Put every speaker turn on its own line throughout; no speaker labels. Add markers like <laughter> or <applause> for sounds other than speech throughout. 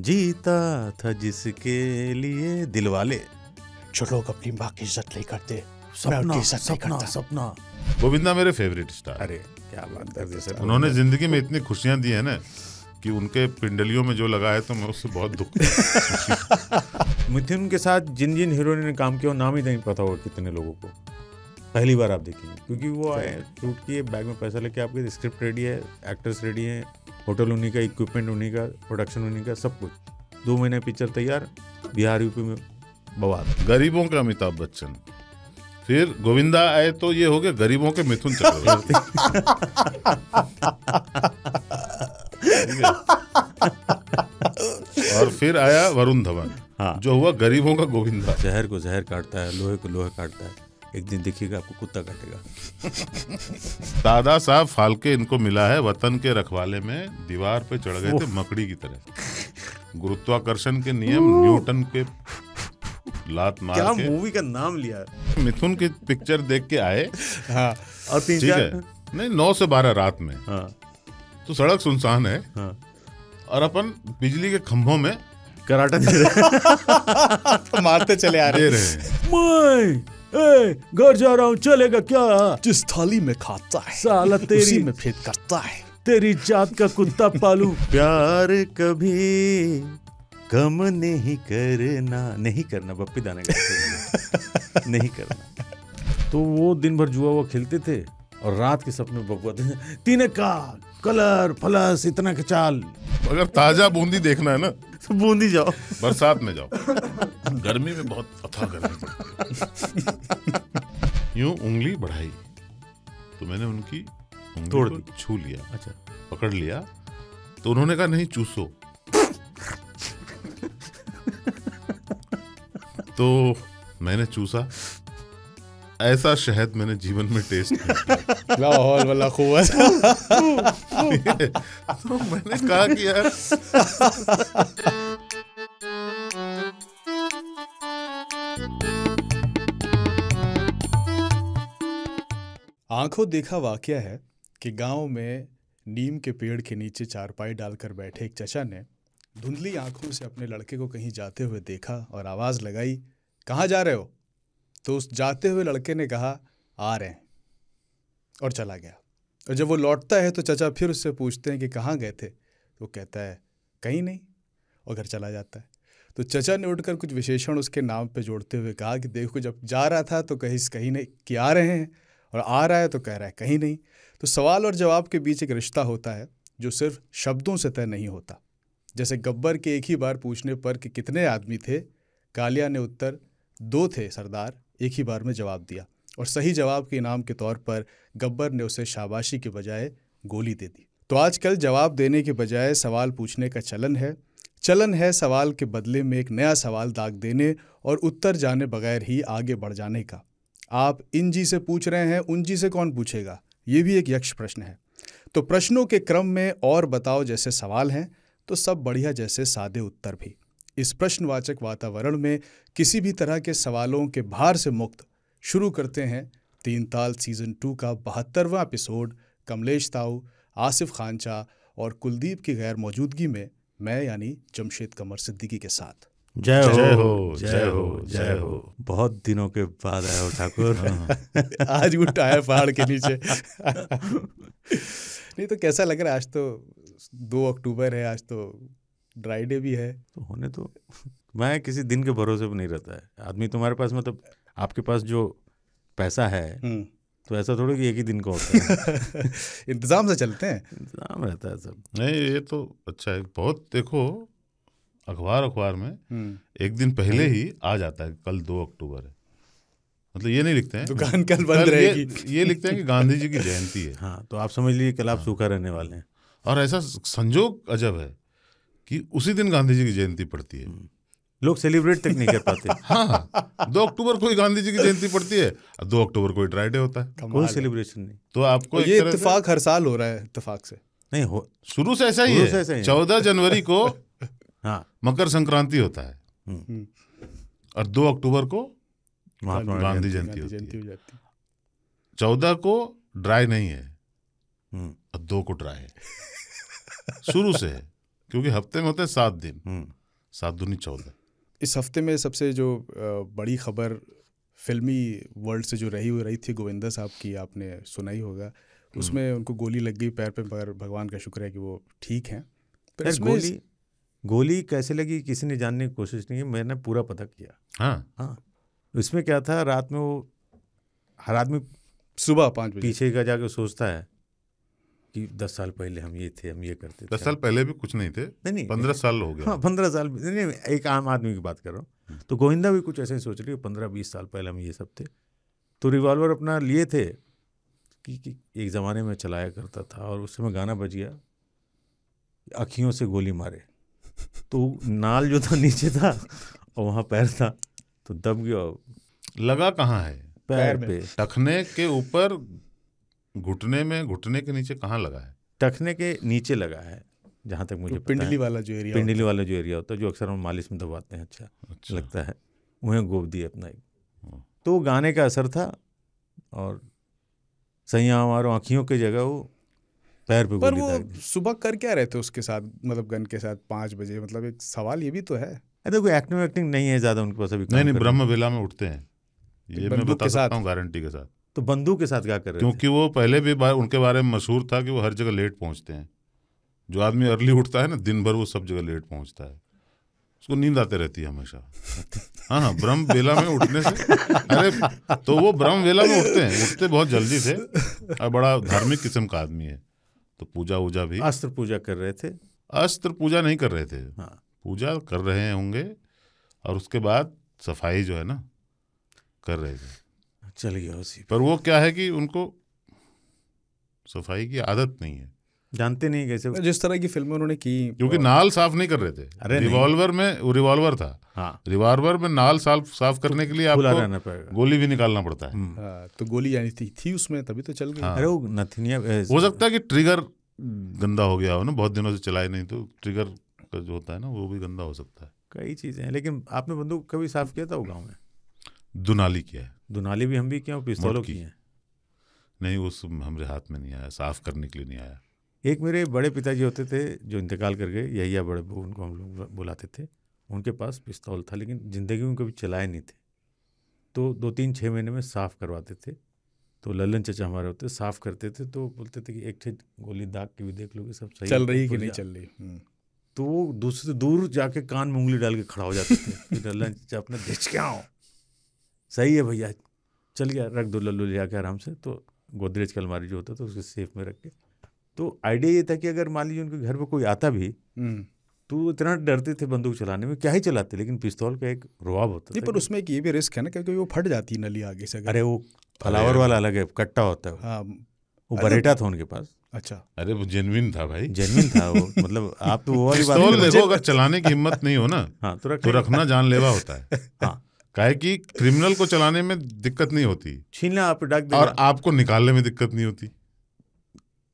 जीता था जिसके लिए दिलवाले जो लोग अपनी माँ की इज्जत नहीं करते सपना सपना सपना
गोविंदा मेरे फेवरेट स्टार अरे क्या बात कर दी सर उन्होंने जिंदगी में इतनी खुशियां दी है ना कि उनके पिंडलियों में जो लगा है तो मैं उससे बहुत दुख <laughs> मिथुन के साथ जिन जिन हीरो ने काम किया नाम ही नहीं
पता होगा कितने लोगों को पहली बार आप देखेंगे क्योंकि वो आए टूट किए बैग में पैसा लेके आपके स्क्रिप्ट रेडी है एक्टर्स रेडी हैं होटल उन्हीं का इक्विपमेंट उन्हीं का प्रोडक्शन उन्हीं का सब कुछ
दो महीने पिक्चर तैयार बिहार यूपी में बवाल गरीबों का अमिताभ बच्चन फिर गोविंदा आए तो ये हो गया गरीबों के मिथुन चक्रवर्ती और फिर आया वरुण धवन हाँ। जो हुआ गरीबों का गोविंदा जहर को जहर काटता है लोहे को लोहे काटता है एक दिन देखिएगा आपको कुत्ता काटेगा दादा साहब फालके इनको मिला है वतन के रखवाले में दीवार पे चढ़ गए थे मकड़ी की तरह गुरुत्वाकर्षण के नियम न्यूटन के लात मार क्या मूवी का नाम लिया मिथुन की पिक्चर देख के आए हाँ, और ठीक है नहीं नौ से बारह रात में हाँ। तो सड़क सुनसान है हाँ। और अपन बिजली के खंभों में कराटा दे रहे तो <laughs> मारते चले आ रहे,
रहे। ए, घर जा रहा हूँ चलेगा क्या जिस थाली में खाता है साला तेरी उसी में फेंक करता
है तेरी जात का कुत्ता पालू प्यार कभी कम नहीं करना नहीं करना बप्पी दाने का मतलब नहीं करना तो वो दिन भर जुआ हुआ खेलते थे और रात के सपने बबुआ थे
तीन का कलर प्लस इतना कचाल अगर ताजा बूंदी देखना है ना तो बूंदी जाओ बरसात में जाओ गर्मी में बहुत अथा गर्मी यूं उंगली बढ़ाई तो मैंने उनकी तोड़ दी छू लिया अच्छा पकड़ लिया तो उन्होंने कहा नहीं चूसो तो मैंने चूसा ऐसा शहद मैंने जीवन में टेस्ट
लाहौल वाला खूब
<laughs> तो मैंने कहा कि यार
आंखों देखा वाक्य है कि गांव में नीम के पेड़ के नीचे चारपाई डालकर बैठे एक चचा ने धुंधली आंखों से अपने लड़के को कहीं जाते हुए देखा और आवाज़ लगाई कहाँ जा रहे हो तो उस जाते हुए लड़के ने कहा आ रहे हैं और चला गया और जब वो लौटता है तो चचा फिर उससे पूछते हैं कि कहाँ गए थे वो कहता है कहीं नहीं और घर चला जाता है तो चचा ने उठकर कुछ विशेषण उसके नाम पे जोड़ते हुए कहा कि देखो जब जा रहा था तो कहीं कहीं नहीं कि आ रहे हैं और आ रहा है तो कह रहा है कहीं नहीं तो सवाल और जवाब के बीच एक रिश्ता होता है जो सिर्फ शब्दों से तय नहीं होता जैसे गब्बर के एक ही बार पूछने पर कि कितने आदमी थे कालिया ने उत्तर दो थे सरदार एक ही बार में जवाब दिया और सही जवाब के इनाम के तौर पर गब्बर ने उसे शाबाशी के बजाय गोली दे दी तो आजकल जवाब देने के बजाय सवाल पूछने का चलन है चलन है सवाल के बदले में एक नया सवाल दाग देने और उत्तर जाने बगैर ही आगे बढ़ जाने का आप इन जी से पूछ रहे हैं उन जी से कौन पूछेगा ये भी एक यक्ष प्रश्न है तो प्रश्नों के क्रम में और बताओ जैसे सवाल हैं तो सब बढ़िया जैसे सादे उत्तर भी इस प्रश्नवाचक वातावरण में किसी भी तरह के सवालों के भार से मुक्त शुरू करते हैं तीन ताल सीजन टू का बहत्तरवा एपिसोड कमलेश ताऊ आसिफ खानचा और कुलदीप की गैर मौजूदगी में मैं यानी जमशेद कमर सिद्दीकी के साथ जय हो जय हो जय हो
बहुत दिनों के बाद
आया हो ठाकुर हाँ। आज वो टायर पहाड़ के नीचे नहीं तो कैसा लग रहा है आज तो दो अक्टूबर है आज तो ड्राई डे भी है तो
होने तो मैं किसी दिन के भरोसे पर नहीं रहता है आदमी तुम्हारे पास मतलब आपके पास जो पैसा है हम्म। तो ऐसा थोड़ा कि एक ही दिन को होता है <laughs>
इंतज़ाम से चलते हैं इंतज़ाम रहता है सब
नहीं ये तो अच्छा है बहुत देखो अखबार अखबार में हम्म। एक दिन पहले ही आ जाता है कल दो अक्टूबर है मतलब ये नहीं लिखते हैं दुकान कल बंद मतलब रहेगी ये, <laughs> ये लिखते हैं कि गांधी जी की जयंती है हाँ तो आप समझ लीजिए कल आप हाँ। सूखा रहने वाले हैं और ऐसा संजोग अजब है कि उसी दिन गांधी जी की जयंती पड़ती है हम्म। लोग सेलिब्रेट तक नहीं कर पाते <laughs> हाँ दो अक्टूबर को ही गांधी जी की जयंती पड़ती है दो अक्टूबर को ही ट्राइडे होता है कोई सेलिब्रेशन नहीं तो आपको ये इतफाक
हर साल हो रहा है इतफाक से
नहीं हो शुरू से ऐसा ही है चौदह जनवरी को <laughs> हाँ मकर संक्रांति होता है
हम्म। हम्म।
और दो अक्टूबर को महात्मा गांधी जयंती होती है चौदह को ड्राई नहीं है हम्म। और दो को ड्राई है शुरू से क्योंकि हफ्ते में होते हैं सात दिन सात दूनी चौदह
इस हफ्ते में सबसे जो बड़ी खबर फिल्मी वर्ल्ड से जो रही हुई रही थी गोविंदा साहब की आपने सुना ही होगा उसमें उनको गोली लग गई पैर पे मगर भगवान का शुक्र है कि वो ठीक हैं पर गोली
गोली कैसे लगी किसी ने जानने की कोशिश नहीं की मैंने पूरा पता किया हाँ हाँ उसमें क्या था रात में वो हर आदमी सुबह पाँच पीछे का जाके सोचता है कि दस साल पहले हम ये थे हम ये करते थे दस साल पहले भी कुछ
नहीं थे नहीं नहीं पंद्रह साल हो गया हाँ
पंद्रह साल नहीं नहीं एक आम आदमी की बात कर रहा हूँ हम्म। तो गोविंदा भी कुछ ऐसे ही सोच रही है पंद्रह बीस साल पहले हम ये सब थे तो रिवॉल्वर अपना लिए थे कि, कि एक ज़माने में चलाया करता था और उस समय गाना बज गया अखियों से गोली मारे तो
नाल जो था नीचे था और वहाँ पैर था तो दब गया लगा कहाँ है पैर, पे टखने के ऊपर घुटने में घुटने के नीचे कहाँ लगा है टखने के नीचे लगा है जहाँ तक
मुझे तो पिंडली वाला जो एरिया
पिंडली
वाला जो एरिया होता
है जो अक्सर हम मालिश में दबाते हैं अच्छा, अच्छा। लगता है वहीं गोब दिए अपना एक हाँ। तो गाने का असर था और सही हमारो आँखियों की जगह वो पैर पे पर वो
सुबह कर क्या रहे थे उसके साथ मतलब गन के साथ पाँच बजे मतलब एक सवाल ये भी तो है
देखो एक्टिंग वैक्टिंग नहीं है ज़्यादा उनके पास अभी नहीं नहीं ब्रह्म वेला में उठते हैं तो ये मैं बता सकता हूँ गारंटी के साथ तो
बंदूक के साथ क्या कर रहे क्योंकि
वो पहले भी उनके बारे में मशहूर था कि वो हर जगह लेट पहुँचते हैं जो आदमी अर्ली उठता है ना दिन भर वो सब जगह लेट पहुँचता है उसको नींद आते रहती है हमेशा हाँ हाँ ब्रह्म वेला में उठने से अरे तो वो ब्रह्म वेला में उठते हैं उठते बहुत जल्दी थे और बड़ा धार्मिक किस्म का आदमी है तो पूजा वूजा भी अस्त्र पूजा कर रहे थे अस्त्र पूजा नहीं कर रहे थे हाँ पूजा कर रहे होंगे और उसके बाद सफाई जो है ना कर रहे थे चल गया उसी पर वो क्या है कि उनको सफाई की आदत नहीं है जानते नहीं कैसे जिस तरह की फिल्में उन्होंने की क्योंकि नाल साफ नहीं कर रहे थे रिवॉल्वर में वो रिवॉल्वर था हाँ। रिवॉल्वर में नाल साफ साफ करने के लिए आपको गोली भी निकालना पड़ता है आ, हम्म।
हाँ, तो गोली यानी थी थी उसमें तभी तो चल गई हाँ।, हाँ। अरे वो
नथिनिया हो सकता है कि ट्रिगर हम्म। गंदा हो गया हो ना बहुत दिनों से चलाए नहीं तो ट्रिगर का जो होता है ना वो भी गंदा हो सकता है
कई चीजें हैं लेकिन आपने बंदूक कभी साफ किया था वो गाँव में
दुनाली किया है दुनाली भी हम भी किया पिस्तौलों की नहीं उस हमारे हाथ में नहीं आया साफ करने के लिए नहीं आया
एक मेरे बड़े पिताजी होते थे
जो इंतकाल कर गए यहिया बड़े बहू उनको हम लोग बुलाते
थे उनके पास पिस्तौल था लेकिन ज़िंदगी में कभी चलाए नहीं थे तो दो तीन छः महीने में साफ़ करवाते थे तो ललन चचा हमारे होते साफ़ करते थे तो बोलते थे कि एक छः गोली दाग के भी देख लो कि सब सही चल रही कि नहीं चल रही हम्म। तो वो दूसरे दूर जाके कान में उंगली डाल के खड़ा हो जाते थे कि ललन चचा अपने घिच के आओ सही है भैया चल गया रख दो लल्लू ले जाके आराम से तो गोदरेज का अलमारी जो होता था उसके सेफ में रख के तो आइडिया ये था कि अगर मान लीजिए उनके घर पर कोई आता भी हम्म। तो इतना डरते थे बंदूक चलाने में क्या ही चलाते लेकिन पिस्तौल का एक रुआब होता नहीं पर
उसमें एक ये भी रिस्क है ना क्योंकि वो फट जाती है नली आगे से अरे वो फ्लावर
वाला अलग है कट्टा होता है वो हाँ। बरेटा था उनके पास अच्छा
अरे वो जेनविन था भाई जेनविन था वो मतलब आप तो वो वाली बात देखो अगर चलाने की हिम्मत नहीं हो ना हाँ तो, तो रखना जानलेवा होता है <laughs> हाँ काहे कि क्रिमिनल को चलाने में दिक्कत नहीं होती छीनना आप डाक और आपको निकालने में दिक्कत नहीं होती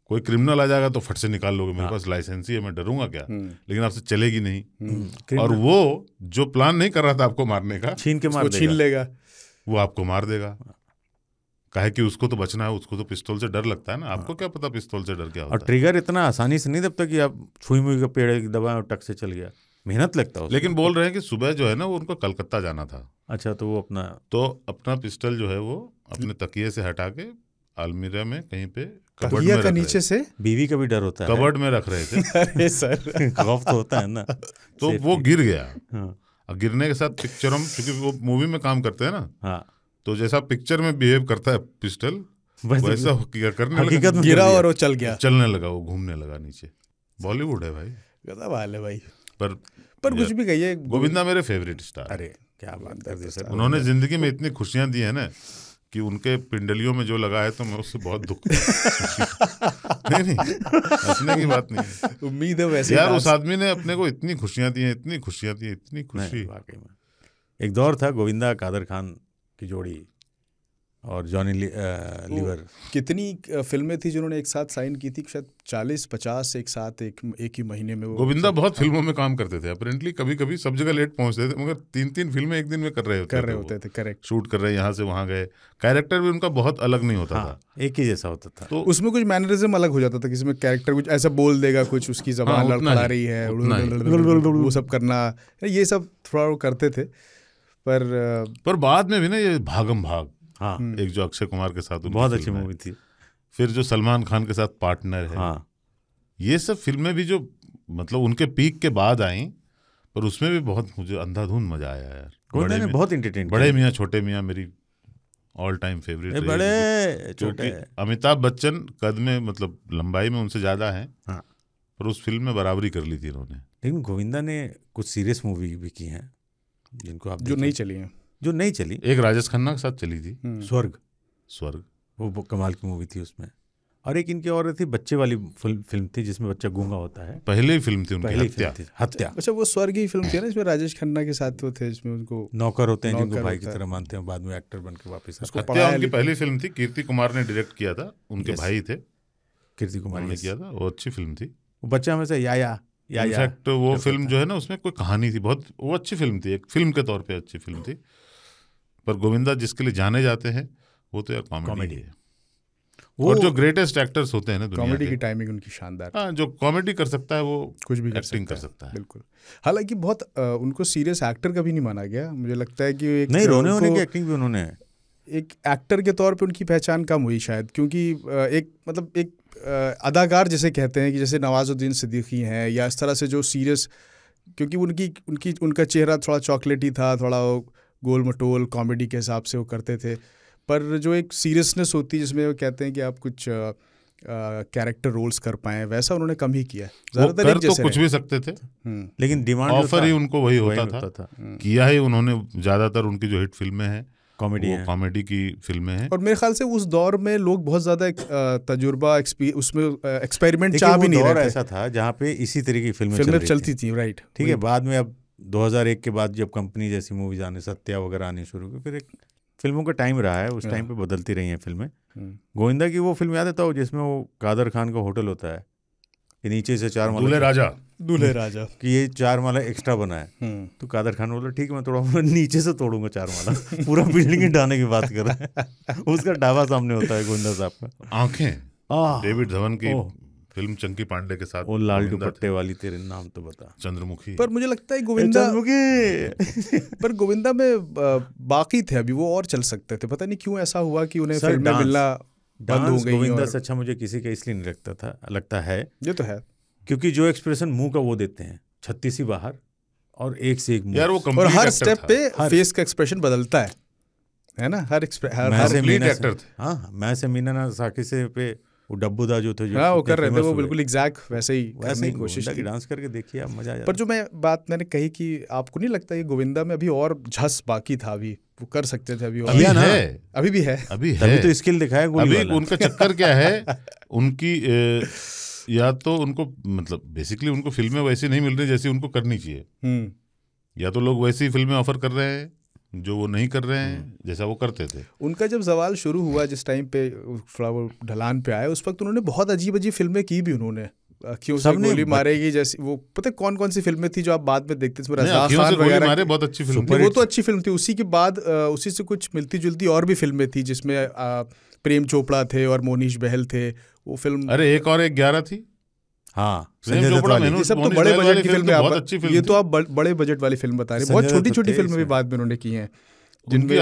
कोई क्रिमिनल आ जाएगा तो फट से निकाल लोगे मेरे हाँ। पास लाइसेंस ही है मैं डरूंगा क्या हम्म। लेकिन आपसे चलेगी नहीं हम्म। हम्म। और वो जो प्लान नहीं कर रहा था आपको मारने का छीन के मार छीन लेगा वो आपको मार देगा कहे कि उसको तो बचना है उसको तो पिस्तौल से डर लगता है ना आपको हाँ। क्या पता पिस्तौल से डर क्या होता और
ट्रिगर इतना आसानी से नहीं दबता कि आप छुई मुई का पेड़ दबाएं और टक से चल गया मेहनत लगता
है लेकिन बोल रहे हैं कि सुबह जो है ना वो उनको कलकत्ता जाना था अच्छा तो वो अपना तो अपना पिस्टल जो है वो अपने तकिए से हटा के आलमीरा में कहीं पे कबर्ड का नीचे से बीवी का भी डर होता है कबर्ड में रख रहे थे <laughs> अरे सर <laughs> खौफ तो होता है ना <laughs> तो वो गिर गया हाँ। गिरने के साथ पिक्चर हम क्योंकि वो मूवी में काम करते हैं ना हाँ। तो जैसा पिक्चर में बिहेव करता है पिस्टल वैसा करने लगा गिरा और वो चल गया चलने लगा वो घूमने लगा नीचे बॉलीवुड है भाई गजब हाल है भाई पर पर कुछ भी कहिए गोविंदा मेरे फेवरेट स्टार अरे क्या बात कर सर उन्होंने जिंदगी में इतनी खुशियां दी है ना कि उनके पिंडलियों में जो लगा है तो मैं उससे बहुत दुख <laughs> नहीं नहीं हंसने की बात नहीं उम्मीद है वैसे यार उस आदमी ने अपने को इतनी खुशियां दी हैं इतनी
खुशियां दी इतनी खुशी वाकई में एक दौर था गोविंदा कादर खान की जोड़ी
और जॉनी लि,
लीवर
कितनी फिल्में थी जिन्होंने एक साथ साइन की थी शायद चालीस पचास एक साथ एक एक ही महीने में गोविंदा बहुत फिल्मों
में काम करते थे अपरेंटली कभी कभी सब जगह लेट पहुंचते थे मगर तीन तीन फिल्में एक दिन में कर रहे होते कर रहे होते थे करेक्ट शूट कर रहे यहाँ से वहाँ गए कैरेक्टर भी उनका बहुत अलग नहीं होता हाँ, था एक ही जैसा होता
था तो उसमें कुछ मैनरिज्म अलग हो जाता था किसी में कैरेक्टर कुछ ऐसा बोल देगा कुछ उसकी जबान हाँ, लड़ रही है <laughs> वो सब करना ये सब थोड़ा करते थे पर पर बाद में भी ना ये भागम भाग
हाँ हम्म। एक जो अक्षय कुमार के साथ बहुत अच्छी मूवी थी फिर जो सलमान खान के साथ पार्टनर है हाँ ये सब फिल्में भी जो मतलब उनके पीक के बाद आई पर उसमें भी बहुत मुझे अंधाधुन मजा आया यार बड़े में बहुत इंटरटेन बड़े मियाँ छोटे मियाँ मेरी ऑल टाइम फेवरेट बड़े छोटे अमिताभ बच्चन कद में मतलब लंबाई में उनसे ज्यादा है हाँ। पर उस फिल्म में बराबरी कर ली थी इन्होंने लेकिन गोविंदा ने कुछ सीरियस
मूवी भी की हैं जिनको आप जो नहीं चली हैं जो नहीं चली एक राजेश खन्ना के साथ चली थी हम्म। स्वर्ग स्वर्ग वो कमाल की मूवी थी उसमें और एक इनकी और थी बच्चे वाली फिल्म थी जिसमें बच्चा गूंगा होता है पहले ही फिल्म थी उनकी पहली हत्या थी, हत्या
अच्छा वो स्वर्गीय फिल्म थी ना इसमें राजेश खन्ना के साथ वो थे इसमें उनको नौकर होते हैं जिनको भाई की तरह मानते हैं बाद में
एक्टर बन के वापस हत्या उनकी पहली फिल्म थी कीर्ति कुमार ने डायरेक्ट किया था उनके भाई थे कीर्ति कुमार ने किया था वो अच्छी फिल्म थी वो बच्चा हमेशा या या या वो फिल्म जो है ना उसमें कोई कहानी थी बहुत वो अच्छी फिल्म थी एक फिल्म के तौर पे अच्छी फिल्म थी पर गोविंदा जिसके लिए जाने जाते हैं वो तो यार कॉमेडी है वो और जो ग्रेटेस्ट एक्टर्स होते हैं ना कॉमेडी की टाइमिंग उनकी शानदार हाँ जो कॉमेडी कर सकता है वो कुछ भी एक्टिंग कर सकता, है बिल्कुल
हालांकि बहुत उनको सीरियस एक्टर कभी नहीं माना गया मुझे लगता है कि एक नहीं रोने होने की एक्टिंग भी उन्होंने एक एक्टर के तौर पे उनकी पहचान कम हुई शायद क्योंकि एक मतलब एक अदाकार जैसे कहते हैं कि जैसे नवाजुद्दीन सिद्दीकी हैं या इस तरह से जो सीरियस क्योंकि उनकी उनकी उनका चेहरा थोड़ा चॉकलेटी था थोड़ा गोल मटोल कॉमेडी के हिसाब से वो करते थे पर जो एक सीरियसनेस होती है जिसमें वो कहते हैं कि आप कुछ कैरेक्टर रोल्स कर पाए वैसा उन्होंने कम ही किया ज्यादातर तो कुछ भी सकते थे हम्म। लेकिन डिमांड ऑफर ही उनको वही होता, होता था, था। हम्म। किया
ही उन्होंने ज्यादातर उनकी जो हिट फिल्में हैं कॉमेडी है। कॉमेडी की फिल्में हैं
और मेरे ख्याल से उस दौर में लोग बहुत ज्यादा तजुर्बा उसमें एक्सपेरिमेंट चाह भी नहीं रहा
ऐसा था जहाँ पे इसी तरह की फिल्में फिल्में चलती थी राइट ठीक है बाद में अब 2001 के बाद जब कंपनी जैसी मूवीज आने सत्या वगैरह आने शुरू की फिर एक फिल्मों का टाइम रहा है उस टाइम हाँ। पे बदलती रही हैं फिल्में हम्म। गोविंदा की वो फिल्म याद है तो जिसमें वो कादर खान का होटल होता है कि नीचे से चार माला दूल्हे राजा दूल्हे राजा <laughs> कि ये चार माला एक्स्ट्रा बना है हम्म। तो कादर खान बोला ठीक है मैं थोड़ा नीचे से तोड़ूंगा चार माला पूरा बिल्डिंग डाने की बात कर रहा है <laughs> उसका ढाबा सामने होता है गोविंदा
साहब का आंखें डेविड धवन की फिल्म चंकी पांडे के साथ वो लाल दुपट्टे वाली तेरे नाम तो बता चंद्रमुखी पर मुझे
लगता है गोविंदा चंद्रमुखी <laughs> पर गोविंदा में बाकी थे अभी वो और चल सकते थे पता नहीं क्यों ऐसा हुआ कि उन्हें फिल्म में मिलना बंद हो गई गोविंदा और... से
अच्छा मुझे किसी का इसलिए नहीं लगता था लगता है ये तो है क्योंकि जो एक्सप्रेशन मुंह का वो देते हैं छत्तीस ही बाहर और एक से एक यार वो और हर स्टेप पे
फेस का एक्सप्रेशन बदलता है है ना हर हर, हर एक्टर
थे हाँ मैं से मीना साकी से पे वो डब्बू डब्बूदा जो थे जो हाँ वो कर रहे थे वो बिल्कुल
एग्जैक्ट वैसे ही वैसे ही कोशिश की डांस करके देखिए आप मजा पर जो मैं बात मैंने कही कि आपको नहीं लगता ये गोविंदा में अभी और झस बाकी था अभी वो कर सकते थे अभी अभी है अभी भी है अभी है अभी तो स्किल दिखाया अभी उनका चक्कर क्या है <laughs>
उनकी या तो उनको मतलब बेसिकली उनको फिल्में वैसी नहीं मिल रही जैसी उनको करनी चाहिए हम्म। या तो लोग वैसी फिल्में ऑफर कर रहे हैं जो वो नहीं कर रहे हैं हम्म। जैसा वो करते थे
उनका जब सवाल शुरू हुआ जिस टाइम पे थोड़ा वो ढलान पे आया उस वक्त उन्होंने बहुत अजीब अजीब फिल्में की भी उन्होंने अखियों से गोली मारेगी जैसी वो पता कौन कौन सी फिल्में थी जो आप बाद में देखते थे वगैरह बहुत अच्छी फिल्म वो तो अच्छी फिल्म थी उसी के बाद उसी से कुछ मिलती जुलती और भी फिल्में थी जिसमें प्रेम चोपड़ा थे और मोनीश बहल थे वो फिल्म अरे एक और एक ग्यारह थी
हाँ,
ये तो,
तो आप बड़े बजट वाली फिल्म बता रहे हैं बहुत छोटी छोटी भी बाद में उन्होंने की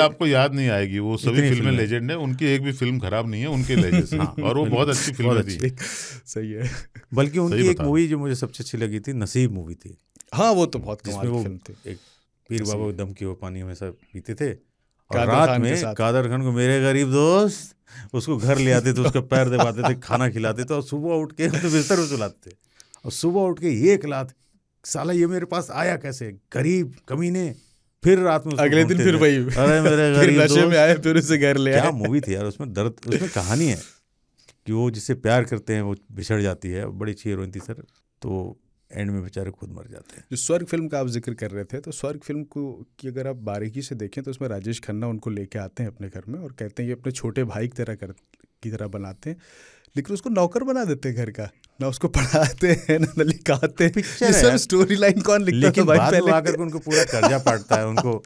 आपको याद नहीं आएगी वो सभी फिल्में लेजेंड
है उनकी एक भी फिल्म खराब नहीं है उनके लेजेंड <laughs> हाँ, और वो बहुत अच्छी फिल्म थी सही है बल्कि उनकी एक मूवी जो मुझे सबसे अच्छी लगी थी नसीब मूवी थी हाँ वो तो बहुत फिल्म
थी एक पीर बाबा दम की वो पानी हमेशा पीते थे और रात में कादर खान को मेरे गरीब दोस्त उसको घर ले आते थे उसको पैर दबाते थे खाना खिलाते थे और सुबह उठ के तो बिस्तर में सुलाते थे और सुबह उठ के ये खिलाते साला ये मेरे पास आया कैसे गरीब कमीने फिर रात में अगले दिन फिर वही अरे मेरे <laughs> गरीब नशे में आए फिर उसे घर ले आया मूवी थी यार उसमें दर्द उसमें कहानी है कि वो जिसे प्यार करते हैं वो बिछड़ जाती है बड़ी अच्छी हीरोइन थी सर तो एंड में बेचारे खुद मर जाते हैं
जो स्वर्ग फिल्म का आप जिक्र कर रहे थे तो स्वर्ग फिल्म को की अगर आप बारीकी से देखें तो उसमें राजेश खन्ना उनको लेके आते हैं अपने घर में और कहते हैं ये अपने छोटे भाई की तरह कर की तरह बनाते हैं लेकिन उसको नौकर बना देते हैं घर का ना उसको पढ़ाते हैं ना लिखाते हैं स्टोरी लाइन कौन लिखता लेकिन उनको पूरा कर्जा
पड़ता है उनको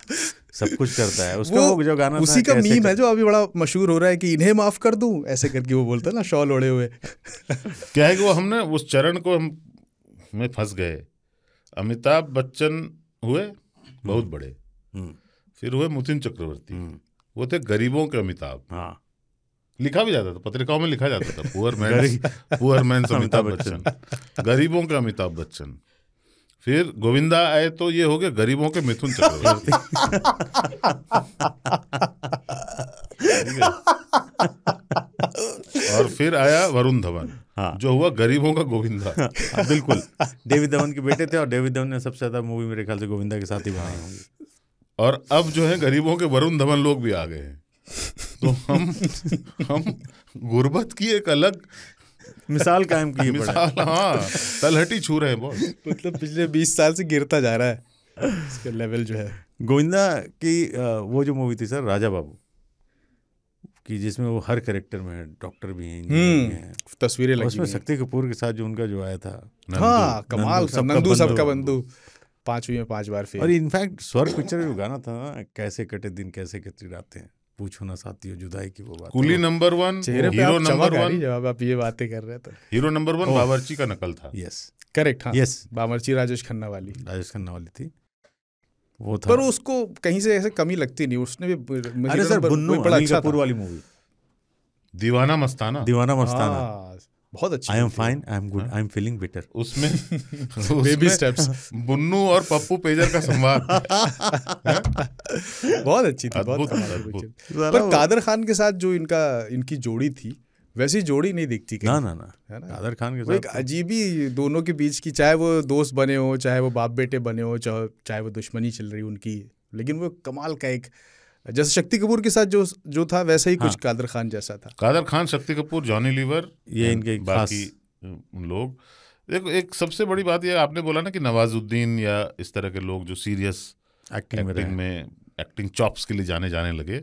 सब कुछ करता है उसका वो, वो जो गाना उसी का मीम है
जो अभी बड़ा मशहूर हो रहा है कि इन्हें माफ कर दूं ऐसे करके वो बोलता है ना शॉल ओढ़े हुए क्या है कि
वो हमने उस चरण को हम में फंस गए अमिताभ बच्चन हुए बहुत हम्म। बड़े हम्म। फिर हुए मुथिन चक्रवर्ती हम्म। वो थे गरीबों के अमिताभ हाँ। लिखा भी जाता था पत्रिकाओं में लिखा जाता था poor man poor man Amitabh Bachchan गरीबों के अमिताभ बच्चन फिर गोविंदा आए तो ये हो गए गरीबों के मिथुन चक्रवर्ती
और फिर आया वरुण धवन हाँ जो हुआ गरीबों का गोविंदा हाँ, हाँ, बिल्कुल डेविड धवन के बेटे थे और डेविड धवन ने सबसे ज्यादा मूवी मेरे ख्याल से गोविंदा
के साथ ही बनाई होंगी और अब जो है गरीबों के वरुण धवन लोग भी आ गए हैं तो हम हम गुर्बत की एक अलग मिसाल कायम की
मिसाल हाँ
तलहटी छू रहे हैं बहुत मतलब पिछले बीस साल से गिरता जा रहा है
इसका लेवल जो है
गोविंदा की वो जो मूवी थी सर राजा बाबू कि जिसमें वो हर करेक्टर में डॉक्टर भी हैं हम्म, तस्वीरें लगी उसमें शक्ति कपूर के
साथ जो उनका जो आया था हाँ कमाल नंदू सबका बंधु पांचवी में पांच बार फिर और इनफैक्ट स्वर पिक्चर में
गाना था कैसे कटे दिन कैसे कटी रातें पूछो ना साथियों जुदाई की वो बात coolie number one hero number one
जवाब आप ये बातें कर रहे थे हीरो नंबर वन बाबरची का नकल था यस करेक्ट हाँ यस बाबरची राजेश खन्ना वाली राजेश खन्ना वाली थी वो था पर उसको कहीं से ऐसे कमी लगती नहीं उसने भी अरे तो सर बुन्नू अनिल अच्छा कपूर
वाली मूवी दीवाना मस्ताना दीवाना मस्ताना हाँ, बहुत अच्छा I am fine I am good I am feeling better उसमें
बेबी <laughs> स्टेप्स
बुन्नू और पप्पू
पेजर का संवाद <laughs> हाँ। बहुत अच्छी थी बहुत पर
कादर खान के साथ जो इनका इनकी जोड़ी थी वैसी जोड़ी नहीं दिखती ना ना ना है ना कादर खान के साथ एक अजीब ही दोनों के बीच की चाहे वो दोस्त बने हो चाहे वो बाप बेटे बने हो चाहे चाहे वो दुश्मनी चल रही उनकी लेकिन वो कमाल का एक जैसे शक्ति कपूर के साथ जो जो था वैसा ही कुछ हाँ। कादर खान जैसा था
कादर खान शक्ति कपूर जॉनी लीवर ये इनके बाकी लोग देखो एक सबसे बड़ी बात ये आपने बोला ना कि नवाजुद्दीन या इस तरह के लोग जो सीरियस एक्टिंग में एक्टिंग चॉप्स के लिए जाने जाने लगे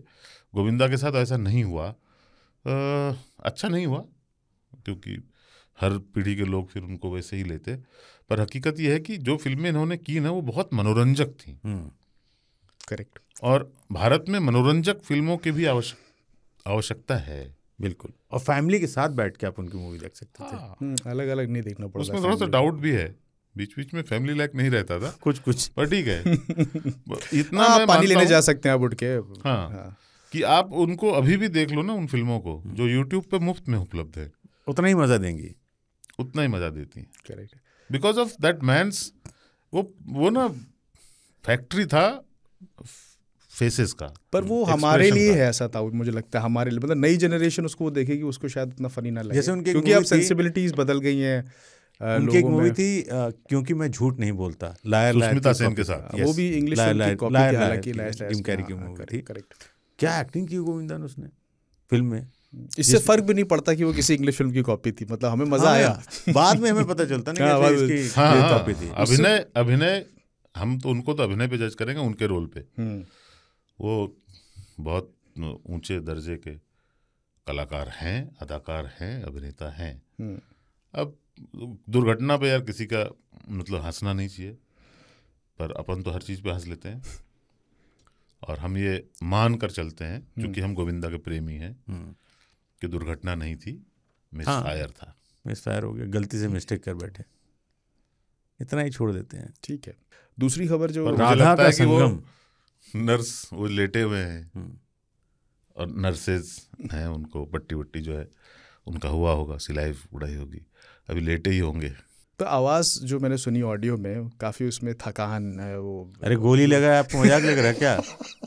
गोविंदा के साथ ऐसा नहीं हुआ अच्छा नहीं हुआ क्योंकि हर पीढ़ी के लोग फिर उनको वैसे ही लेते पर हकीकत यह है कि जो फिल्में इन्होंने की ना वो बहुत मनोरंजक थी करेक्ट हम्म। और भारत में मनोरंजक फिल्मों की भी आवश्यक आवश्यकता है बिल्कुल और फैमिली के साथ बैठ के आप उनकी मूवी देख सकते थे हाँ। हम्म, अलग अलग नहीं देखना पड़ता उसमें थोड़ा सा डाउट भी है बीच बीच में फैमिली लाइक नहीं रहता था कुछ कुछ पर ठीक है <laughs>
इतना आ, हाँ, पानी लेने जा सकते हैं आप उठ के हाँ,
हाँ। कि आप उनको अभी भी देख लो ना उन फिल्मों को जो यूट्यूब पे मुफ्त में उपलब्ध है उतना ही मज़ा देंगी उतना ही मज़ा देती हैं correct because of that means वो वो ना फैक्ट्री था फेसेस का पर वो हमारे लिए
है ऐसा था मुझे लगता है हमारे लिए मतलब नई जनरेशन उसको वो देखेगी उसको शायद इतना फनी ना लगे जैसे उनके क्योंकि अब सेंसिबिलिटीज बदल गई हैं उनकी एक मूवी थी
आ, क्योंकि मैं झूठ नहीं बोलता लायर लायर सेन के साथ वो भी English liar liar liar liar liar liar correct क्या एक्टिंग की गोविंदा ने उसने
फिल्म में इससे फर्क भी नहीं पड़ता कि वो किसी इंग्लिश फिल्म की कॉपी थी मतलब हमें मजा आया हाँ,
बाद में हमें पता चलता नहीं कि हाँ, अच्छा इसकी कॉपी हाँ, थी अभिनय अभिनय हम तो उनको तो अभिनय पे जज करेंगे उनके रोल पे हम्म। वो बहुत ऊंचे दर्जे के कलाकार हैं अदाकार हैं अभिनेता हैं हम्म। अब दुर्घटना पे यार किसी का मतलब हंसना नहीं चाहिए पर अपन तो हर चीज़ पे हंस लेते हैं और हम ये मान कर चलते हैं क्योंकि हम्म। हम गोविंदा के प्रेमी हैं हम्म। कि दुर्घटना नहीं थी मिस फायर हाँ। था मिस फायर हो गया गलती से मिस्टेक कर बैठे
इतना ही छोड़ देते हैं ठीक है दूसरी खबर जो राधा का संगम
नर्स वो लेटे हुए हैं हम्म। और नर्सेज हैं उनको पट्टी वट्टी जो है उनका हुआ होगा सिलाई उड़ाई होगी अभी लेटे ही होंगे
तो आवाज़ जो मैंने सुनी ऑडियो में काफ़ी उसमें थकान है वो अरे गोली लगा है आपको मजाक लग रहा है क्या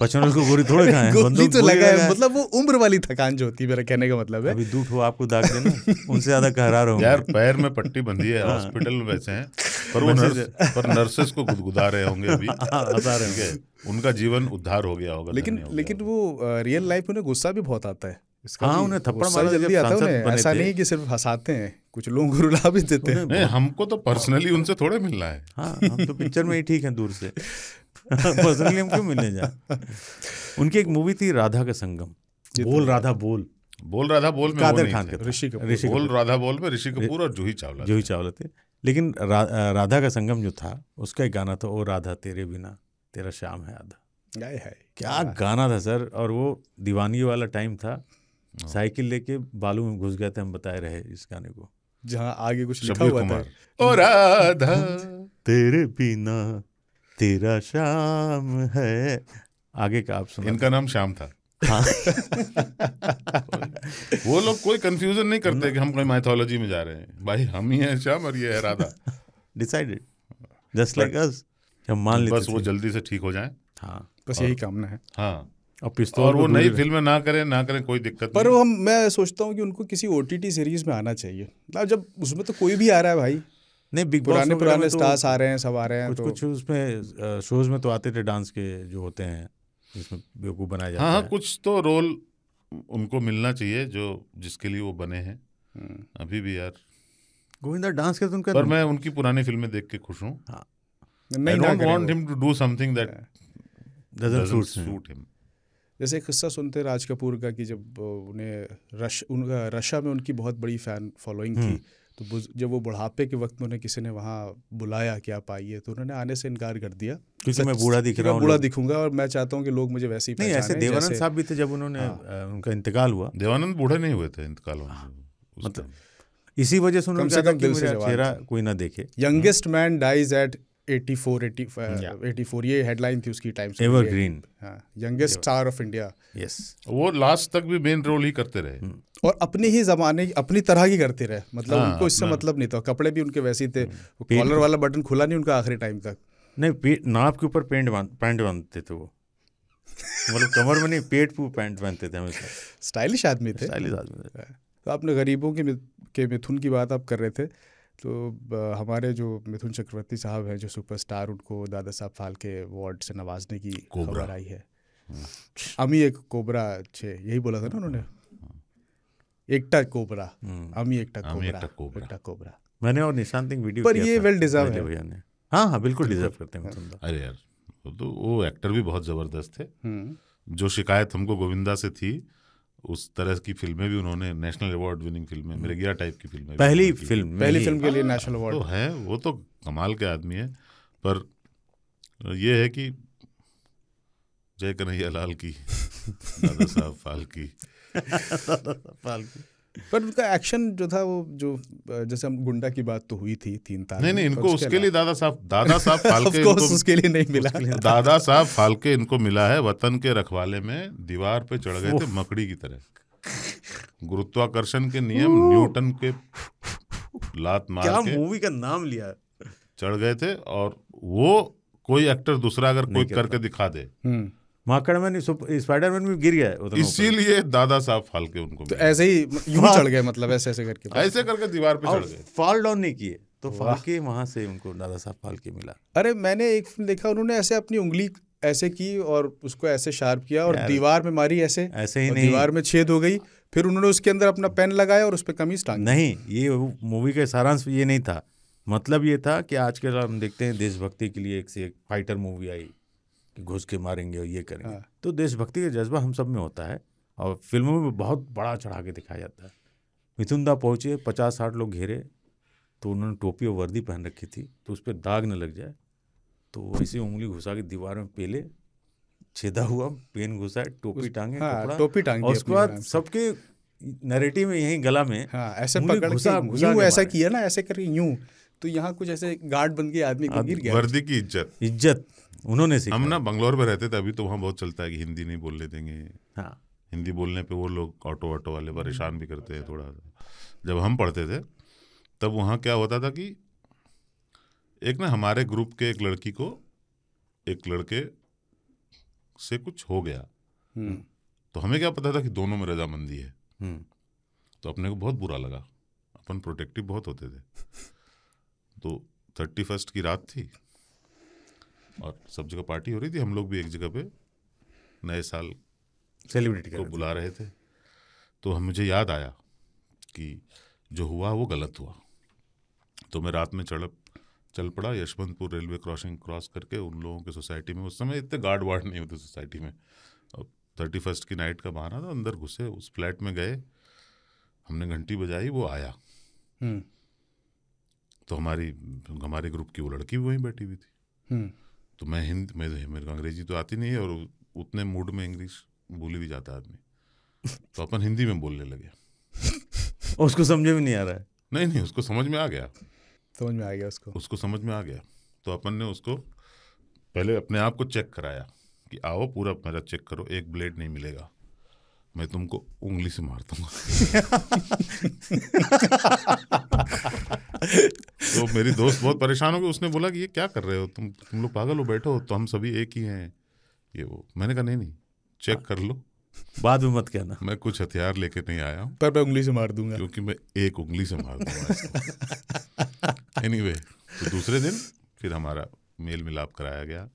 बचपन को गोली थोड़े खाए गोली तो लगा है मतलब वो उम्र वाली थकान जो होती है मेरा कहने का मतलब है अभी दूध हो आपको दाग देना उनसे ज़्यादा कहरा रहा हूँ यार पैर में पट्टी बंधी है हाँ। हॉस्पिटल में बैठे हैं <laughs> पर वो नर्स पर नर्सेस को गुदगुदा रहे होंगे अभी हाँ, रहे होंगे
उनका जीवन उद्धार हो गया होगा लेकिन
लेकिन वो रियल लाइफ में गुस्सा भी बहुत
आता है हाँ उन्हें थप्पड़ मारा जल्दी आता उन्हें ऐसा नहीं
कि सिर्फ हंसाते हैं कुछ लोग रुला भी देते हैं नहीं हमको तो
पर्सनली उनसे थोड़े मिलना है हाँ
हम तो पिक्चर में ही ठीक है दूर से पर्सनली हम क्यों मिलने जाए उनकी एक मूवी थी राधा का संगम तो बोल राधा बोल बोल राधा बोल में कादर खान ऋषि ऋषि बोल राधा बोल में ऋषि कपूर और जूही चावला जूही चावला थे लेकिन राधा का संगम जो था उसका एक गाना था ओ राधा तेरे बिना तेरा श्याम है
आधा
क्या गाना था सर और वो दीवानी वाला टाइम था हाँ। साइकिल लेके बालू में घुस गए थे हम बताए रहे इस गाने को
जहाँ आगे कुछ
लिखा हुआ था और राधा तेरे बिना तेरा शाम है
आगे का आप सुनो इनका नाम शाम था हाँ। <laughs> वो लोग कोई कंफ्यूजन नहीं करते कि हम कोई माइथोलॉजी में जा रहे हैं भाई हम ही हैं शाम और ये है Radha decided just like us हम मान लेते बस वो जल्दी से ठीक हो जाए हाँ बस यही कामना है हाँ अब पिस्तौल और वो नई फिल्में ना करें ना करें कोई दिक्कत नहीं
पर वो हम
मैं सोचता हूँ कि उनको किसी ओ सीरीज में आना चाहिए ना जब उसमें तो कोई भी आ रहा है भाई नहीं बिग पुराने पुराने स्टार्स तो आ रहे हैं सब आ रहे हैं कुछ तो... कुछ
उसमें शोज में तो आते थे डांस के जो होते हैं जिसमें बेवकूफ़ बनाया जाता हाँ हाँ
कुछ तो रोल उनको मिलना चाहिए जो जिसके लिए वो बने हैं हम्म। अभी भी यार
गोविंदा
डांस के तुम तो पर
मैं उनकी पुरानी फिल्में देख के खुश हूँ हाँ नहीं don't want him to do something that doesn't
suit him जैसे एक किस्सा सुनते राज कपूर का कि जब उन्हें रश उनका रशा में उनकी बहुत बड़ी फ़ैन फॉलोइंग थी हम्म। तो जब वो बुढ़ापे के वक्त में उन्हें किसी ने वहाँ बुलाया कि आप आइए तो उन्होंने आने से इनकार कर दिया क्योंकि मतलब मैं बूढ़ा दिख रहा हूँ बूढ़ा दिखूंगा और मैं चाहता हूँ कि लोग मुझे वैसे ही नहीं ऐसे देवानंद साहब भी थे जब उन्होंने हाँ। उनका इंतकाल हुआ देवानंद
बूढ़े नहीं हुए थे इंतकाल हाँ, मतलब इसी वजह से उन्होंने
कोई ना देखे youngest man dies at eighty four eighty four ये हेडलाइन थी उसकी Times youngest star of India yes वो लास्ट तक भी
मेन रोल ही करते रहे hmm.
और अपने ही जमाने अपनी तरह की करते रहे मतलब हाँ, उनको इससे हाँ। मतलब नहीं था कपड़े भी उनके वैसे ही थे कॉलर hmm. वाला बटन खुला नहीं उनका आखिरी टाइम तक नहीं नाप के ऊपर
पेंट पैंट बांधते थे वो मतलब कमर में नहीं पेट पे पैंट पहनते थे हमेशा
स्टाइलिश आदमी थे स्टाइलिश आदमी थे हाँ। तो आपने गरीबों के मिथुन की बात आप कर रहे थे तो हमारे जो मिथुन चक्रवर्ती साहब हैं जो सुपरस्टार उनको दादा साहब फालके अवार्ड से नवाजने की खबर आई है हम्म। अमी एक कोबरा छे यही बोला था ना उन्होंने हाँ। एकटा कोबरा हम्म। अमी एकटा कोबरा एकटा कोबरा
मैंने और निशान सिंह
वीडियो पर ये वेल डिजर्व है हाँ हाँ बिल्कुल डिजर्व करते हैं मिथुन
अरे यार तो वो एक्टर भी बहुत ज़बरदस्त थे हम्म। जो शिकायत हमको गोविंदा से थी उस तरह की फिल्में भी उन्होंने नेशनल अवार्ड विनिंग फिल्में मृगिया हम्म। टाइप की फिल्में पहली फिल्म पहली फिल्म के लिए नेशनल अवार्ड हाँ, तो है वो तो कमाल के आदमी है पर यह है कि जय कन्हैया लाल की दादा साहब फाल की <laughs>
दादा साहब फाल की पर उनका एक्शन जो था वो जो जैसे हम गुंडा की बात तो हुई थी तीन तार नहीं नहीं इनको उसके लिए दादा साहब दादा साहब फालके इनको उसके लिए नहीं मिला लिए
दादा साहब फालके इनको मिला है वतन के रखवाले में दीवार पे चढ़ गए थे मकड़ी की तरह गुरुत्वाकर्षण के नियम न्यूटन के लात मार क्या
मूवी का नाम लिया
चढ़ गए थे और वो कोई एक्टर दूसरा अगर कोई करके दिखा दे हम्म। माकड़मैन स्पाइडरमैन भी गिर गया इसीलिए दादा
साहब फाल के उनको तो ऐसे ही यूं हाँ। चढ़ गए मतलब ऐसे ऐसे करके ऐसे करके दीवार पे चढ़ गए फॉल डाउन नहीं किए तो फाल के वहां से उनको दादा साहब फाल के मिला
अरे मैंने एक फिल्म देखा उन्होंने ऐसे अपनी उंगली ऐसे की और उसको ऐसे शार्प किया और दीवार में मारी ऐसे ऐसे ही नहीं दीवार में छेद हो गई फिर उन्होंने उसके अंदर अपना पेन लगाया और उस पर कमीज टांग नहीं ये मूवी का सारांश ये नहीं था
मतलब ये था कि आज के हम देखते हैं देशभक्ति के लिए एक से एक फाइटर मूवी आई घुस के मारेंगे और ये करेंगे हाँ। तो देशभक्ति का जज्बा हम सब में होता है और फिल्मों में बहुत बड़ा चढ़ा के दिखाया जाता है मिथुन दा पहुँचे पचास साठ लोग घेरे तो उन्होंने टोपी और वर्दी पहन रखी थी तो उस पर दाग न लग जाए तो वैसे उंगली घुसा के दीवार में पेले छेदा हुआ पेन घुसा है टोपी टांगे हाँ, टोपी टांगे और उसके बाद सबके नरेटिव में यही गला में हाँ, ऐसे पकड़ के ऐसा
किया ना ऐसे करके यूं तो यहाँ कुछ ऐसे गार्ड बन के आदमी गिर गया वर्दी
की इज्जत इज्जत उन्होंने हम ना बंगलोर में रहते थे अभी तो वहाँ बहुत चलता है कि हिंदी नहीं बोलने देंगे हाँ हिंदी बोलने पे वो लोग ऑटो ऑटो वाले परेशान भी करते हैं थोड़ा जब हम पढ़ते थे तब वहाँ क्या होता था कि एक ना हमारे ग्रुप के एक लड़की को एक लड़के से कुछ हो गया हम्म। तो हमें क्या पता था कि दोनों में रजामंदी है हम्म। तो अपने को बहुत बुरा लगा अपन प्रोटेक्टिव बहुत होते थे तो थर्टी फर्स्ट की रात थी और सब जगह पार्टी हो रही थी हम लोग भी एक जगह पे नए साल सेलिब्रेट को बुला रहे थे तो हम मुझे याद आया कि जो हुआ वो गलत हुआ तो मैं रात में चढ़ चल पड़ा यशवंतपुर रेलवे क्रॉसिंग क्रॉस करके उन लोगों के सोसाइटी में उस समय इतने गार्ड वार्ड नहीं होते सोसाइटी में अब थर्टी फर्स्ट की नाइट का बहाना था अंदर घुसे उस फ्लैट में गए हमने घंटी बजाई वो आया हम्म। तो हमारी हमारे ग्रुप की वो लड़की भी वहीं बैठी हुई थी हम्म। तो मैं हिंद मैं मेरे को अंग्रेजी तो आती नहीं है और उतने मूड में इंग्लिश बोली भी जाता आदमी <laughs> तो अपन हिंदी में बोलने लगे उसको समझ में नहीं आ रहा है नहीं नहीं उसको समझ में आ गया समझ में आ गया उसको उसको समझ में आ गया तो अपन ने उसको पहले अपने आप को चेक कराया कि आओ पूरा मेरा चेक करो एक ब्लेड नहीं मिलेगा मैं तुमको उंगली से मार दूंगा
<laughs> <laughs> <laughs> तो मेरी दोस्त बहुत
<laughs> परेशान हो गई उसने बोला कि ये क्या कर रहे हो तुम तुम लोग पागल हो बैठो तो हम सभी एक ही हैं ये वो मैंने कहा नहीं नहीं चेक कर लो बाद में मत कहना मैं कुछ हथियार लेके नहीं आया हूँ पर मैं उंगली से मार दूंगा क्योंकि मैं एक उंगली से मार दूंगा एनी <laughs> anyway, तो दूसरे दिन फिर हमारा मेल मिलाप कराया गया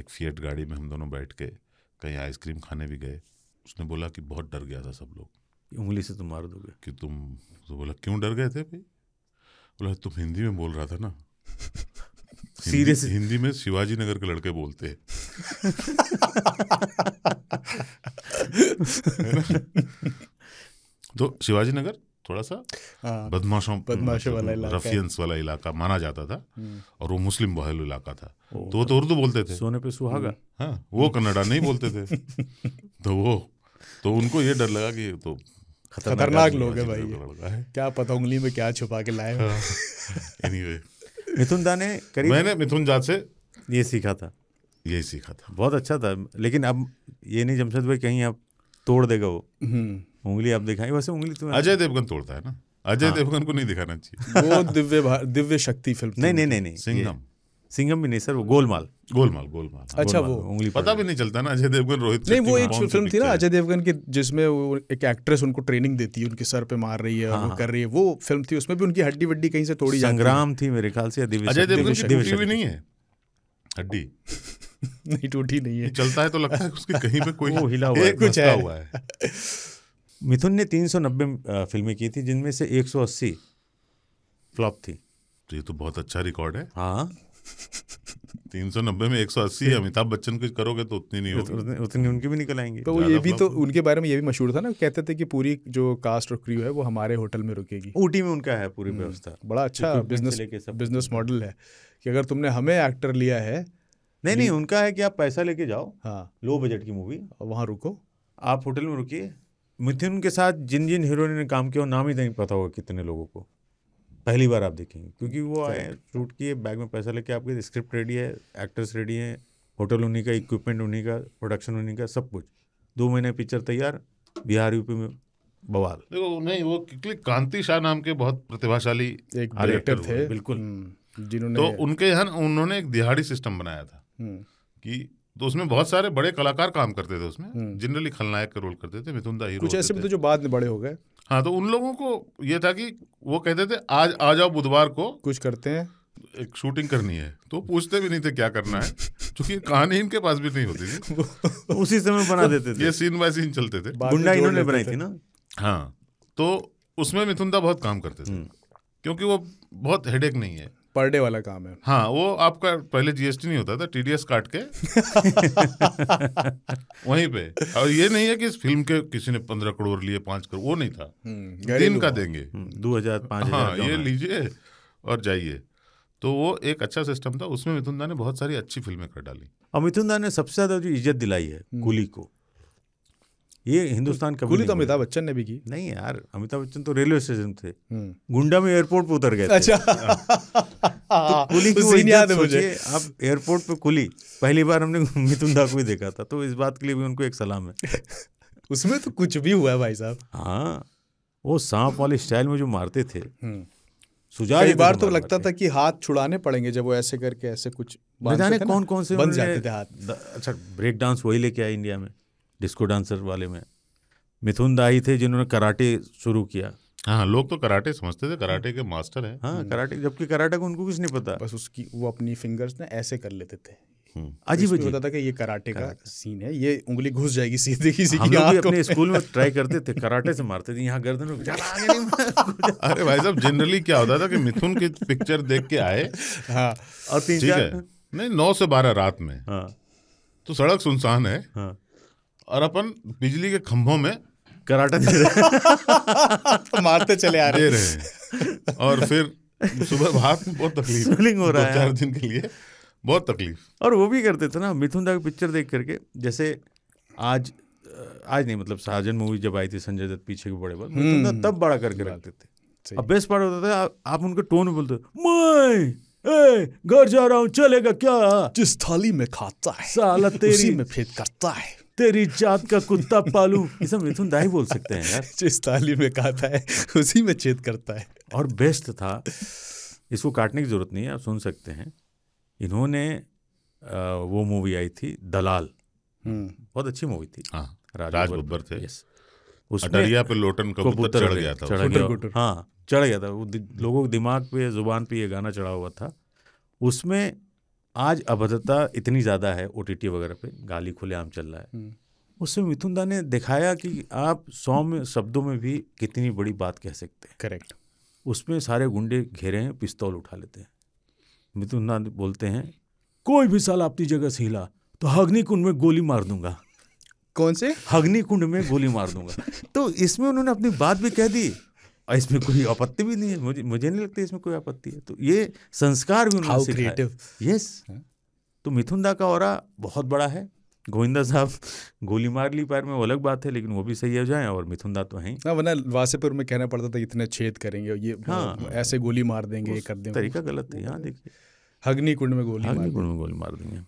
एक फियट गाड़ी में हम दोनों बैठ के कहीं आइसक्रीम खाने भी गए उसने बोला कि बहुत डर गया था सब लोग उंगली से तुम तो मार दोगे कि तुम तो बोला क्यों डर गए थे भाई बोला तुम हिंदी में बोल रहा था ना <laughs> सीरियस हिंदी, में शिवाजी नगर के लड़के बोलते <laughs> है तो शिवाजी नगर थोड़ा सा हाँ। बदमाशों मतलब बदमाशों वाला इलाका रफियंस वाला इलाका माना जाता था हम्म। और वो मुस्लिम बहल इलाका था तो वो तो उर्दू बोलते थे सोने पे सुहागा हाँ वो कन्नडा नहीं बोलते थे <laughs> तो वो तो उनको ये डर लगा कि तो
खतरनाक लोग है भाई
क्या पता उंगली में क्या छुपा के लाए
एनीवे हाँ। मिथुन दा ने करीब मैंने मिथुन जात से ये सीखा था यही सीखा था बहुत अच्छा था लेकिन अब ये नहीं जमशेद भाई कहीं आप तोड़ देगा वो
हम्म।
उंगली आप दिखाई वैसे उंगली तुम्हें अजय देवगन तोड़ता है ना अजय हाँ। देवगन को नहीं दिखाना चाहिए वो दिव्य दिव्य शक्ति फिल्म नहीं नहीं नहीं नहीं सिंगम सिंघम भी नहीं सर वो गोलमाल गोलमाल गोलमाल हाँ, अच्छा गोलमाल, वो उंगली पता
भी नहीं चलता ना अजय देवगन रोहित नहीं वो एक फिल्म थी ना अजय देवगन की जिसमें वो एक एक्ट्रेस उनको ट्रेनिंग देती है उनके सर पे मार रही है हाँ, वो हाँ। कर रही है वो फिल्म थी उसमें भी उनकी हड्डी वड्डी कहीं से थोड़ी संग्राम
थी मेरे ख्याल से अजय देवगन की भी नहीं है हड्डी <laughs>
नहीं टूटी नहीं है चलता है तो लगता है उसके कहीं पे कोई <laughs> हिला हुआ है कुछ हुआ है
मिथुन ने 390 फिल्में की थी जिनमें से 180 फ्लॉप थी
तो ये तो बहुत अच्छा रिकॉर्ड है हाँ <laughs> तीन सौ नब्बे में एक सौ अस्सी अमिताभ बच्चन कुछ करोगे तो उतनी नहीं होगी उतनी,
उतनी उनकी भी निकल आएंगे तो ये भी तो उनके बारे में ये भी मशहूर था ना कहते थे कि पूरी जो कास्ट और क्रू है वो हमारे होटल में रुकेगी ऊटी में उनका है पूरी हम्म, व्यवस्था बड़ा अच्छा बिजनेस बिजनेस मॉडल है कि अगर तुमने हमें एक्टर लिया है नहीं नहीं उनका है कि आप पैसा लेके जाओ हाँ लो बजट की मूवी और वहाँ रुको आप होटल में रुकिए
मिथुन के साथ जिन जिन हीरोइन ने काम किया नाम ही नहीं पता होगा कितने लोगों को पहली बार आप देखेंगे क्योंकि वो आए शूट किए बैग में पैसा लेके आपके स्क्रिप्ट रेडी है एक्टर्स रेडी हैं होटल उन्हीं का इक्विपमेंट उन्हीं का प्रोडक्शन उन्हीं का सब कुछ दो महीने पिक्चर तैयार बिहार यूपी में
बवाल देखो नहीं वो क्योंकि कांति शाह नाम के बहुत प्रतिभाशाली एक डायरेक्टर थे बिल्कुल हम्म, जिन्होंने तो उनके यहाँ उन्होंने एक दिहाड़ी सिस्टम बनाया था हम्म। कि तो उसमें बहुत सारे बड़े कलाकार काम करते थे उसमें जनरली हम्म। खलनायक का रोल करते थे मिथुन दा हीरो कुछ ऐसे
भी तो जो बाद में बड़े हो गए
हाँ तो उन लोगों को ये था कि वो कहते थे आज आ जाओ बुधवार को कुछ करते हैं एक शूटिंग करनी है तो पूछते भी नहीं थे क्या करना है क्योंकि कहानी इनके पास भी नहीं होती थी <laughs> उसी समय बना तो देते थे ये सीन बाय सीन चलते थे गुंडा इन्होंने बनाई थी ना हाँ तो उसमें मिथुन दा बहुत काम करते थे हम्म। क्योंकि वो बहुत
हेडेक नहीं है पर डे वाला काम है हाँ वो
आपका पहले जीएसटी नहीं होता था टीडीएस काट के <laughs> वहीं पे और ये नहीं है कि इस फिल्म के किसी ने पंद्रह करोड़ लिए पांच करोड़ वो नहीं था हम्म, दिन का देंगे हम्म, दो हजार पांच हाँ ये लीजिए और जाइए तो वो एक अच्छा सिस्टम था उसमें मिथुन दा ने बहुत सारी अच्छी फिल्में कर डाली और मिथुन दा ने सबसे ज्यादा जो इज्जत दिलाई है
हम्म। कुली को
ये हिंदुस्तान कभी तो नहीं तो अमिताभ
बच्चन ने भी की नहीं यार अमिताभ बच्चन तो रेलवे स्टेशन थे हम्म। गुंडा में एयरपोर्ट पे उतर गए अच्छा
हाँ। तो कुली की याद है मुझे आप
एयरपोर्ट पे कुली पहली बार हमने <laughs> मिथुन दा को देखा था तो इस बात के लिए भी उनको एक सलाम है <laughs> उसमें तो कुछ भी हुआ है भाई साहब हाँ वो सांप वाले स्टाइल में जो मारते थे हम्म। सुझाव एक बार तो लगता
था कि हाथ छुड़ाने पड़ेंगे जब वो ऐसे करके ऐसे कुछ जाने कौन कौन से बन जाते थे हाथ
अच्छा ब्रेक डांस वही लेके आए इंडिया में डिस्को डांसर वाले में मिथुन दाई
थे जिन्होंने कराटे शुरू किया हाँ लोग तो कराटे समझते थे कराटे के मास्टर हैं
हाँ हम्म।
कराटे जबकि कराटे को उनको कुछ नहीं पता बस उसकी वो अपनी फिंगर्स ना ऐसे कर लेते थे अजीब हम्म। अजीब होता था कि ये कराटे का सीन है ये उंगली घुस जाएगी सीधे किसी हम लोग अपने स्कूल में ट्राई करते थे
कराटे से मारते थे यहाँ गर्दन में अरे भाई साहब जनरली क्या होता था कि मिथुन की पिक्चर देख के आए हाँ और ठीक है नहीं नौ से बारह रात में हाँ तो सड़क सुनसान है हाँ और अपन बिजली के खंभों में कराटा दे रहे <laughs> तो मारते चले आ रहे, रहे और फिर सुबह में बहुत तकलीफ हो रहा है चार दिन के लिए बहुत तकलीफ
और वो भी करते थे ना मिथुन दा की पिक्चर देख करके जैसे आज आज नहीं मतलब साजन मूवी जब आई थी संजय दत्त पीछे के बड़े बल मिथुन हम्म। तब बड़ा करके रखते थे अब बेस्ट पार्ट होता था आप उनके टोन बोलते मैं घर जा रहा हूँ चलेगा क्या जिस थाली में खाता है साला तेरी में फेंक करता है तेरी जात का कुत्ता पालू ये सब मिथुन दाई बोल सकते हैं यार जिस ताली में काटा है उसी में छेद करता है और बेस्ट था इसको काटने की ज़रूरत नहीं है आप सुन सकते हैं इन्होंने वो मूवी आई थी दलाल हम्म। बहुत अच्छी मूवी थी हाँ, राज बब्बर थे यस अटरिया पे लोटन कबूतर चढ़ गया था चढ़ गया हाँ चढ़ गया था वो लोगों के दिमाग पे जुबान पे ये गाना चढ़ा हुआ था उसमें आज अभद्रता इतनी ज़्यादा है ओ वगैरह पे गाली खुलेआम चल रहा है हम्म। उससे मिथुन दा ने दिखाया कि आप सौ में शब्दों में भी कितनी बड़ी बात कह सकते हैं करेक्ट उसमें सारे गुंडे घेरे हैं पिस्तौल उठा लेते हैं मिथुन दा बोलते हैं कोई भी साल अपनी जगह से हिला तो अग्निकुंड में गोली मार दूंगा कौन से अग्निकुंड में गोली मार दूंगा <laughs> तो इसमें उन्होंने अपनी बात भी कह दी और इसमें कोई आपत्ति भी नहीं है मुझे मुझे नहीं लगता इसमें कोई आपत्ति है तो ये संस्कार भी उन्होंने सिखाया हाँ। यस तो मिथुन दा का और बहुत बड़ा है गोविंदा साहब गोली मार ली पैर में वो अलग बात है लेकिन वो भी सही हो जाए और मिथुन दा
तो है हाँ, वरना वासेपुर में कहना पड़ता था इतने छेद करेंगे ये हाँ ऐसे गोली मार देंगे ये कर देंगे तरीका गलत है यहाँ देखिए अग्निकुंड में गोली अग्निकुंड
में गोली मार देंगे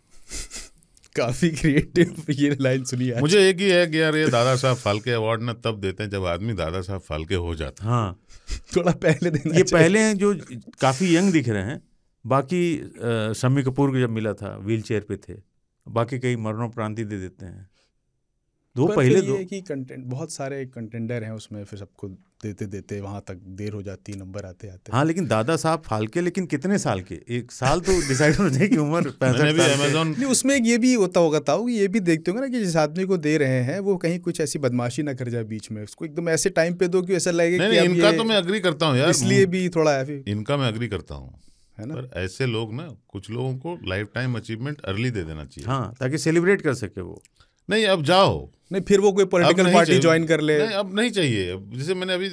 काफी क्रिएटिव ये लाइन सुनी है मुझे एक
ही है कि यार ये दादा साहब फालके अवार्ड ना तब देते हैं जब आदमी दादा साहब फालके हो जाता हाँ
थोड़ा पहले देना ये पहले हैं जो
काफी
यंग दिख रहे हैं बाकी शम्मी कपूर को जब मिला था व्हील चेयर पे थे बाकी कई मरणोपरांति दे देते हैं दो पहले दो कि
कंटेंट बहुत सारे कंटेंडर हैं उसमें फिर सबको देते देते वहाँ तक देर हो जाती है नंबर आते आते
हाँ लेकिन दादा साहब फालके
लेकिन कितने साल के
एक साल तो डिसाइड हो जाए कि उम्र
अमेजोन <laughs> नहीं उसमें ये भी होता होगा ताऊ ये भी देखते होंगे ना कि जिस आदमी को दे रहे हैं वो कहीं कुछ ऐसी बदमाशी ना कर जाए बीच में उसको एकदम ऐसे टाइम पे दो कि ऐसा लगे नहीं, कि इनका तो मैं अग्री करता हूँ इसलिए
भी थोड़ा है इनका मैं अग्री करता हूँ है ना पर ऐसे लोग ना कुछ लोगों को लाइफ टाइम अचीवमेंट अर्ली दे देना चाहिए हाँ ताकि सेलिब्रेट कर सके वो नहीं अब जाओ नहीं फिर वो कोई पॉलिटिकल पार्टी ज्वाइन कर ले नहीं अब नहीं चाहिए जैसे मैंने अभी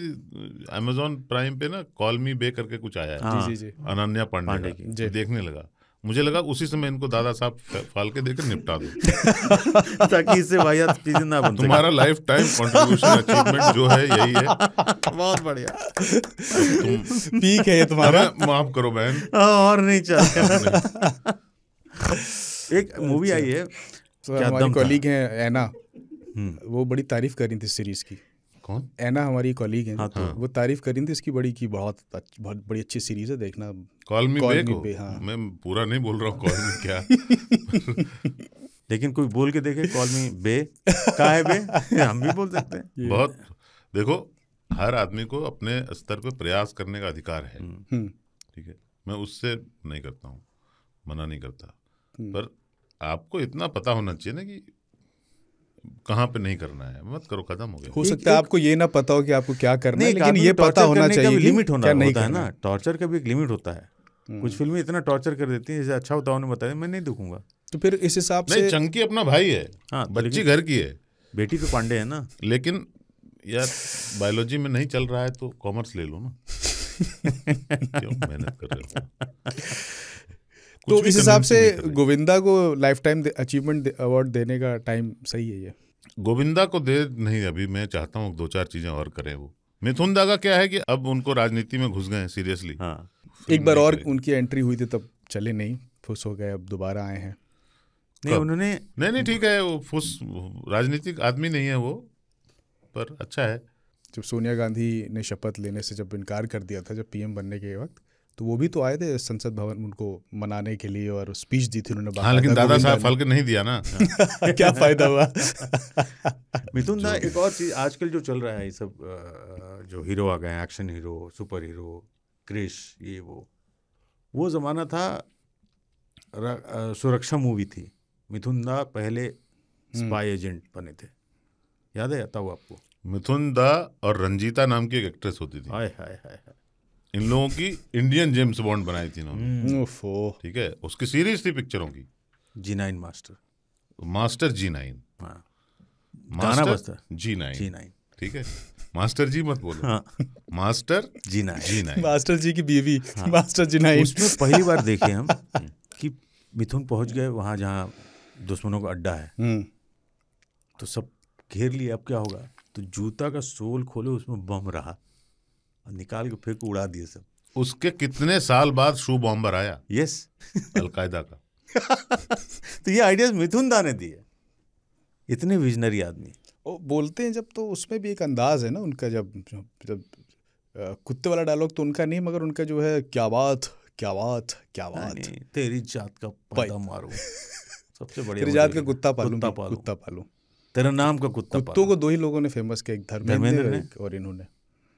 अमेजोन प्राइम पे ना कॉल मी बे करके कुछ आया है हाँ। जी जी अनन्या पांडे का देखने लगा मुझे लगा उसी समय इनको दादा साहब फाल के देकर निपटा दो <laughs> ताकि इससे भाई
ना बन तुम्हारा लाइफ टाइम कंट्रीब्यूशन अचीवमेंट जो
है यही है बहुत बढ़िया
तुम
पीक है ये तुम्हारा माफ
करो बहन हाँ, और नहीं चाहिए <laughs> एक मूवी अच्छा। आई है तो हमारी कॉलीग
हैं ऐना हम्म। वो बड़ी तारीफ कर रही थी सीरीज की कौन ऐना हमारी कॉलीग है हाँ, हाँ. वो तारीफ कर रही थी इसकी बड़ी की बहुत बहुत बड़ी अच्छी सीरीज है देखना कॉल मी कॉल मी पे
हाँ मैं पूरा नहीं बोल रहा कॉल मी क्या <laughs> लेकिन कोई बोल के देखे कॉल मी बे का है बे <laughs> हम भी बोल सकते हैं बहुत देखो हर आदमी को अपने स्तर पर प्रयास करने का अधिकार है हम्म। हम्म। ठीक है मैं उससे नहीं करता हूँ मना नहीं करता पर आपको इतना पता होना चाहिए ना कि कहाँ पे नहीं करना है मत करो कदम हो गया हो सकता है
आपको ये ना पता हो कि आपको क्या करना है लेकिन ये पता होना चाहिए लिमिट होना नहीं होता है ना
टॉर्चर का भी एक लिमिट होता
है हम्म। कुछ फिल्में इतना टॉर्चर कर देती हैं जैसे अच्छा होता उन्होंने बताया मैं नहीं दुखूंगा तो फिर इस हिसाब से चंकी अपना भाई है हाँ तो बच्ची घर की है
बेटी तो पांडे है ना लेकिन यार बायोलॉजी में नहीं चल रहा है तो कॉमर्स ले लो ना <laughs> क्यों मेहनत कर रहे हो
<laughs> तो इस हिसाब से गोविंदा को लाइफ टाइम अचीवमेंट अवार्ड देने का टाइम सही है ये
गोविंदा को दे नहीं अभी मैं चाहता हूँ दो चार चीजें और करें वो मिथुन दा का क्या है कि अब उनको राजनीति में घुस गए सीरियसली हाँ एक बार और
उनकी एंट्री हुई थी तब चले नहीं फुस हो गए अब दोबारा आए हैं नहीं उन्होंने नहीं नहीं ठीक है वो फुस राजनीतिक आदमी नहीं है वो पर अच्छा है जब सोनिया गांधी ने शपथ लेने से जब इनकार कर दिया था जब पीएम बनने के वक्त तो वो भी तो आए थे संसद भवन उनको मनाने के लिए और स्पीच दी थी उन्होंने हाँ, लेकिन दादा साहब फल नहीं दिया ना <laughs> क्या फायदा हुआ <laughs> मिथुन दा एक
और चीज आजकल जो चल रहा है ये सब जो हीरो आ गए action hero super hero Krrish ये वो वो ज़माना था सुरक्षा मूवी थी मिथुन दा पहले स्पाई हम्म। एजेंट बने थे
याद है आता हुआ आपको मिथुन दा और रंजीता नाम की एक एक्ट्रेस होती थी हाय हाय हाय हाय इन लोगों की इंडियन जेम्स बॉन्ड बनाई थी इन्होंने हम्म। ठीक है उसकी सीरीज थी पिक्चरों की G nine master master G nine गाना बजता जी नाइन जी नाइन ठीक है मास्टर जी मत बोलो हाँ। Master G nine G
nine master ji की बीवी हाँ। मास्टर जी नाइन उसमें पहली बार देखे हम
कि मिथुन पहुंच गए वहां जहाँ दुश्मनों का अड्डा है हम्म। तो सब घेर लिए अब क्या होगा तो जूता का सोल खोले उसमें बम रहा निकाल के फिर उड़ा दिए सब उसके कितने साल बाद शू बॉम्बर आया यस <laughs> अलकायदा का <laughs> तो ये आइडियाज मिथुन दा
ने दिए इतने विजनरी आदमी वो बोलते हैं जब तो उसमें भी एक अंदाज है ना उनका जब जब, कुत्ते वाला डायलॉग तो उनका नहीं मगर उनका जो है क्या बात क्या बात क्या बात तेरी जात का पता मारो सबसे बड़ी तेरी जात का कुत्ता पालू कुत्ता पालू तेरा नाम का कुत्ता कुत्तों को दो ही लोगों ने फेमस किया एक धर्मेंद्र और इन्होंने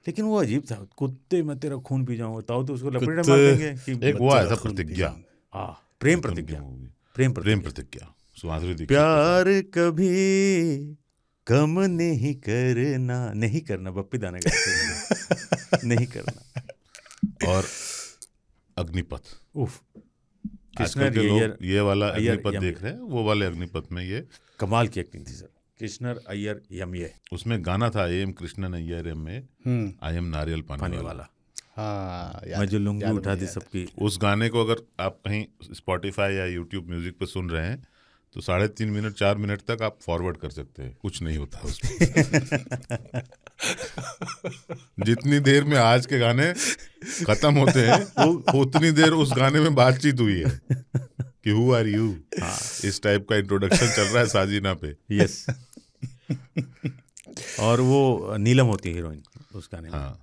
लेकिन वो अजीब था कुत्ते में तेरा खून पी जाऊंगा ताओ तो उसको लपेटे मार देंगे कि एक वो आया था प्रतिज्ञा
हाँ प्रेम प्रतिज्ञा प्रेम प्रेम प्रतिज्ञा
प्यार कभी कम नहीं करना नहीं करना
बप्पी दाने का
नहीं करना
और अग्निपथ
उफ किसने के ये वाला अग्निपथ देख रहे
हैं वो वाले अग्निपथ में ये कमाल की एक्टिंग थी sir Krishnan Iyer M A उसमें गाना था I am Krishnan Iyer M A I am nariyal pani, पानी वाला, वाला। हाँ, मैं जो लुंगी उठा दी सबकी उस गाने को अगर आप कहीं स्पॉटिफाई या यूट्यूब म्यूजिक पर सुन रहे हैं तो साढ़े तीन मिनट चार मिनट तक आप फॉरवर्ड कर सकते हैं कुछ नहीं होता उसमें <laughs> जितनी देर में आज के गाने खत्म होते हैं वो उतनी देर उस गाने में बातचीत हुई है कि हु आर यू इस टाइप का इंट्रोडक्शन चल रहा है साजिना पे यस yes. <laughs> और वो नीलम
होती है हीरोइन उस गाने में हाँ।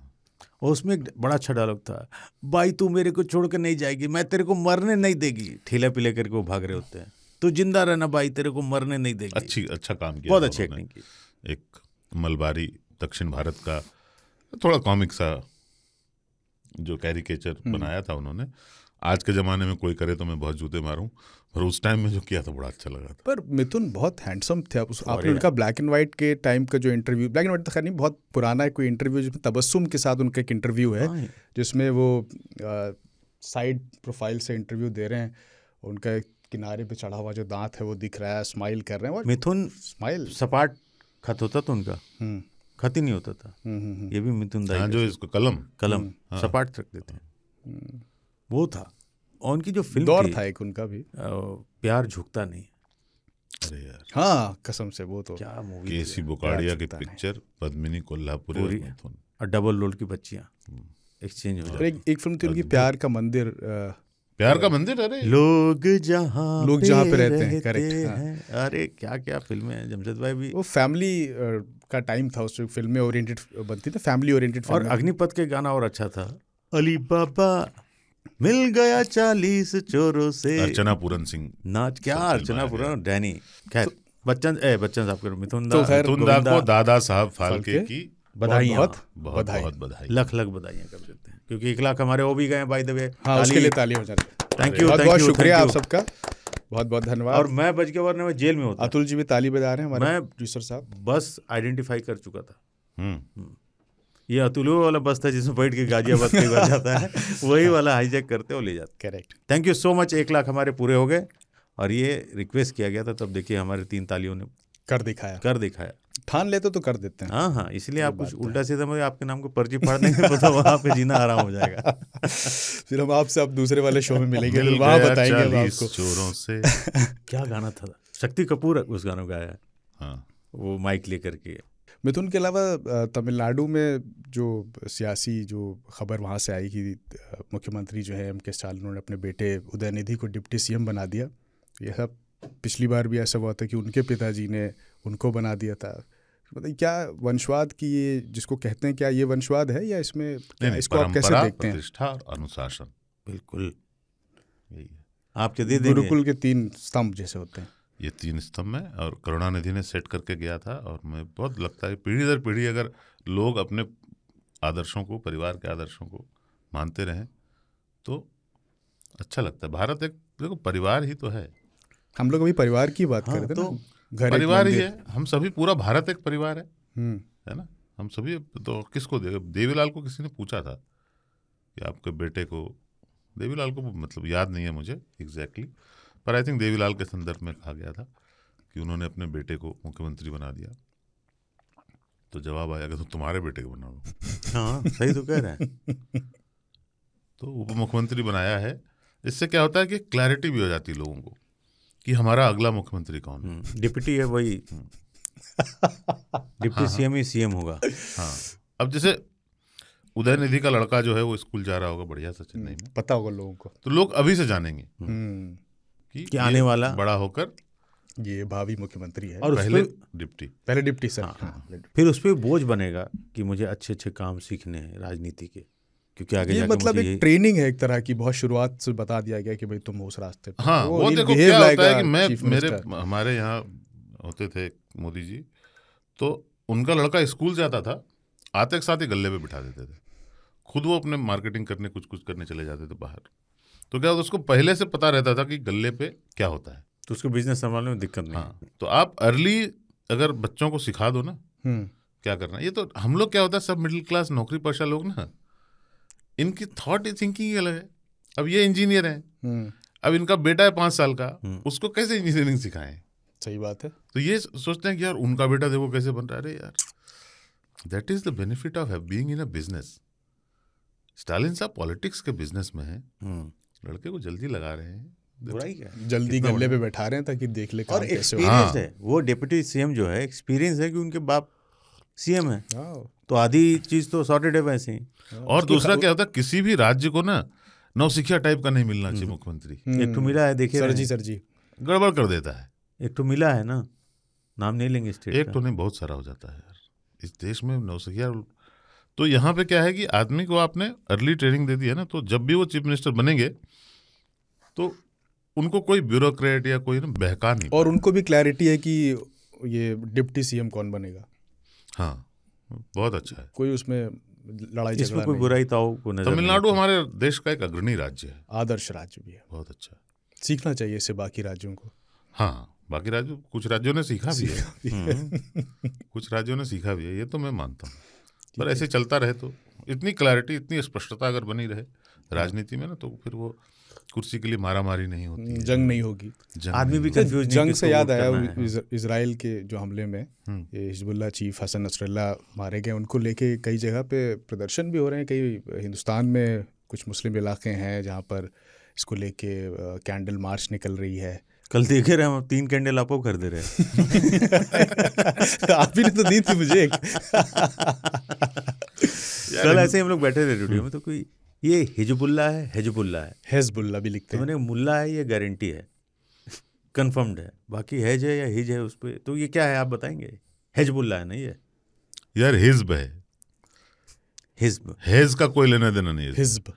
और उसमें एक बड़ा अच्छा डायलॉग था भाई तू मेरे को छोड़ कर नहीं जाएगी मैं तेरे को मरने नहीं देगी ठेले पिले करके वो भाग रहे होते हैं तो जिंदा रहना भाई तेरे को
मरने नहीं देगी अच्छी अच्छा काम किया बहुत अच्छी एक्टिंग की एक मलबारी दक्षिण भारत का थोड़ा कॉमिक सा जो कैरिकेचर हम्म। बनाया था उन्होंने आज के ज़माने में कोई करे तो मैं बहुत जूते मारूं पर उस टाइम में जो किया था बड़ा अच्छा लगा था
पर मिथुन बहुत हैंडसम थे आप उस आपने उनका ब्लैक एंड वाइट के टाइम का जो इंटरव्यू ब्लैक एंड वाइट तो खैर नहीं बहुत पुराना है कोई इंटरव्यू जिसमें तबस्सुम के साथ उनका एक इंटरव्यू है हाँ। जिसमें वो साइड प्रोफाइल से इंटरव्यू दे रहे हैं उनका किनारे पे चढ़ा हुआ जो दांत है वो दिख रहा है स्माइल कर रहे हैं
मिथुन स्माइल सपाट खत होता था उनका हम्म। खत ही नहीं होता था हम्म, हम्म, ये भी मिथुन हाँ, जो इसको कलम कलम हाँ।
सपाट रख देते हैं वो था और उनकी जो फिल्म दौर थी, था एक उनका भी
प्यार झुकता नहीं
अरे यार हाँ कसम से वो तो क्या मूवी केसी बुकाड़िया की
पिक्चर पद्मिनी कोल्हापुरी
और डबल रोल की बच्चियाँ एक्सचेंज हम्म। हो जाए
एक, एक फिल्म थी उनकी प्यार का मंदिर प्यार का मंदिर अरे लोग जहाँ लोग जहाँ पे रहते हैं करेक्ट हाँ। अरे क्या क्या फिल्में हैं जमशेद भाई भी वो फैमिली का टाइम था उस फिल्म में ओरिएंटेड बनती थी फैमिली ओरिएंटेड और अग्निपथ
के गाना और अच्छा था अली बाबा मिल गया चालीस चोरों से अर्चना पूरन सिंह नाच क्या अर्चना पूरन डैनी खैर तो- बच्चन ए बच्चन साहब के मिथुन तो मिथुन दा को दादा साहब फालके की बधाई बहुत बहुत बहुत बधाई लख लख बधाइयाँ कर देते हैं क्योंकि एक लाख हमारे वो भी गए बाय द वे उसके लिए ताली हो जाती थैंक यू बहुत बहुत शुक्रिया आप सबका
बहुत बहुत धन्यवाद और मैं
बच के वरना मैं जेल में होता
अतुल जी भी ताली बजा रहे हैं हमारे
मैं साहब बस आइडेंटिफाई कर चुका था
हम्म,
हम्म।
ये अतुलु वाला बस था जिसमें बैठ के गाजियाबाद के बाद जाता है <laughs> वही वाला हाईजैक करते हो ले जाते correct thank you so much एक लाख हमारे पूरे हो गए और ये रिक्वेस्ट किया गया था तब देखिए हमारे तीन तालियों ने कर दिखाया कर दिखाया ठान लेते तो, तो कर देते हैं हाँ हाँ इसलिए आप कुछ उल्टा सीधा मतलब आपके नाम को पर्ची पढ़ देंगे तो, तो वहाँ पे जीना आराम हो जाएगा <laughs> फिर हम आपसे अब
दूसरे वाले शो में मिलेंगे वहाँ बताएंगे आपको चोरों से <laughs> क्या गाना था
शक्ति कपूर उस गानों गाया है हाँ वो माइक लेकर के
मिथुन के अलावा तमिलनाडु में जो सियासी जो खबर वहाँ से आई कि मुख्यमंत्री जो है एम के स्टालिन उन्होंने अपने बेटे उदयनिधि को डिप्टी सीएम बना दिया यह सब पिछली बार भी ऐसा हुआ था कि उनके पिताजी ने उनको बना दिया था मतलब क्या वंशवाद की ये जिसको कहते हैं क्या ये वंशवाद है या इसमें इसको आप कैसे देखते
हैं अनुशासन बिल्कुल आपके दीदी गुरुकुल
के तीन स्तंभ जैसे होते हैं
ये तीन स्तंभ है और करुणानिधि ने सेट करके गया था और मैं बहुत लगता है पीढ़ी दर पीढ़ी अगर लोग अपने आदर्शों को परिवार के आदर्शों को मानते रहें तो अच्छा लगता है भारत एक देखो परिवार ही तो है
हम लोग अभी परिवार की बात हाँ, कर रहे तो घर
परिवार ही है हम सभी पूरा भारत एक परिवार है हम्म। है ना हम सभी तो किसको दे देवीलाल को किसी ने पूछा था कि आपके बेटे को देवीलाल को मतलब याद नहीं है मुझे एग्जैक्टली exactly, पर आई थिंक देवीलाल के संदर्भ में कहा गया था कि उन्होंने अपने बेटे को मुख्यमंत्री बना दिया तो जवाब आया कि तुम तुम्हारे बेटे को बनाओ हाँ सही तो कह रहे हैं तो उप मुख्यमंत्री बनाया है इससे क्या होता है कि क्लैरिटी भी हो जाती है लोगों को कि हमारा अगला मुख्यमंत्री कौन है हम्म, डिप्टी है वही हम्म। डिप्टी हाँ। सीएम ही सीएम होगा हाँ अब जैसे उदय निधि का लड़का जो है वो स्कूल जा रहा होगा बढ़िया सा हम्म, चेन्नई में पता होगा लोगों को तो लोग अभी से जानेंगे कि आने वाला बड़ा होकर ये
भावी
मुख्यमंत्री है और पहले
डिप्टी पहले डिप्टी सर हाँ, हाँ, हाँ, फिर उस पर बोझ बनेगा कि मुझे अच्छे अच्छे काम सीखने हैं राजनीति के क्योंकि आगे ये मतलब एक
ट्रेनिंग है एक तरह की बहुत शुरुआत से बता दिया गया कि भाई तुम उस रास्ते हाँ वो, वो देखो क्या होता है कि मैं मेरे
हमारे यहाँ होते थे मोदी जी तो उनका लड़का स्कूल जाता था आते के साथ ही गले पे बिठा देते थे खुद वो अपने मार्केटिंग करने कुछ कुछ करने चले जाते थे बाहर तो क्या उसको पहले से पता रहता था कि गले पे क्या होता है तो उसको बिजनेस संभालने में दिक्कत नहीं हाँ, तो आप अर्ली अगर बच्चों को सिखा दो ना हम्म। क्या करना ये तो हम लोग क्या होता है सब मिडिल क्लास नौकरी पेशा लोग ना इनकी थॉट थिंकिंग अलग है अब ये इंजीनियर हैं हम्म। अब इनका बेटा है पांच साल का हम्म। उसको कैसे इंजीनियरिंग सिखाएं सही बात है तो ये सोचते हैं कि यार उनका बेटा देखो कैसे बन रहा है यार that is the benefit of being in a business Stalin साहब पॉलिटिक्स के बिजनेस में है लड़के को जल्दी लगा रहे हैं जल्दी गले पे बैठा रहे हैं ताकि
देख ले और एक्सपीरियंस
हाँ। है
वो डिप्टी सीएम जो है एक्सपीरियंस है कि उनके बाप सीएम है हाँ। तो आधी चीज तो सॉर्टेड है वैसे ही हाँ। और दूसरा क्या
होता है किसी भी राज्य को ना नौसिखिया टाइप का नहीं मिलना चाहिए हम्म। मुख्यमंत्री एक तो मिला है देखिए सर जी सर जी गड़बड़ कर देता है एक तो मिला है ना नाम नहीं लेंगे स्टेट एक तो नहीं बहुत सारा हो जाता है यार इस देश में नौसिखिया तो यहाँ पे क्या है कि आदमी को आपने अर्ली ट्रेनिंग दे दी है ना तो जब भी वो चीफ मिनिस्टर बनेंगे तो उनको कोई ब्यूरोक्रेट या कोई ना बहका नहीं और
उनको भी क्लैरिटी है कि ये डिप्टी सीएम कौन बनेगा
हाँ बहुत अच्छा है
कोई उसमें लड़ाई इसमें कोई बुराई ताओ को तमिलनाडु हमारे
देश का एक अग्रणी राज्य है
आदर्श राज्य भी है बहुत अच्छा सीखना चाहिए इसे बाकी राज्यों को
हाँ बाकी राज्यों कुछ राज्यों ने सीखा भी है हम्म, कुछ राज्यों ने सीखा भी है ये तो मैं मानता हूँ पर ऐसे चलता रहे तो इतनी क्लैरिटी इतनी स्पष्टता अगर बनी रहे राजनीति में ना तो फिर वो कुर्सी के लिए मारा मारी नहीं होती जंग नहीं होगी आदमी भी कंफ्यूज जंग से याद आया
इसराइल के जो हमले में हम्म। हिजबुल्ला चीफ हसन नसरल्ला मारे गए उनको लेके कई जगह पे प्रदर्शन भी हो रहे हैं कई हिंदुस्तान में कुछ मुस्लिम इलाके हैं जहाँ पर इसको लेके कैंडल मार्च निकल रही है कल देखे रहे हम तीन कैंडल आपको दे रहे
<laughs> आप ही ने तो दी थी मुझे <laughs> कल ऐसे हम लोग बैठे थे रेडियो में तो कोई
ये हिजबुल्ला है हिजबुल्ला है हेजबुल्ला भी लिखते हैं तो मैंने मुल्ला है ये गारंटी है कन्फर्म्ड है बाकी हैज है या हिज है उस पर तो ये क्या है आप बताएंगे हिजबुल्ला है ना ये
यार हिजब है हिजब हेज का कोई लेना देना नहीं है हिजब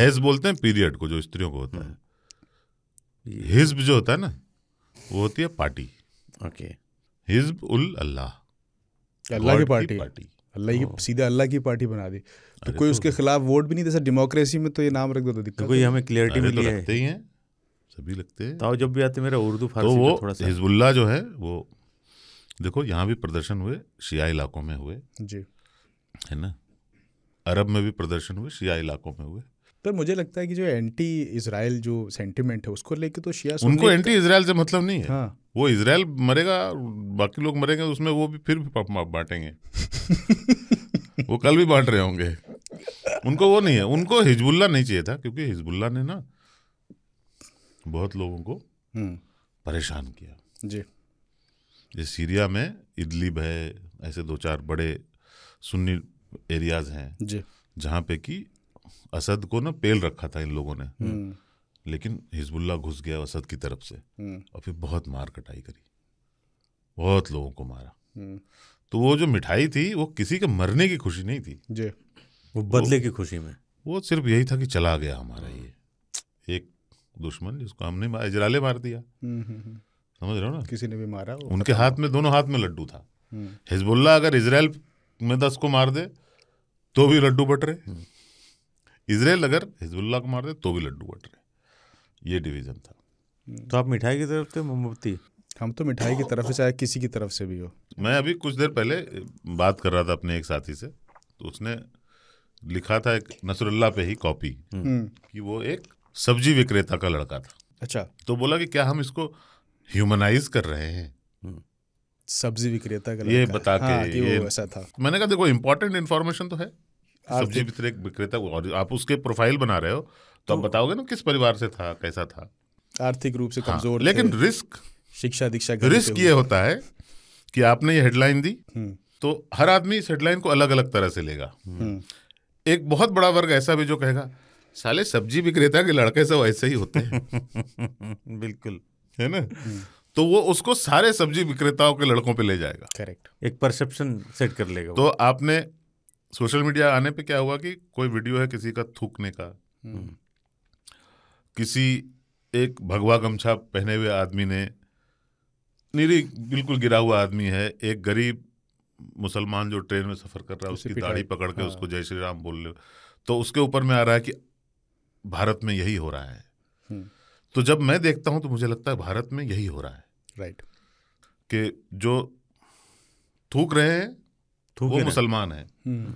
हेज बोलते हैं पीरियड को जो स्त्रियों को होता है हम्म। हिजब जो होता है ना वो होती है पार्टी ओके हिजब उल अल्लाह अल्लाह की पार्टी पार्टी अल्लाह की हाँ।
सीधे अल्लाह की पार्टी बना दी तो कोई तो उसके खिलाफ वोट भी नहीं देता डेमोक्रेसी में तो ये नाम रख दो तो दिक्कत कोई हमें क्लियरिटी मिली लगते
तो ही हैं सभी लगते हैं तो जब भी आते मेरा उर्दू फारसी तो वो थोड़ा सा हिजबुल्ला जो है
वो देखो यहाँ भी प्रदर्शन हुए शिया इलाकों में हुए जी है ना अरब में भी प्रदर्शन हुए शिया इलाकों में हुए
पर मुझे लगता है कि जो एंटी इसराइल जो सेंटिमेंट है उसको लेके तो शिया उनको एंटी इसराइल से मतलब नहीं है हाँ।
वो इसराइल मरेगा बाकी लोग मरेंगे तो उसमें वो भी फिर भी बांटेंगे <laughs> वो कल भी बांट रहे होंगे उनको वो नहीं है उनको हिजबुल्ला नहीं चाहिए था क्योंकि हिजबुल्ला ने ना बहुत लोगों को हम्म। परेशान किया जी ये सीरिया में इदलिब है ऐसे दो चार बड़े सुन्नी एरियाज हैं जी जहाँ पे कि असद को ना पेल रखा था इन लोगों ने हम्म। लेकिन हिजबुल्ला घुस गया असद की तरफ से हम्म। और फिर बहुत मार कटाई करी बहुत लोगों को मारा हम्म। तो वो जो मिठाई थी वो किसी के मरने की खुशी नहीं थी जी वो बदले वो, की खुशी में वो सिर्फ यही था कि चला गया हमारा ये एक दुश्मन जिसको हमने इजराले मार दिया
समझ रहे हो ना किसी ने भी मारा उनके हाथ
में दोनों हाथ में लड्डू था हिजबुल्ला अगर इसराइल में दस को मार दे तो भी लड्डू बट रहे इसराइल अगर हिजबुल्ला को मार दे तो भी लड्डू बट रहे ये डिवीज़न था
तो आप मिठाई की तरफ थे मोमबत्ती हम तो मिठाई की तरफ से चाहे किसी की तरफ से भी हो
मैं अभी कुछ देर पहले बात कर रहा था अपने एक साथी से तो उसने लिखा था एक नसरुल्ला पे ही कॉपी हम्म। कि वो एक सब्जी विक्रेता का लड़का था अच्छा तो बोला कि क्या हम इसको ह्यूमनाइज कर रहे हैं
हम्म। सब्जी विक्रेता का ये बता के हाँ, ये, ये ऐसा था मैंने
कहा देखो इम्पोर्टेंट
इन्फॉर्मेशन तो है सब्जी
वितरक विक्रेता और आप उसके प्रोफाइल बना रहे हो तो, तो आप बताओगे ना किस परिवार से था कैसा था
आर्थिक रूप से हाँ, कमजोर लेकिन रिस्क शिक्षा दीक्षा रिस्क ये होता
है कि आपने ये हेडलाइन दी हम्म। तो हर आदमी इस हेडलाइन को अलग अलग तरह से लेगा हम्म। एक बहुत बड़ा वर्ग ऐसा भी जो कहेगा साले सब्जी विक्रेता के लड़के सब ऐसे ही होते हैं <laughs> बिल्कुल है ना हम्म। तो वो उसको सारे सब्जी विक्रेताओं के लड़कों पे ले जाएगा करेक्ट एक परसेप्शन सेट कर लेगा तो आपने सोशल मीडिया आने पे क्या हुआ कि कोई वीडियो है किसी का थूकने का
हम्म। हम्म।
किसी एक भगवा गमछा पहने हुए आदमी ने निरी बिल्कुल गिरा हुआ आदमी है एक गरीब मुसलमान जो ट्रेन में सफर कर रहा है उसकी दाढ़ी पकड़ के हाँ। उसको जय श्री राम बोल ले तो उसके ऊपर में आ रहा है कि भारत में यही हो रहा है हम्म। तो जब मैं देखता हूं तो मुझे लगता है भारत में यही हो रहा है राइट कि जो थूक रहे हैं वो मुसलमान है हम्म।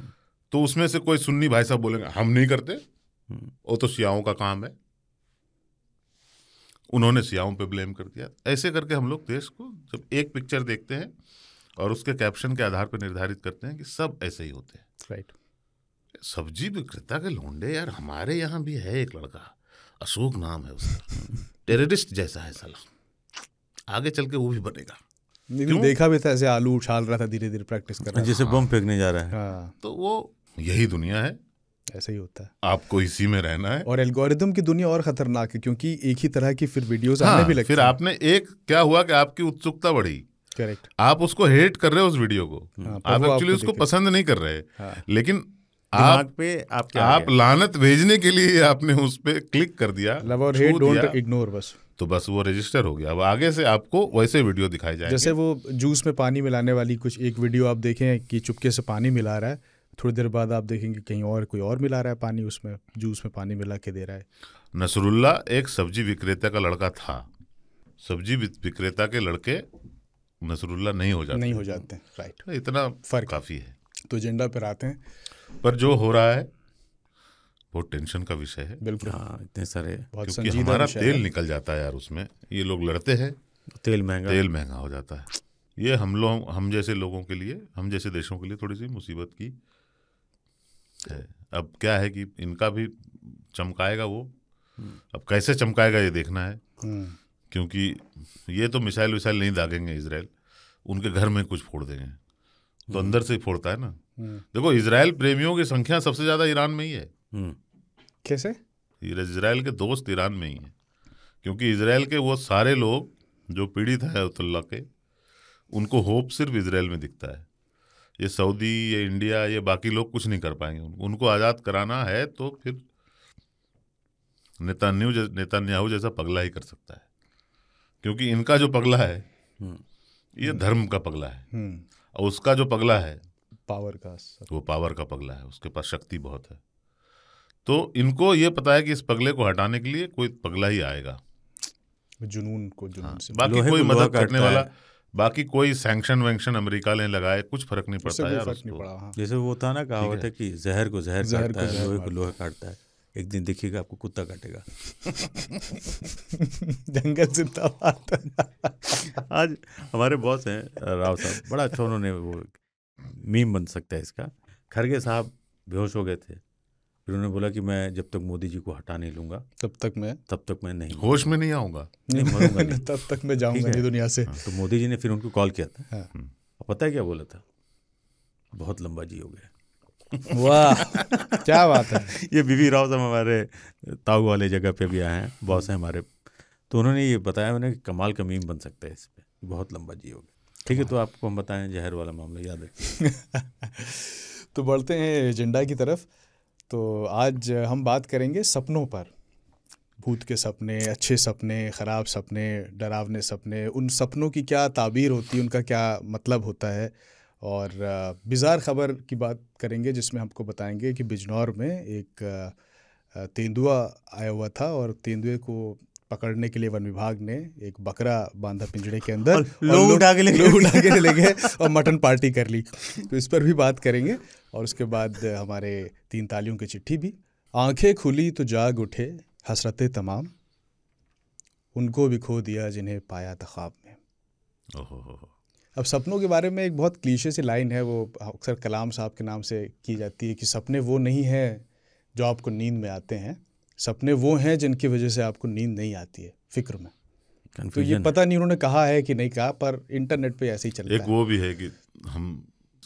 तो उसमें से कोई सुन्नी भाई साहब बोलेंगे हम नहीं करते वो तो सियाओं का काम है उन्होंने सियाओं पे ब्लेम कर दिया ऐसे करके हम लोग देश को जब एक पिक्चर देखते हैं और उसके कैप्शन के आधार पर निर्धारित करते हैं कि सब ऐसे ही होते हैं राइट सब्जी विक्रेता के लोंडे यार हमारे यहाँ भी है एक लड़का अशोक नाम है उसका <laughs> टेररिस्ट जैसा है साला आगे चल के वो भी बनेगा
क्यों? देखा भी था ऐसे आलू उछाल रहा था धीरे धीरे प्रैक्टिस कर रहा जैसे बम फेंकने जा रहा है हाँ। तो
वो यही दुनिया है ऐसा ही होता है आपको इसी में रहना है
और एल्गोरिदम की दुनिया और खतरनाक है क्योंकि एक ही तरह की फिर वीडियोस हाँ, आने भी लगे फिर
आपने एक क्या हुआ कि आपकी उत्सुकता बढ़ी करेक्ट आप उसको हेट कर रहे हो उस वीडियो को हाँ, आप एक्चुअली उसको पसंद नहीं कर रहे हाँ, लेकिन आप पे आप आप लानत भेजने के लिए आपने उस पर क्लिक कर दिया
लव मतलब और हेट डोंट इग्नोर
बस तो बस वो रजिस्टर हो गया अब आगे से आपको वैसे वीडियो दिखाई जाए जैसे
वो जूस में पानी मिलाने वाली कुछ एक वीडियो आप देखें कि चुपके से पानी मिला रहा है थोड़ी देर बाद आप देखेंगे कहीं और कोई और मिला रहा है पानी उसमें जूस में पानी मिला के दे रहा है
नसरुल्ला एक सब्जी विक्रेता का लड़का था सब्जी विक्रेता के लड़के नसरुल्ला नहीं हो जाते नहीं हो जाते
राइट इतना फर्क काफ़ी है तो एजेंडा पर आते
हैं पर जो हो रहा है बहुत टेंशन का विषय है बिल्कुल हाँ इतने सारे क्योंकि हमारा तेल निकल जाता है यार उसमें ये लोग लड़ते हैं तेल महंगा तेल महंगा हो जाता है ये हम लोग हम जैसे लोगों के लिए हम जैसे देशों के लिए थोड़ी सी मुसीबत की है अब क्या है कि इनका भी चमकाएगा वो हम्म। अब कैसे चमकाएगा ये देखना है हम्म। क्योंकि ये तो मिसाइल विसाइल नहीं दागेंगे इसराइल उनके घर में कुछ फोड़ देंगे तो हम्म। अंदर से फोड़ता है ना देखो इसराइल प्रेमियों की संख्या सबसे ज़्यादा ईरान में ही है हम्म। कैसे इसराइल के दोस्त ईरान में ही हैं क्योंकि इसराइल के वो सारे लोग जो पीड़ित हैं अयतुल्ला के उनको होप सिर्फ इसराइल में दिखता है ये सऊदी ये इंडिया ये बाकी लोग कुछ नहीं कर पाएंगे उनको आज़ाद कराना है तो फिर नेतान्यू नेतान्याहू जैसा पगला ही कर सकता है क्योंकि इनका जो पगला है हम्म। ये धर्म का पगला है हम्म। और उसका जो पगला है पावर का वो पावर का पगला है उसके पास शक्ति बहुत है तो इनको ये पता है कि इस पगले को हटाने के लिए कोई पगला ही आएगा
जुनून को जुनून हाँ, से बाकी कोई मदद करने वाला
बाकी कोई सैंक्शन वैंक्शन अमेरिका ने लगाए कुछ फर्क नहीं पड़ता है नहीं पड़ा हाँ। जैसे वो था ना कहा होता है कि जहर को जहर,
जहर काटता है लोहे को
लोहे काटता है एक दिन देखिएगा आपको कुत्ता काटेगा
<laughs> जंगल जिंदाबाद तो आज हमारे
बॉस हैं राव साहब बड़ा अच्छा उन्होंने वो मीम बन सकता है इसका खरगे साहब बेहोश हो गए थे उन्होंने बोला कि मैं जब तक मोदी जी को हटा नहीं लूंगा तब तक मैं तब तक मैं नहीं होश में नहीं आऊंगा <laughs> तब तक मैं जाऊँगा दुनिया से हाँ, तो मोदी जी ने फिर उनको कॉल किया था और हाँ। हम्म। पता है क्या बोला था बहुत लंबा जी हो गया
<laughs> वाह
क्या बात है <laughs> ये बीवी राव साहब हमारे ताऊ वाले जगह पे भी आए हैं बॉस हैं हमारे तो उन्होंने ये बताया मैंने कमाल का मीम बन सकता है इस पर बहुत लंबा जी
होगा ठीक है तो आपको हम बताएं जहर वाला मामला याद है तो बढ़ते हैं एजेंडा की तरफ तो आज हम बात करेंगे सपनों पर भूत के सपने अच्छे सपने ख़राब सपने डरावने सपने उन सपनों की क्या ताबीर होती है उनका क्या मतलब होता है और बिज़ार ख़बर की बात करेंगे जिसमें हमको बताएंगे कि बिजनौर में एक तेंदुआ आया हुआ था और तेंदुए को पकड़ने के लिए वन विभाग ने एक बकरा बांधा पिंजड़े के अंदर लोग उठा के लोग उठा के ले गए <laughs> और मटन पार्टी कर ली तो इस पर भी बात करेंगे और उसके बाद हमारे तीन तालियों की चिट्ठी भी आंखें खुली तो जाग उठे हसरतें तमाम उनको भी खो दिया जिन्हें पाया था ख्वाब में अब सपनों के बारे में एक बहुत क्लीशे सी लाइन है वो अक्सर कलाम साहब के नाम से की जाती है कि सपने वो नहीं हैं जो आपको नींद में आते हैं सपने वो हैं जिनकी वजह से आपको नींद नहीं आती है फिक्र में Confusion तो ये पता नहीं उन्होंने कहा है कि नहीं कहा पर इंटरनेट पे ऐसे ही चलता एक है। वो
भी है कि हम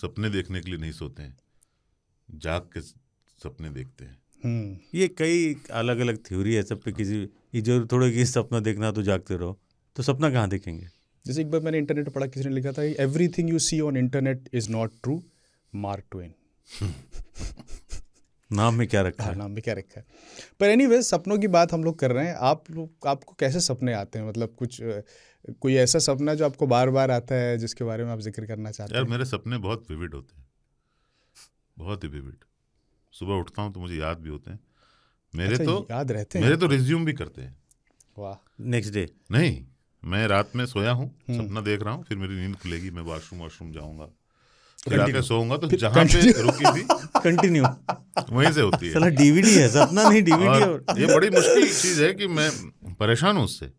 सपने देखने के लिए नहीं सोते हैं जाग के सपने देखते हैं हम्म। ये कई अलग अलग थ्योरी है सब पे किसी
ये जो थोड़े कि सपना देखना तो जागते रहो तो सपना कहाँ देखेंगे
जैसे एक बार मैंने इंटरनेट पढ़ा किसी ने लिखा था everything you see on internet is not true Mark Twain
नाम में क्या रखा
हाँ, है नाम में क्या रखा है पर एनी anyway, सपनों की बात हम लोग कर रहे हैं आप लोग आपको कैसे सपने आते हैं मतलब कुछ कोई ऐसा सपना जो आपको बार बार आता है जिसके बारे में आप जिक्र करना चाहते हैं यार
मेरे सपने बहुत विविड होते हैं बहुत ही विविड सुबह उठता हूँ तो मुझे याद भी होते हैं मेरे अच्छा, तो याद रहते हैं मेरे तो रिज्यूम भी करते हैं वाह नेक्स्ट डे नहीं मैं रात में सोया हूँ हम्म। सपना देख रहा हूँ फिर मेरी नींद खुलेगी मैं वाशरूम वाशरूम जाऊँगा तो कंटिन्यू वहीं से होती है डीवीडी है अपना नहीं डीवीडी ये बड़ी मुश्किल चीज है कि मैं परेशान हूँ उससे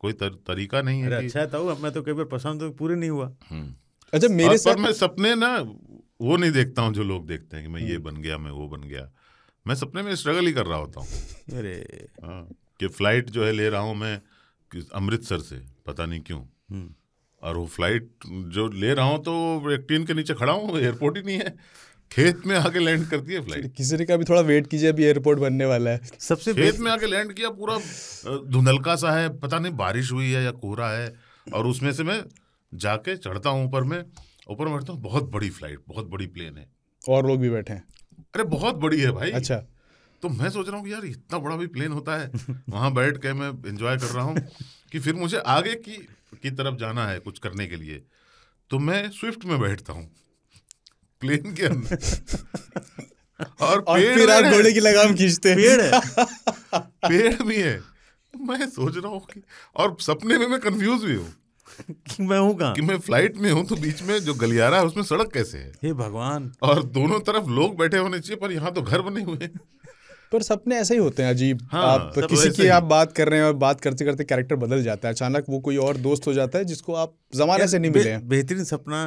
कोई तर, तरीका नहीं है अच्छा था तो, अब मैं तो कई बार पसंद तो पूरे नहीं हुआ हम्म। अच्छा मेरे साथ मैं सपने ना वो नहीं देखता हूँ जो लोग देखते हैं कि मैं ये हम्म। बन गया मैं वो बन गया मैं सपने में स्ट्रगल ही कर रहा होता हूँ अरे हाँ, कि फ्लाइट जो है ले रहा हूँ मैं अमृतसर से पता नहीं क्यों हम्म। और वो फ्लाइट
जो ले रहा हूँ
तो एक टीन के नीचे खड़ा हूँ एयरपोर्ट ही नहीं है
खेत में आके लैंड करती है फ्लाइट किसी ने कहा अभी थोड़ा वेट कीजिए अभी एयरपोर्ट बनने वाला है सबसे खेत
में आके लैंड किया पूरा धुंधलका सा है पता नहीं बारिश हुई है या कोहरा है और उसमें से मैं जाके चढ़ता हूँ ऊपर में ऊपर में बैठता हूँ बहुत बड़ी फ्लाइट बहुत बड़ी प्लेन है
और लोग भी बैठे हैं अरे बहुत बड़ी है भाई अच्छा तो
मैं सोच रहा हूँ यार इतना बड़ा भी प्लेन होता
है वहाँ
बैठ के मैं इंजॉय कर रहा हूँ कि फिर मुझे आगे की की तरफ जाना है कुछ करने के लिए तो मैं स्विफ्ट में बैठता हूँ प्लेन के अंदर <laughs> और, और पेड़ फिर आप घोड़े की लगाम खींचते पेड़ है
<laughs> पेड़ भी है
मैं सोच रहा हूँ और सपने में मैं कंफ्यूज भी हूँ कि मैं हूँ कि मैं फ्लाइट में हूँ तो बीच में जो गलियारा है उसमें सड़क कैसे है हे भगवान और दोनों तरफ लोग बैठे होने चाहिए पर यहाँ तो घर बने हुए हैं
पर सपने ऐसे ही होते हैं अजीब हाँ, आप किसी की आप बात कर रहे हैं और बात करते करते कैरेक्टर बदल जाता है अचानक वो कोई और दोस्त हो जाता है जिसको आप जमाने से नहीं मिले
बेहतरीन सपना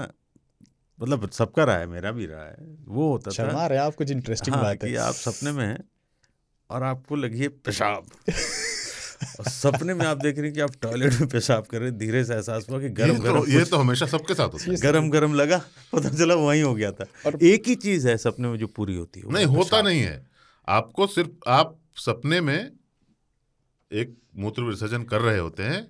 मतलब सबका रहा है मेरा भी रहा है वो होता शर्मा रहे आप कुछ इंटरेस्टिंग हाँ, बात है आप सपने में हैं और आपको लगी है पेशाब <laughs> सपने में आप देख रहे हैं कि आप टॉयलेट में पेशाब कर रहे हैं धीरे से एहसास हुआ कि गरम गरम तो, ये तो
हमेशा सबके साथ होता है <laughs> गरम गरम लगा पता चला वहीं हो गया था और एक ही चीज है सपने में जो पूरी होती है नहीं होता नहीं है आपको सिर्फ आप सपने में एक मूत्र विसर्जन कर रहे होते हैं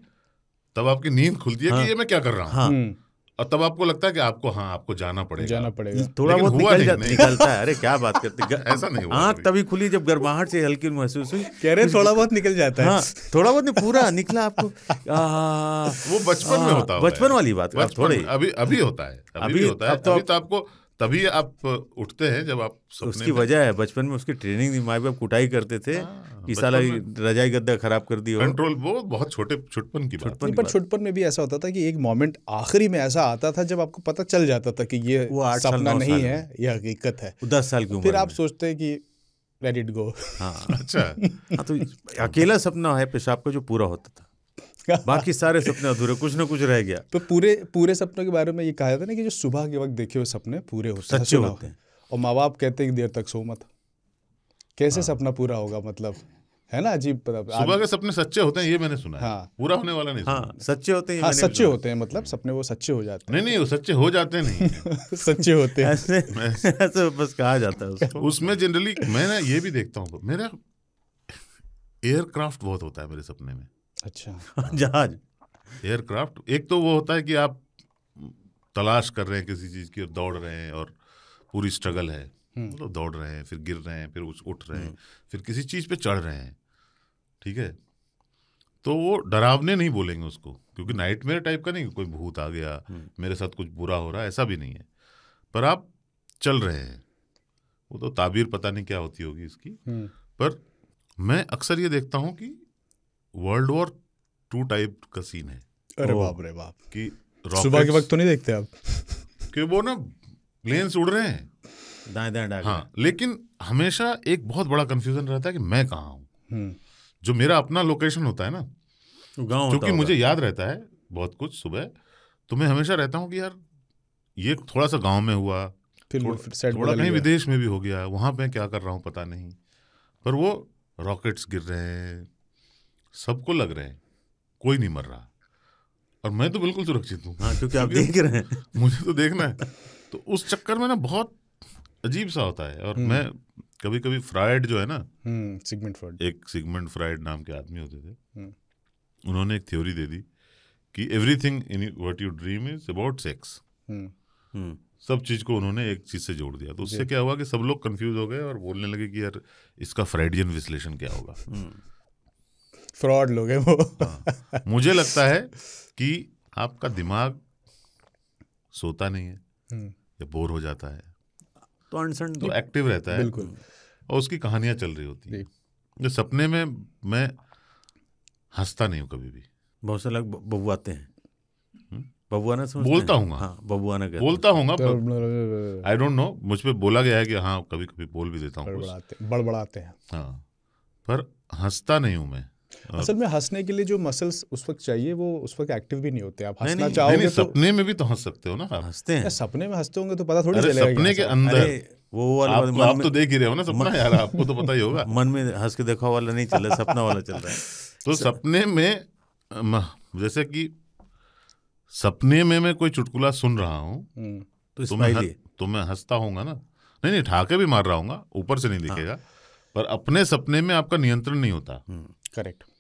तब आपकी नींद खुलती है हाँ, कि ये मैं क्या कर रहा हूँ हाँ, हम्म। और तब आपको लगता है कि आपको हाँ आपको जाना पड़ेगा जाना पड़ेगा थोड़ा बहुत निकल जा, निकलता है अरे क्या बात करते <laughs> ऐसा नहीं हुआ आँख तभी खुली जब गर्माहट से हल्की महसूस हुई
कह रहे थोड़ा बहुत निकल जाता है हाँ,
थोड़ा बहुत नहीं पूरा निकला आपको आ, वो बचपन में होता है बचपन वाली बात हाँ, थोड़ी अभी अभी होता है अभी होता है तो अभी तो आपको
तभी आप उठते हैं जब आप सपने
उसकी वजह है बचपन में उसकी ट्रेनिंग दी माए बाप कुटाई करते थे हाँ, साला रजाई गद्दा खराब कर दी कंट्रोल वो बहुत छोटे छुटपन की छुटपन पर छुटपन
में भी ऐसा होता था कि एक मोमेंट आखिरी में ऐसा आता था जब आपको पता चल जाता था कि ये वो सपना नहीं है ये हकीकत है दस साल की फिर आप सोचते हैं कि लेट इट गो हाँ <laughs> अच्छा हाँ तो अकेला सपना
है पेशाब का जो पूरा होता था <laughs> बाकी सारे सपने अधूरे कुछ ना कुछ रह गया
तो पूरे पूरे सपनों के बारे में ये कहा है ना कि जो सुबह के वक्त देखे हुए सपने पूरे होते हैं सच्चे होते हैं और माँ बाप कहते हैं देर तक सो मत कैसे हाँ। सपना पूरा होगा मतलब है ना अजीब सुबह के
सपने सच्चे होते हैं ये मैंने सुना हाँ पूरा होने वाला नहीं हाँ सच्चे होते हैं हाँ सच्चे होते
हैं मतलब सपने वो सच्चे हो जाते
हैं नहीं नहीं वो सच्चे हो जाते
नहीं
<laughs> सच्चे होते हैं
ऐसे बस कहा जाता है <laughs> उसमें जनरली मैं ये भी देखता हूँ मेरा एयरक्राफ्ट बहुत होता है मेरे सपने में अच्छा <laughs> जहाज एयरक्राफ्ट एक तो वो होता है कि आप तलाश कर रहे हैं किसी चीज़ की और दौड़ रहे हैं और पूरी स्ट्रगल है हम्म। मतलब दौड़ रहे हैं फिर गिर रहे हैं फिर उठ रहे हैं हम्म। फिर किसी चीज़ पे चढ़ रहे हैं ठीक है तो वो डरावने नहीं बोलेंगे उसको क्योंकि नाइट मेरे टाइप का नहीं कोई भूत आ गया हम्म। मेरे साथ कुछ बुरा हो रहा है ऐसा भी नहीं है पर आप चल रहे हैं वो तो ताबीर पता नहीं क्या होती होगी इसकी पर मैं अक्सर ये देखता हूँ कि वर्ल्ड वॉर टू टाइप का सीन है अरे बाप रे बाप कि सुबह के वक्त तो नहीं देखते आप कि वो ना प्लेन्स उड़ रहे हैं दाएं दाएं हाँ लेकिन हमेशा एक बहुत बड़ा कंफ्यूजन रहता है कि मैं कहाँ हूँ हम्म। जो मेरा अपना लोकेशन होता है ना गाँव क्योंकि मुझे याद रहता है बहुत कुछ सुबह तो मैं हमेशा रहता हूँ कि यार ये थोड़ा सा गाँव में हुआ थोड़ा कहीं विदेश में भी हो गया वहां पे क्या कर रहा हूँ पता नहीं पर वो रॉकेट्स गिर रहे हैं सबको लग रहे हैं कोई नहीं मर रहा और मैं तो बिल्कुल सुरक्षित हूँ हाँ क्योंकि आप <laughs> देख रहे हैं मुझे तो देखना है तो उस चक्कर में ना बहुत अजीब सा होता है और हम्म। मैं कभी कभी फ्राइड जो है ना हम्म, सिगमेंट फ्राइड एक सिगमेंट फ्राइड नाम के आदमी होते थे हम्म। उन्होंने एक थ्योरी दे दी कि everything in what you dream is about sex सब चीज को उन्होंने एक चीज से जोड़ दिया तो उससे क्या हुआ कि सब लोग कंफ्यूज हो गए और बोलने लगे कि यार इसका फ्राइडियन विश्लेषण क्या होगा
फ्रॉड लोग हैं वो हाँ। मुझे
लगता है कि आपका दिमाग सोता नहीं है हम्म। या बोर हो जाता है
तो,
तो
तो एक्टिव रहता है बिल्कुल और उसकी कहानियां चल रही होती हैं जो सपने में मैं हंसता नहीं हूँ कभी भी बहुत से लोग बबुआते हैं हम्म? बबुआ ना बोलता हूँ हाँ बबुआ बोलता हूँ आई डोंट नो मुझ पर बोला गया है कि हाँ कभी कभी बोल भी देता हूँ बड़बड़ाते हैं हाँ पर हंसता नहीं हूँ मैं हाँ। असल
में हंसने के लिए जो मसल्स उस वक्त चाहिए वो उस वक्त एक्टिव भी नहीं होते आप हंसना नहीं, चाहोगे नहीं, नहीं, तो, सपने में
भी तो हंस सकते हो ना
हंसते हैं सपने में हंसते होंगे तो पता थोड़ी चलेगा सपने के
अंदर वो वाला आप, आप तो देख
ही रहे हो
ना
सपना यार
आपको तो पता ही होगा <laughs> मन में हंस के देखा वाला नहीं चल रहा सपना वाला चल रहा है तो अच्छा। सपने में जैसे कि सपने में मैं कोई चुटकुला सुन रहा हूँ हम्म। तो, तो मैं तो मैं हंसता हूँ ना नहीं नहीं ठाके भी मार रहा हूँ ऊपर से नहीं हाँ। दिखेगा पर अपने सपने में आपका नियंत्रण नहीं होता करेक्ट हम्म।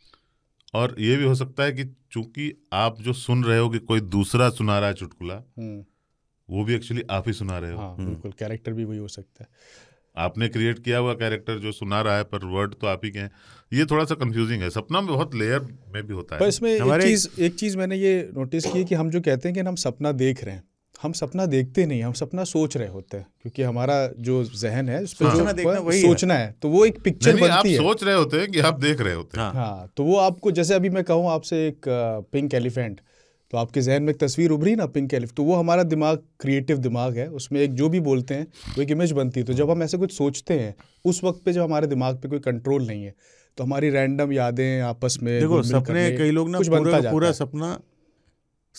और ये भी हो सकता है कि चूंकि आप जो सुन रहे हो कि कोई दूसरा सुना रहा है चुटकुला हम्म। वो भी एक्चुअली आप ही सुना रहे हो हाँ, हम्म। बिल्कुल
कैरेक्टर भी वही हो सकता है
आपने क्रिएट किया हुआ कैरेक्टर जो सुना रहा है पर वर्ड तो आप ही के हैं ये थोड़ा सा कंफ्यूजिंग है सपना में बहुत लेयर में भी होता है पर इसमें एक चीज़
एक चीज़ मैंने ये नोटिस की कि हम जो कहते हैं कि हम सपना देख रहे हैं हम सपना देखते नहीं हम सपना सोच रहे होते हैं क्योंकि हमारा जो जहन है उस पर हाँ, सोचना, देखना वही सोचना है।, है तो वो एक पिक्चर बनती आप है सोच
रहे होते हैं कि आप देख रहे होते हैं हाँ, हाँ
तो वो आपको जैसे अभी मैं कहूँ आपसे एक पिंक एलिफेंट तो आपके जहन में एक तस्वीर उभरी ना पिंक एलिफेंट तो वो हमारा दिमाग क्रिएटिव दिमाग है उसमें एक जो भी बोलते हैं वो एक इमेज बनती है तो जब हम ऐसे कुछ सोचते हैं उस वक्त पे जब हमारे दिमाग पे कोई कंट्रोल नहीं है तो हमारी रैंडम यादें आपस में देखो सपने कई लोग ना पूरा सपना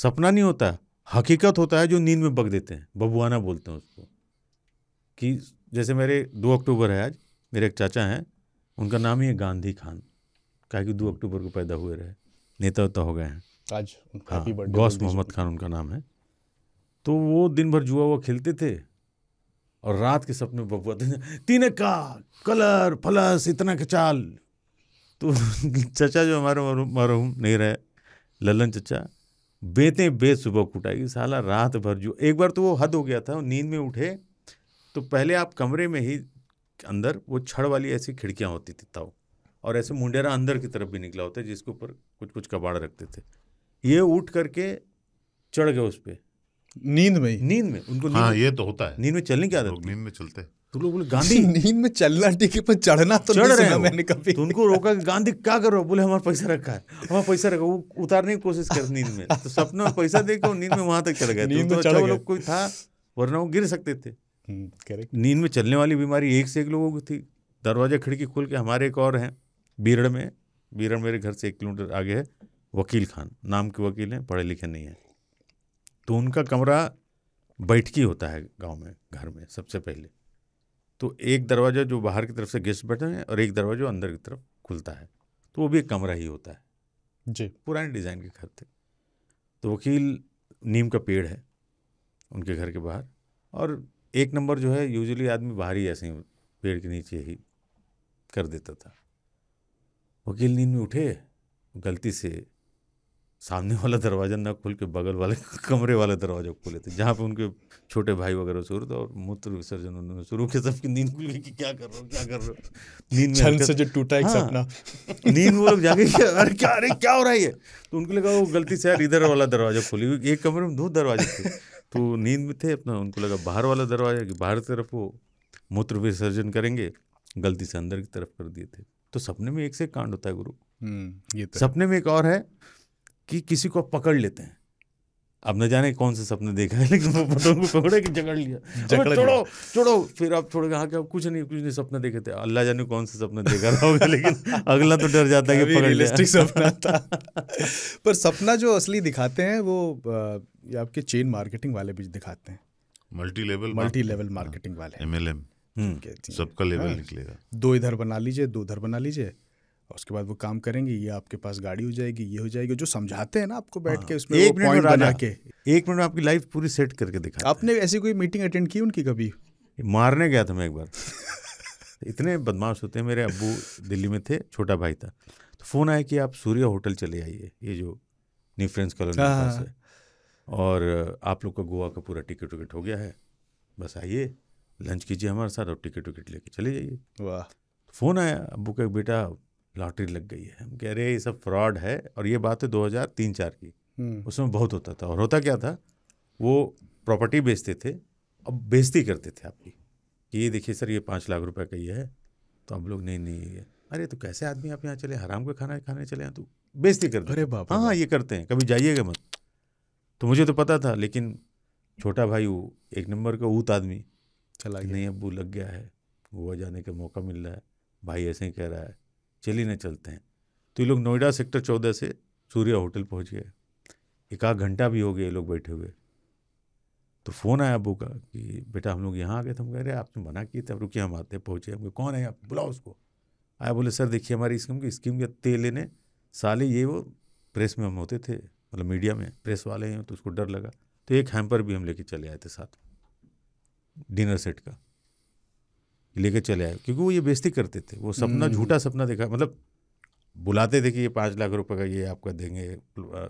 सपना नहीं होता हकीकत होता है जो नींद में बग देते हैं बबुआना बोलते हैं उसको कि जैसे मेरे दो अक्टूबर है आज मेरे एक चाचा हैं उनका नाम ही है गांधी खान कहा कि दो अक्टूबर को पैदा हुए रहे नेता तो हो गए हैं आज हाँ, गौस मोहम्मद खान उनका नाम है तो वो दिन भर जुआ हुआ खेलते थे और रात के सपने बबुआ थे तीन का कलर प्लस इतना कचाल चाल तो <laughs> चचा जो हमारे मरहूम नहीं रहे ललन चचा बेते बेत सुबह उठाएगी साला रात भर जो एक बार तो वो हद हो गया था नींद में उठे तो पहले आप कमरे में ही अंदर वो छड़ वाली ऐसी खिड़कियाँ होती थी ताओ और ऐसे मुंडेरा अंदर की तरफ भी निकला होता है जिसके ऊपर कुछ कुछ कबाड़ रखते थे ये उठ करके चढ़ गए उस पर
नींद में नींद में उनको नींद हाँ, ये
तो होता है नींद में चलने की आदत नींद में चलते हैं
तो लोग बोले गांधी <laughs> नींद
में चलना ठीक है
पर चढ़ना तो चढ़ रहे मैंने
कभी तो उनको रोका कि गांधी क्या करो बोले हमारा पैसा रखा है हमारा पैसा रखा वो उतारने की कोशिश कर नींद में तो सपने में पैसा देकर नींद में वहां तक चल गए तो नींद में तो चढ़ अच्छा लोग कोई था वरना वो गिर सकते थे
करेक्ट हम्म,
नींद में चलने वाली बीमारी एक से एक लोगों की थी दरवाजा खिड़की खोल के हमारे एक और हैं बीरड़ में बीरड़ मेरे घर से एक किलोमीटर आगे है वकील खान नाम के वकील हैं पढ़े लिखे नहीं हैं तो उनका कमरा बैठकी होता है गांव में घर में सबसे पहले तो एक दरवाज़ा जो बाहर की तरफ से गेस्ट बैठे हैं और एक दरवाज़ा अंदर की तरफ खुलता है तो वो भी एक कमरा ही होता है जी पुराने डिज़ाइन के घर थे तो वकील नीम का पेड़ है उनके घर के बाहर और एक नंबर जो है यूजुअली आदमी बाहर ही ऐसे ही पेड़ के नीचे ही कर देता था वकील नींद में उठे गलती से सामने वाला दरवाज़ा ना खोल के बगल वाले <laughs> कमरे वाला दरवाज़ा खोले थे जहाँ पे उनके छोटे भाई वगैरह सो रहे थे और मूत्र विसर्जन उन्होंने शुरू के सबकी नींद खुल गई कि क्या कर रहे हो क्या कर रहे हो नींद में से जो टूटा एक हाँ, सपना <laughs> नींद वो लोग जाके अरे क्या अरे क्या हो रहा है ये तो उनको लगा वो गलती से यार इधर वाला दरवाज़ा खोली हुई एक कमरे में दो दरवाजे थे तो नींद में थे अपना उनको लगा बाहर वाला दरवाज़ा कि बाहर तरफ वो मूत्र विसर्जन करेंगे गलती से अंदर की तरफ कर दिए थे तो सपने में एक से कांड होता है गुरु हम्म, ये तो सपने में एक और है कि किसी को पकड़ लेते हैं अब न जाने कौन से सपने देखा है लेकिन वो पतंग को पकड़े कि जकड़ लिया छोड़ो छोड़ो फिर आप थोड़े कहा कि अब कुछ नहीं
कुछ नहीं सपना देखे थे अल्लाह जाने कौन से सपना देखा रहा होगा लेकिन अगला तो डर जाता है कि <laughs> पकड़ लिया सपना था पर सपना जो असली दिखाते हैं वो आपके चेन मार्केटिंग वाले भी दिखाते हैं multi level multi level marketing वाले
एम सबका लेवल हाँ। निकलेगा
दो इधर बना लीजिए दो उधर बना लीजिए और उसके बाद वो काम करेंगे ये आपके पास गाड़ी हो जाएगी ये हो जाएगी जो समझाते हैं ना आपको बैठ हाँ। के उसमें एक मिनट बना के एक मिनट में आपकी
लाइफ पूरी सेट करके दिखा आपने ऐसी कोई मीटिंग अटेंड की उनकी कभी मारने गया था मैं एक बार <laughs> इतने बदमाश होते हैं मेरे अबू दिल्ली में थे छोटा भाई था तो फ़ोन आया कि आप सूर्या होटल चले आइए ये जो न्यू फ्रेंड्स कॉलोनी पास हाँ। है और आप लोग का गोवा का पूरा टिकट विकट हो गया है बस आइए लंच कीजिए हमारे साथ और टिकट विकट लेके चले जाइए वाह फ़ोन तो आया अबू का बेटा लॉटरी लग गई है हम कह रहे हैं ये सब फ्रॉड है और ये बात है दो हज़ार तीन चार की हम्म। उसमें बहुत होता था और होता क्या था वो प्रॉपर्टी बेचते थे अब बेजती करते थे आपकी कि ये देखिए सर ये पाँच लाख रुपए का ये है तो हम लोग नहीं नहीं ये अरे तो कैसे आदमी आप यहाँ चले हराम का खाना खाने चले हैं तो बेजती कर अरे बाप हाँ ये करते हैं कभी जाइएगा मत तो मुझे तो पता था लेकिन छोटा भाई वो एक नंबर का ऊत आदमी चला नहीं अबू लग गया है गोवा जाने का मौका मिल रहा है भाई ऐसे ही कह रहा है चलिए ना चलते हैं तो ये लोग नोएडा सेक्टर चौदह से सूर्या होटल पहुँच गए एक आध घंटा भी हो गया ये लोग बैठे हुए तो फ़ोन आया अबू का कि बेटा हम लोग यहाँ आ गए तो हम कह रहे आपने मना किए थे अब रुकिए हम आते पहुँचे हम कौन है आप बुलाओ उसको आया बोले सर देखिए हमारी स्कीम की स्कीम के तेल लेने साले ये वो प्रेस में हम होते थे मतलब मीडिया में प्रेस वाले हैं तो उसको डर लगा तो एक हैम्पर भी हम लेके चले आए थे साथ डिनर सेट का लेकर चले आए क्योंकि वो ये बेस्ती करते थे वो सपना हम्म। झूठा सपना देखा मतलब बुलाते थे कि ये पाँच लाख रुपए का ये आपका देंगे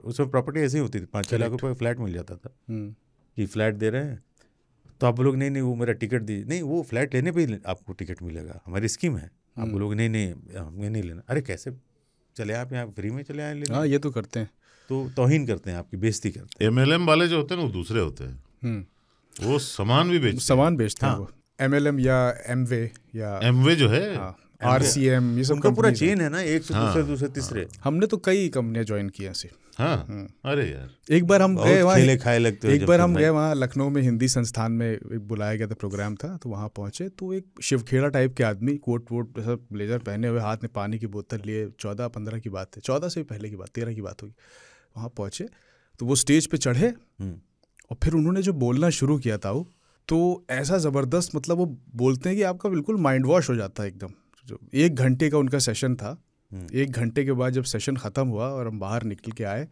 उसमें प्रॉपर्टी ऐसी होती थी पाँच छः लाख रुपये का फ्लैट मिल जाता था हम्म। कि फ्लैट दे रहे हैं तो आप लोग नहीं नहीं वो मेरा टिकट दी नहीं वो फ्लैट लेने पर ही आपको टिकट मिलेगा हमारी स्कीम है आप हम्म। लोग नहीं नहीं हमें नहीं लेना अरे कैसे चले आप यहाँ फ्री
में चले आए लेने हाँ ये तो करते हैं तो तोहिन करते हैं आपकी बेजती करते हैं एम वाले जो होते हैं ना वो दूसरे होते हैं वो सामान भी बेचते सामान बेचते हैं हाँ।
एम एल एम या एम वे या एम वे जो है आर सी एम ये सब पूरा चेन है ना एक से हाँ। दूसरे दूसरे तीसरे हाँ। हमने तो कई कंपनियां ज्वाइन की ऐसे हाँ।, हाँ, अरे यार एक बार हम गए वहाँ एक बार हम गए वहाँ लखनऊ में हिंदी संस्थान में एक बुलाया गया था प्रोग्राम था तो वहाँ पहुंचे तो एक शिवखेड़ा टाइप के आदमी कोट वोट सब ब्लेजर पहने हुए हाथ में पानी की बोतल लिए चौदह पंद्रह की बात है चौदह से पहले की बात तेरह की बात होगी वहाँ पहुंचे तो वो स्टेज पे चढ़े हम्म। और फिर उन्होंने जो बोलना शुरू किया था वो तो ऐसा ज़बरदस्त मतलब वो बोलते हैं कि आपका बिल्कुल माइंड वॉश हो जाता है एकदम जो एक घंटे का उनका सेशन था हम्म। एक घंटे के बाद जब सेशन ख़त्म हुआ और हम बाहर निकल के आए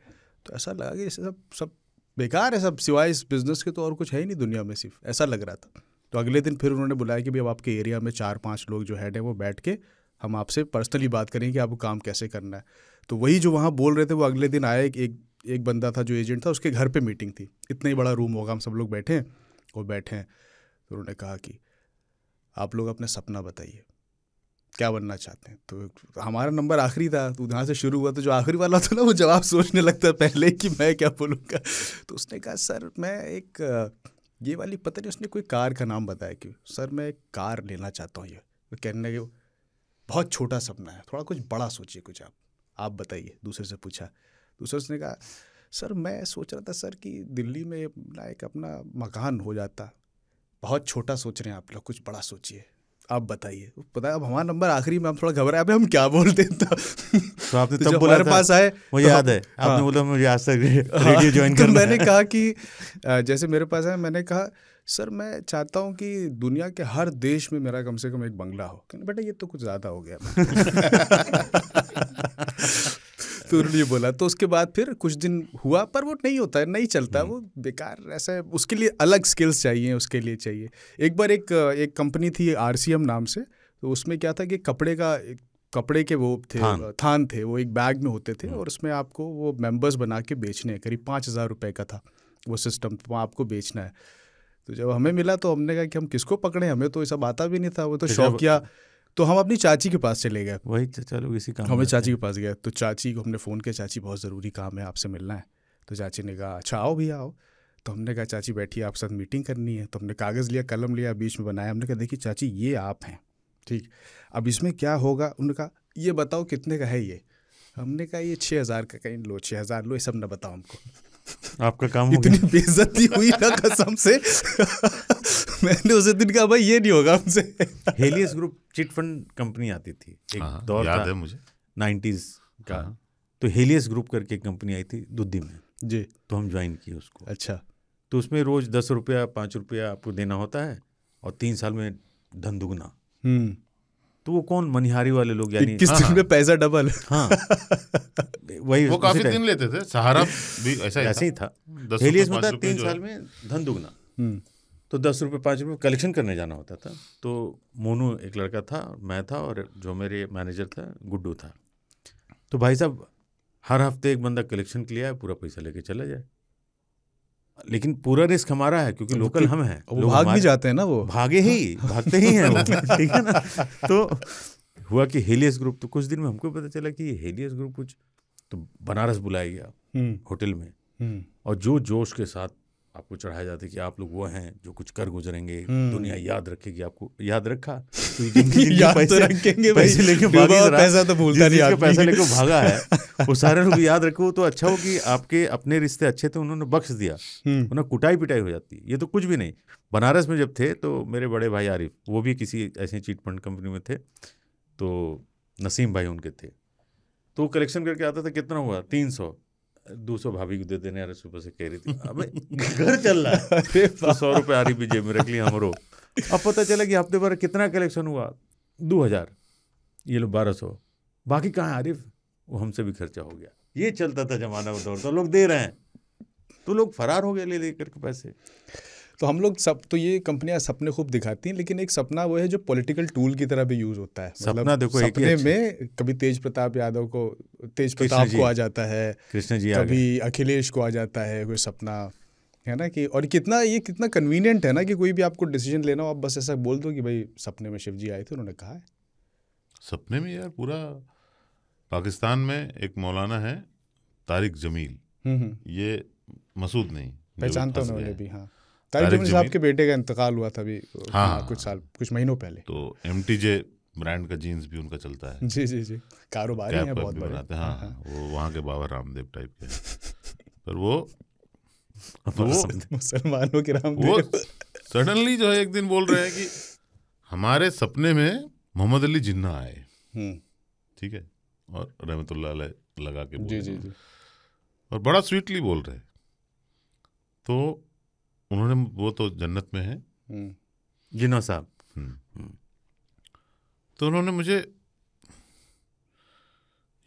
तो ऐसा लगा कि सब सब बेकार है सब सिवाय इस बिज़नेस के तो और कुछ है ही नहीं दुनिया में सिर्फ ऐसा लग रहा था तो अगले दिन फिर उन्होंने बुलाया कि भाई अब आपके एरिया में चार पाँच लोग जो हैड हैं वो बैठ के हम आपसे पर्सनली बात करेंगे कि आपको काम कैसे करना है तो वही जो वहाँ बोल रहे थे वो अगले दिन आए एक एक बंदा था जो एजेंट था उसके घर पे मीटिंग थी इतना ही बड़ा रूम होगा हम सब लोग बैठे हैं वो बैठे हैं तो उन्होंने कहा कि आप लोग अपना सपना बताइए क्या बनना चाहते हैं तो हमारा नंबर आखिरी था तो यहाँ से शुरू हुआ तो जो आखिरी वाला था ना वो जवाब सोचने लगता है पहले कि मैं क्या बोलूँगा तो उसने कहा सर मैं एक ये वाली पता नहीं उसने कोई कार का नाम बताया कि सर मैं एक कार लेना चाहता हूँ ये तो कहने के बहुत छोटा सपना है थोड़ा कुछ बड़ा सोचिए कुछ आप आप बताइए दूसरे से पूछा दूसरे उसने कहा सर मैं सोच रहा था सर कि दिल्ली में लाइक अपना मकान हो जाता बहुत छोटा सोच रहे हैं आप लोग कुछ बड़ा सोचिए आप बताइए पता अब हमारा नंबर आखिरी में हम थोड़ा घबरा अबे हम क्या बोलते हैं तो, तो आपने तो तब हमारे पास आए मुझे तो याद है हाँ, आपने बोला मुझे आज तक हाँ, रेडियो ज्वाइन तो कर मैंने कहा कि जैसे मेरे पास है मैंने कहा सर मैं चाहता हूँ कि दुनिया के हर देश में मेरा कम से कम एक बंगला हो बेटा ये तो कुछ ज़्यादा हो गया ये बोला तो उसके बाद फिर कुछ दिन हुआ पर वो नहीं होता है नहीं चलता हम्म। वो बेकार ऐसा उसके लिए अलग स्किल्स चाहिए उसके लिए चाहिए एक बार एक एक कंपनी थी आर नाम से तो उसमें क्या था कि कपड़े का कपड़े के वो थे थान, थान थे वो एक बैग में होते थे हम्म। और उसमें आपको वो मेंबर्स बना के बेचने हैं करीब पाँच हज़ार रुपये का था वो सिस्टम तो आपको बेचना है तो जब हमें मिला तो हमने कहा कि हम किसको पकड़े हमें तो ये सब आता भी नहीं था वो तो, तो शौकिया तो हम अपनी चाची के पास चले गए वही तो, चाचा लोग इसी काम हमें चाची के पास गए तो चाची को हमने फ़ोन किया चाची बहुत ज़रूरी काम है आपसे मिलना है तो चाची ने कहा अच्छा आओ भैया आओ तो हमने कहा चाची बैठी आपके साथ मीटिंग करनी है तो हमने कागज़ लिया कलम लिया बीच में बनाया हमने कहा देखिए चाची ये आप हैं ठीक अब इसमें क्या होगा उन्होंने कहा ये बताओ कितने का है ये हमने कहा ये छः हज़ार का कहीं लो छः हज़ार लो ये सब ना बताओ हमको आपका काम इतनी बेइज्जती हुई ना कसम से <laughs> मैंने उसे दिन कहा भाई ये नहीं होगा हमसे Helios
group chit fund company आती थी एक हाँ, दौर याद है मुझे नाइन्टीज का हाँ। तो हेलियस ग्रुप करके कंपनी आई थी दुद्धी में जी तो हम ज्वाइन किए उसको अच्छा तो उसमें रोज दस रुपया पाँच रुपया आपको देना होता है और तीन साल में धन दुगना हम्म। तो वो कौन मनिहारी वाले लोग यानी किस हाँ, में पैसा डबल हाँ वही वो काफी दिन लेते थे सहारा भी ऐसा ऐसे ही था था। दस में था मतलब तीन साल में धन दुगना हम्म। तो दस रुपये पाँच रुपये कलेक्शन करने जाना होता था तो मोनू एक लड़का था मैं था और जो मेरे मैनेजर था गुड्डू था तो भाई साहब हर हफ्ते एक बंदा कलेक्शन के लिए आए पूरा पैसा लेके चला जाए लेकिन पूरा रिस्क हमारा है क्योंकि मतलब लोकल हम हैं वो भाग भी जाते हैं ना वो भागे ही भागते ही हैं <laughs> ठीक है ना तो हुआ कि हेलियस ग्रुप तो कुछ दिन में हमको पता चला कि हेलियस ग्रुप कुछ तो बनारस बुलाया गया हम्म। होटल में हम्म। और जो जोश के साथ आपको चढ़ाया जाता है कि आप लोग वो हैं जो कुछ कर गुजरेंगे हम्म। दुनिया याद रखेगी आपको याद रखा तो <laughs> याद तो पैसे लेके तो भागा है <laughs> वो सारे लोग याद रखो तो अच्छा हो कि आपके अपने रिश्ते अच्छे थे उन्होंने बख्श दिया हम्म। उन्हें कुटाई पिटाई हो जाती है ये तो कुछ भी नहीं बनारस में जब थे तो मेरे बड़े भाई आरिफ वो भी किसी ऐसे चीट फंड कंपनी में थे तो नसीम भाई उनके थे तो कलेक्शन करके आता था कितना हुआ तीन सौ दो सौ भाभी को दे देने यार सुबह से कह रही थी अबे हाँ <laughs> घर चल रहा है तो सौ रुपये आ रही भी जेब में रख लिया हमरो अब पता चला कि हफ्ते भर कितना कलेक्शन हुआ दो हज़ार ये लो बारह सौ बाकी कहाँ आरिफ वो हमसे भी खर्चा हो
गया ये चलता था जमाना वो दौर तो लोग दे रहे हैं तो लोग फरार हो गए ले लेकर के पैसे तो हम लोग सब तो ये कंपनियां सपने खूब दिखाती हैं लेकिन एक सपना वो है जो पॉलिटिकल टूल की तरह भी यूज होता है मतलब सपना मतलब देखो सपने एक में कभी तेज प्रताप यादव को तेज प्रताप को आ जाता है कृष्ण जी कभी अखिलेश को आ जाता है कोई सपना है ना कि और कितना ये कितना कन्वीनियंट है ना कि कोई भी आपको डिसीजन लेना हो आप बस ऐसा बोल दो कि भाई सपने में शिव जी आए थे उन्होंने कहा है सपने में यार पूरा
पाकिस्तान में एक मौलाना है तारिक जमील हम्म, हम्म। ये मसूद नहीं पहचानता उन्होंने भी हाँ
तारिक साहब के बेटे का इंतकाल हुआ था अभी हाँ, हाँ, हाँ। कुछ साल कुछ महीनों पहले तो
एम ब्रांड का जीन्स भी उनका चलता है जी जी जी कारोबारी हैं बहुत बड़े हाँ हाँ।, हाँ, हाँ वो वहाँ के बाबा रामदेव टाइप के पर वो
मुसलमानों के रामदेव वो
सडनली जो है एक दिन बोल रहे हैं कि हमारे सपने में मोहम्मद अली जिन्ना आए हम्म। ठीक है और रहमतुल्ला लगा के जी जी जी और बड़ा स्वीटली बोल रहे हैं तो उन्होंने वो तो जन्नत में है जिन्ना हम्म। साहब हम्म। हम्म। तो उन्होंने मुझे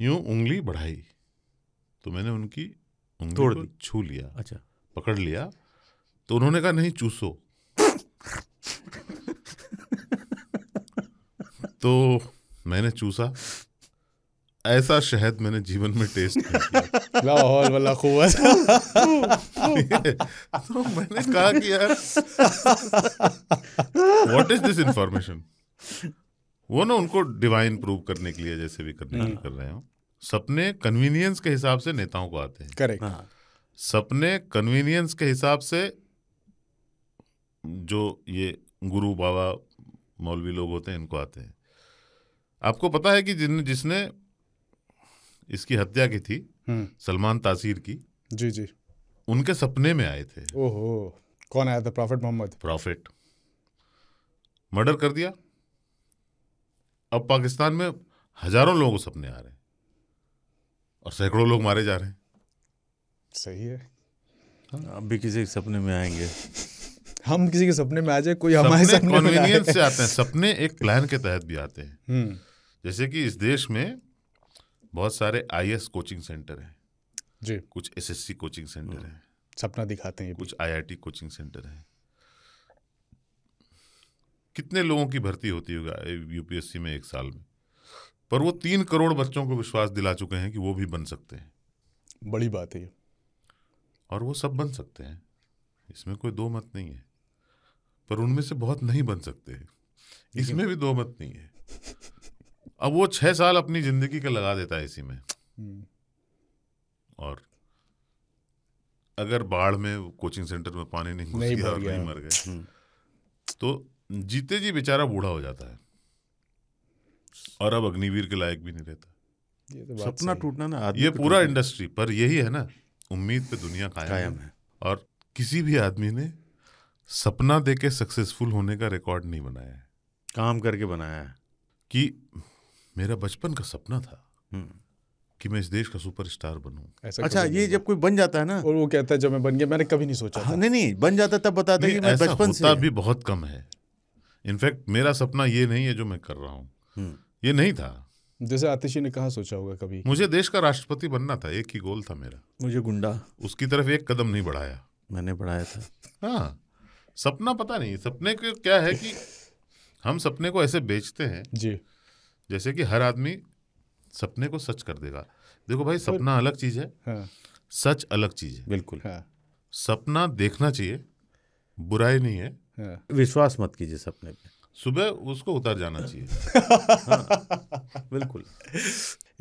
यूं उंगली बढ़ाई तो मैंने उनकी उंगली तोड़ छू लिया अच्छा पकड़ लिया तो उन्होंने कहा नहीं चूसो <laughs> तो मैंने चूसा ऐसा शहद मैंने जीवन में टेस्ट
<laughs> लाहौल वाला खूब <laughs> तो मैंने
कहा कि यार व्हाट इज दिस इंफॉर्मेशन
वो ना उनको डिवाइन प्रूव करने के लिए जैसे भी करने हम्म। कर रहे हो सपने कन्वीनियंस के हिसाब से नेताओं को आते हैं करेक्ट हाँ। सपने कन्वीनियंस के हिसाब से जो ये गुरु बाबा मौलवी लोग होते हैं इनको आते हैं आपको पता है कि जिन जिसने इसकी हत्या की थी हम्म। सलमान तासीर की जी जी उनके सपने में आए थे
ओहो कौन आया था प्रॉफिट मोहम्मद
प्रॉफिट मर्डर कर दिया अब पाकिस्तान में हजारों लोगों सपने आ रहे हैं और सैकड़ों लोग मारे जा रहे हैं सही है हाँ। अब भी किसी के सपने में आएंगे
<laughs> हम किसी के सपने में आ जाए कोई हमारे सपने कन्वीनियंस से
आते हैं सपने एक प्लान के तहत भी आते हैं हम्म। जैसे कि इस देश में बहुत सारे आई कोचिंग सेंटर हैं जी कुछ एसएससी कोचिंग सेंटर हैं सपना दिखाते हैं कुछ आईआईटी कोचिंग सेंटर हैं कितने लोगों की भर्ती होती होगा यूपीएससी में एक साल में पर वो तीन करोड़ बच्चों को विश्वास दिला चुके हैं कि वो भी बन सकते हैं बड़ी बात है ये और वो सब बन सकते हैं इसमें कोई दो मत नहीं है पर उनमें से बहुत नहीं बन सकते इसमें भी दो मत नहीं है अब वो छह साल अपनी ज़िंदगी का लगा देता है इसी में
हम्म।
और अगर बाढ़ में कोचिंग सेंटर में पानी नहीं घुस गया और नहीं मर गए हम्म। तो जीते जी बेचारा बूढ़ा हो जाता है और अब अग्निवीर के लायक भी नहीं रहता ये तो सपना टूटना ना ये तो पूरा इंडस्ट्री पर यही है ना उम्मीद पे दुनिया कायम, कायम है और किसी भी आदमी ने सपना दे के सक्सेसफुल होने का रिकॉर्ड नहीं बनाया है काम करके बनाया है कि मेरा बचपन का सपना था हम्म। कि मैं इस देश का सुपरस्टार बनूं अच्छा
ये जब कोई बन जाता है ना और वो कहता है जब मैं बन गया मैंने कभी नहीं सोचा हाँ, नहीं नहीं बन जाता तब बताता कि मैं बचपन से भी
बहुत कम है इनफैक्ट मेरा सपना ये नहीं है जो मैं कर रहा हूँ हम्म। ये नहीं था
जैसे आतिशी ने कहा सोचा होगा कभी
मुझे देश का राष्ट्रपति बनना था एक ही गोल था मेरा मुझे गुंडा उसकी तरफ एक कदम नहीं बढ़ाया मैंने बढ़ाया था हाँ सपना पता नहीं सपने के क्या है कि हम सपने को ऐसे बेचते हैं जी जैसे कि हर आदमी सपने को सच कर देगा देखो भाई सपना अलग चीज़ है हाँ। सच अलग चीज़ है बिल्कुल हाँ। सपना देखना चाहिए बुराई नहीं है हाँ। विश्वास मत कीजिए सपने पे सुबह
उसको उतार जाना चाहिए हाँ। बिल्कुल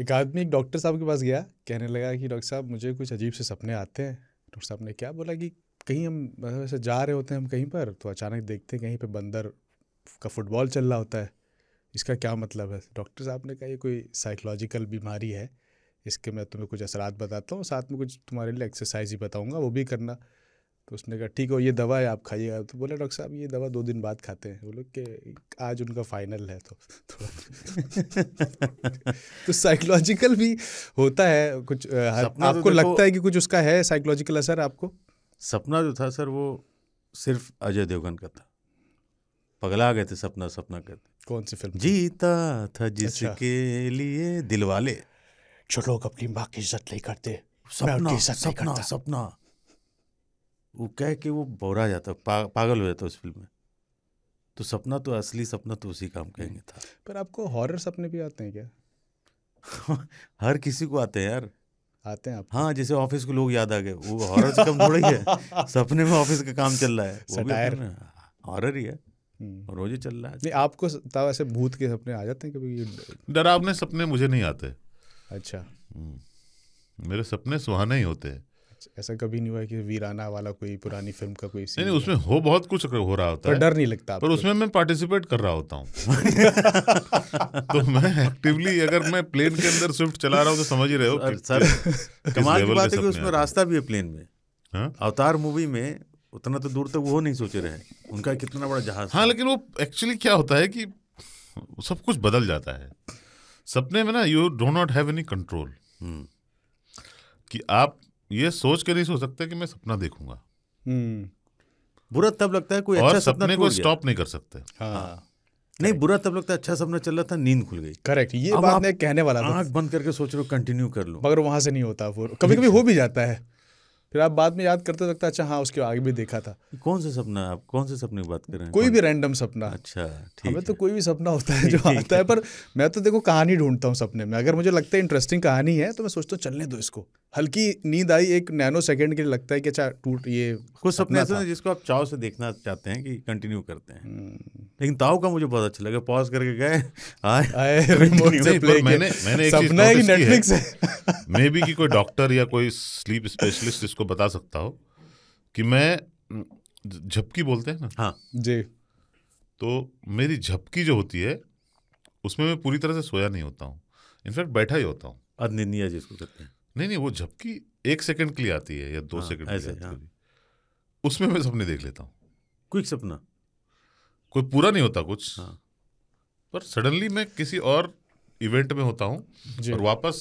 एक आदमी एक डॉक्टर साहब के पास गया कहने लगा कि डॉक्टर साहब मुझे कुछ अजीब से सपने आते हैं डॉक्टर साहब ने क्या बोला कि कहीं हम वैसे जा रहे होते हैं हम कहीं पर तो अचानक देखते हैं कहीं पर बंदर का फुटबॉल चल रहा होता है इसका क्या मतलब है डॉक्टर साहब ने कहा ये कोई साइकोलॉजिकल बीमारी है इसके मैं तुम्हें कुछ असरात बताता हूँ साथ में कुछ तुम्हारे लिए एक्सरसाइज ही बताऊँगा वो भी करना तो उसने कहा ठीक है ये दवा है आप खाइएगा तो बोले डॉक्टर साहब ये दवा दो दिन बाद खाते हैं बोले कि आज उनका फाइनल है तो <laughs> थोड़ा <laughs> तो साइकोलॉजिकल भी होता है कुछ तो आपको तो लगता है कि कुछ उसका है साइकोलॉजिकल असर आपको सपना जो था सर वो सिर्फ
अजय देवगन का था पगला गए थे सपना सपना कहते कौन सी फिल्म जीता था अच्छा। जिसके अच्छा। लिए दिलवाले जो लोग अपनी माँ की इज्जत नहीं करते सपना सपना सपना वो कह के वो बोरा जाता पा, पागल हो जाता उस फिल्म में तो सपना तो असली सपना तो उसी काम कहेंगे था
पर आपको हॉरर सपने भी आते हैं क्या
<laughs> हर किसी को आते हैं यार आते हैं आप हाँ जैसे ऑफिस को लोग याद आ गए वो हॉरर से कम थोड़ा ही है <laughs> सपने में ऑफिस का काम चल रहा है
हॉरर ही है हम्म। और रोज ही चल रहा है
नहीं आपको ताव ऐसे भूत के सपने आ जाते हैं कभी
डरावने सपने मुझे नहीं आते अच्छा हम्म। मेरे सपने सुहाने ही होते हैं
अच्छा, ऐसा कभी नहीं हुआ कि वीराना वाला कोई पुरानी फिल्म का कोई सीन नहीं उसमें हो
बहुत कुछ हो रहा होता पर है डर नहीं लगता पर उसमें मैं पार्टिसिपेट कर रहा होता हूँ <laughs> तो मैं एक्टिवली अगर मैं प्लेन के अंदर स्विफ्ट चला रहा हूँ तो समझ ही रहे हो कि सर
कमाल की बात है कि उसमें रास्ता भी है प्लेन में हाँ? अवतार मूवी में उतना तो दूर
तक वो नहीं सोचे रहे उनका कितना बड़ा जहाज हाँ लेकिन वो एक्चुअली क्या होता है कि सब कुछ बदल जाता है सपने में ना you do not have any control कि आप ये सोच के नहीं सोच सकते कि मैं सपना देखूंगा हम्म। बुरा तब लगता है कोई और अच्छा सपने को स्टॉप नहीं कर सकते हाँ, हाँ। नहीं बुरा तब लगता है अच्छा
सपना चल रहा था नींद खुल गई करेक्ट ये बात मैं कहने वाला आंख बंद करके सोच रहा कंटिन्यू कर लो मगर वहां से नहीं होता कभी कभी हो भी जाता है फिर आप बाद में याद करते लगता अच्छा हाँ उसके आगे भी देखा था कौन सा सपना आप कौन से सपने की बात कर रहे हैं कोई भी रैंडम सपना अच्छा ठीक हमें तो कोई भी सपना होता है जो आता है पर मैं तो देखो कहानी ढूंढता हूँ सपने में अगर मुझे लगता है इंटरेस्टिंग कहानी है तो मैं सोचता हूँ चलने दो इसको हल्की नींद आई एक नैनो सेकंड के लिए लगता है कि अच्छा टूट ये कुछ सपने ऐसे हैं जिसको आप
चाव से देखना चाहते हैं कि कंटिन्यू करते हैं हम्म। लेकिन ताव का मुझे बहुत अच्छा लगा पॉज करके गए
आए आए रिमोट से प्ले मैंने मैंने एक सपना है कि नेटफ्लिक्स है मे बी <laughs> कि कोई डॉक्टर या कोई स्लीप स्पेशलिस्ट इसको बता सकता हो कि मैं झपकी बोलते हैं ना हाँ जी तो मेरी झपकी जो होती है उसमें मैं पूरी तरह से सोया नहीं होता हूँ इनफैक्ट बैठा ही होता हूँ अधनिंदिया जिसको कहते हैं नहीं नहीं वो झपकी एक सेकंड के लिए आती है या दो हाँ, सेकंड ऐसे हाँ. उसमें मैं सपने देख लेता हूँ क्विक सपना कोई पूरा नहीं होता कुछ हाँ. पर सडनली मैं किसी और इवेंट में होता हूँ और वापस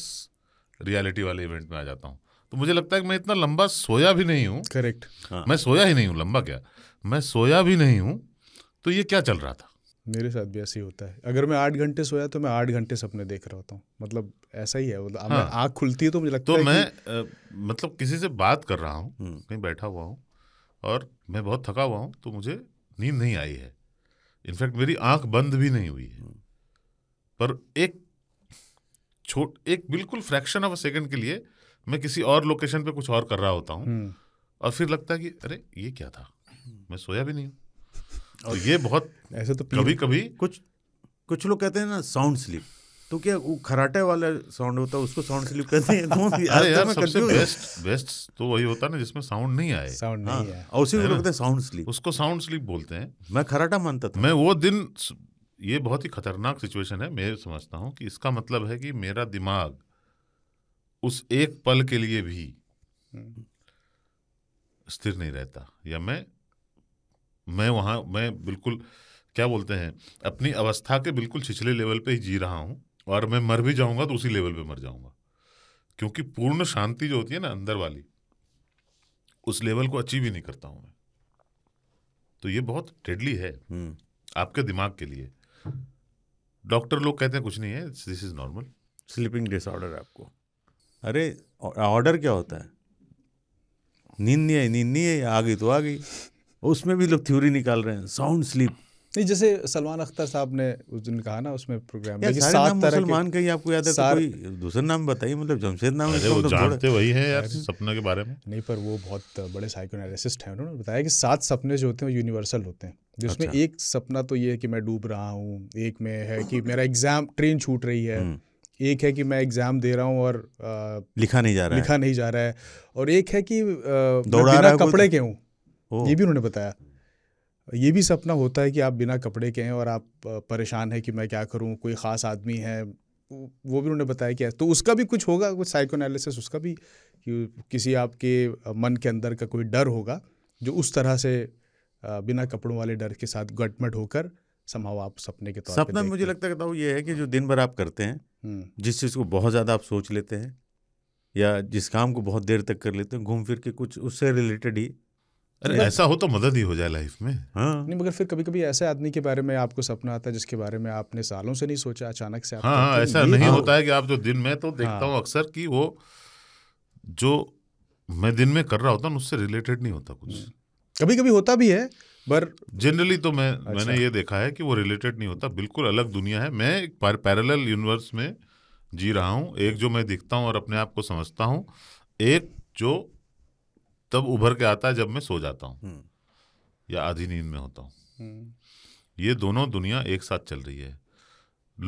रियलिटी वाले इवेंट में आ जाता हूँ तो मुझे लगता है कि मैं इतना लंबा सोया भी नहीं हूँ करेक्ट हाँ. मैं सोया ही नहीं हूँ लंबा क्या मैं सोया भी नहीं हूँ तो ये क्या चल रहा था
मेरे साथ भी ऐसे ही होता है अगर मैं आठ घंटे सोया तो मैं आठ घंटे सपने देख रहा होता हूँ मतलब ऐसा ही है मतलब हाँ,
आँख खुलती है तो मुझे लगता तो है मैं कि... आ, मतलब किसी से बात कर रहा हूँ हम्म। कहीं बैठा हुआ हूँ और मैं बहुत थका हुआ हूँ तो मुझे नींद नहीं आई है इनफैक्ट मेरी आँख बंद भी नहीं हुई है हम्म। पर एक छोट एक बिल्कुल फ्रैक्शन ऑफ अ सेकेंड के लिए मैं किसी और लोकेशन पे कुछ और कर रहा होता हूँ हम्म। और फिर लगता है कि अरे ये क्या था मैं सोया भी नहीं हूँ और ये बहुत ऐसे तो कभी कभी कुछ कुछ लोग कहते हैं ना साउंड स्लिप
तो क्या वो खराटे वाला साउंड होता है उसको साउंड स्लिप कहते हैं कौन सी <laughs> अरे यार सबसे बेस्ट
बेस्ट तो वही होता है ना जिसमें साउंड नहीं आए साउंड नहीं हाँ। आए और उसी को कहते हैं साउंड स्लिप उसको साउंड स्लिप बोलते हैं मैं खराटा मानता था मैं वो दिन ये बहुत ही खतरनाक सिचुएशन है मैं समझता हूँ कि इसका मतलब है कि मेरा दिमाग उस एक पल के लिए भी हम्म। स्थिर नहीं रहता या मैं मैं वहाँ मैं बिल्कुल क्या बोलते हैं अपनी अवस्था के बिल्कुल छिछले लेवल पे ही जी रहा हूँ और मैं मर भी जाऊँगा तो उसी लेवल पे मर जाऊँगा क्योंकि पूर्ण शांति जो होती है ना अंदर वाली उस लेवल को अचीव ही नहीं करता हूँ मैं तो ये बहुत डेडली है हम्म। आपके दिमाग के लिए डॉक्टर लोग कहते हैं कुछ नहीं है this is normal sleeping disorder आपको अरे
ऑर्डर क्या होता है नींद नहीं आई नींद नहीं आई आ गई तो आ गई उसमें भी लोग थ्योरी निकाल रहे हैं साउंड स्लीप
नहीं जैसे सलमान अख्तर साहब ने उस दिन कहा ना उसमें प्रोग्राम में सात तरह सलमान का ही आपको याद है तो सार... कोई
दूसरा नाम बताइए मतलब जमशेद नाम अरे वो तो जानते वही है यार
सपने के बारे में नहीं पर वो बहुत बड़े साइकोनालिस्ट हैं उन्होंने बताया कि सात सपने जो होते हैं वो यूनिवर्सल होते हैं जिसमें अच्छा। एक सपना तो ये है कि मैं डूब रहा हूँ एक में है कि मेरा एग्जाम ट्रेन छूट रही है हम्म। एक है कि मैं एग्जाम दे रहा हूँ और आ, लिखा नहीं जा रहा लिखा है। नहीं जा रहा है और एक है कि आ, मैं बिना तो। कपड़े के हूँ ये भी उन्होंने बताया ये भी सपना होता है कि आप बिना कपड़े के हैं और आप परेशान हैं कि मैं क्या करूं कोई ख़ास आदमी है वो भी उन्होंने बताया क्या तो उसका भी कुछ होगा कुछ साइकोनालिसिस उसका भी कि किसी आपके मन के अंदर का कोई डर होगा जो उस तरह से बिना कपड़ों वाले डर के साथ गटमट होकर संभव आप सपने के तौर सपना
मुझे लगता है ये है कि जो दिन भर आप करते हैं हम्म। जिस चीज़ को बहुत ज़्यादा आप सोच लेते हैं या जिस काम को बहुत देर तक कर लेते हैं घूम फिर के कुछ उससे रिलेटेड ही अरे ऐसा हो तो मदद ही हो जाए लाइफ में
हाँ नहीं मगर फिर कभी कभी ऐसे आदमी के बारे में आपको सपना आता है जिसके बारे में आपने सालों से नहीं सोचा अचानक से हाँ ऐसा नहीं हाँ। होता
है कि आप जो दिन में तो हाँ। देखता हूँ अक्सर कि वो जो मैं दिन में कर रहा होता हूँ उससे रिलेटेड नहीं होता कुछ हम्म। कभी कभी होता भी है पर जनरली तो मैं अच्छा। मैंने ये देखा है कि वो रिलेटेड नहीं होता बिल्कुल अलग दुनिया है मैं एक पैरेलल यूनिवर्स में जी रहा हूँ एक जो मैं दिखता हूँ और अपने आप को समझता हूँ एक जो तब उभर के आता है जब मैं सो जाता हूँ हम्म। या आधी नींद में होता हूँ हम्म। ये दोनों दुनिया एक साथ चल रही है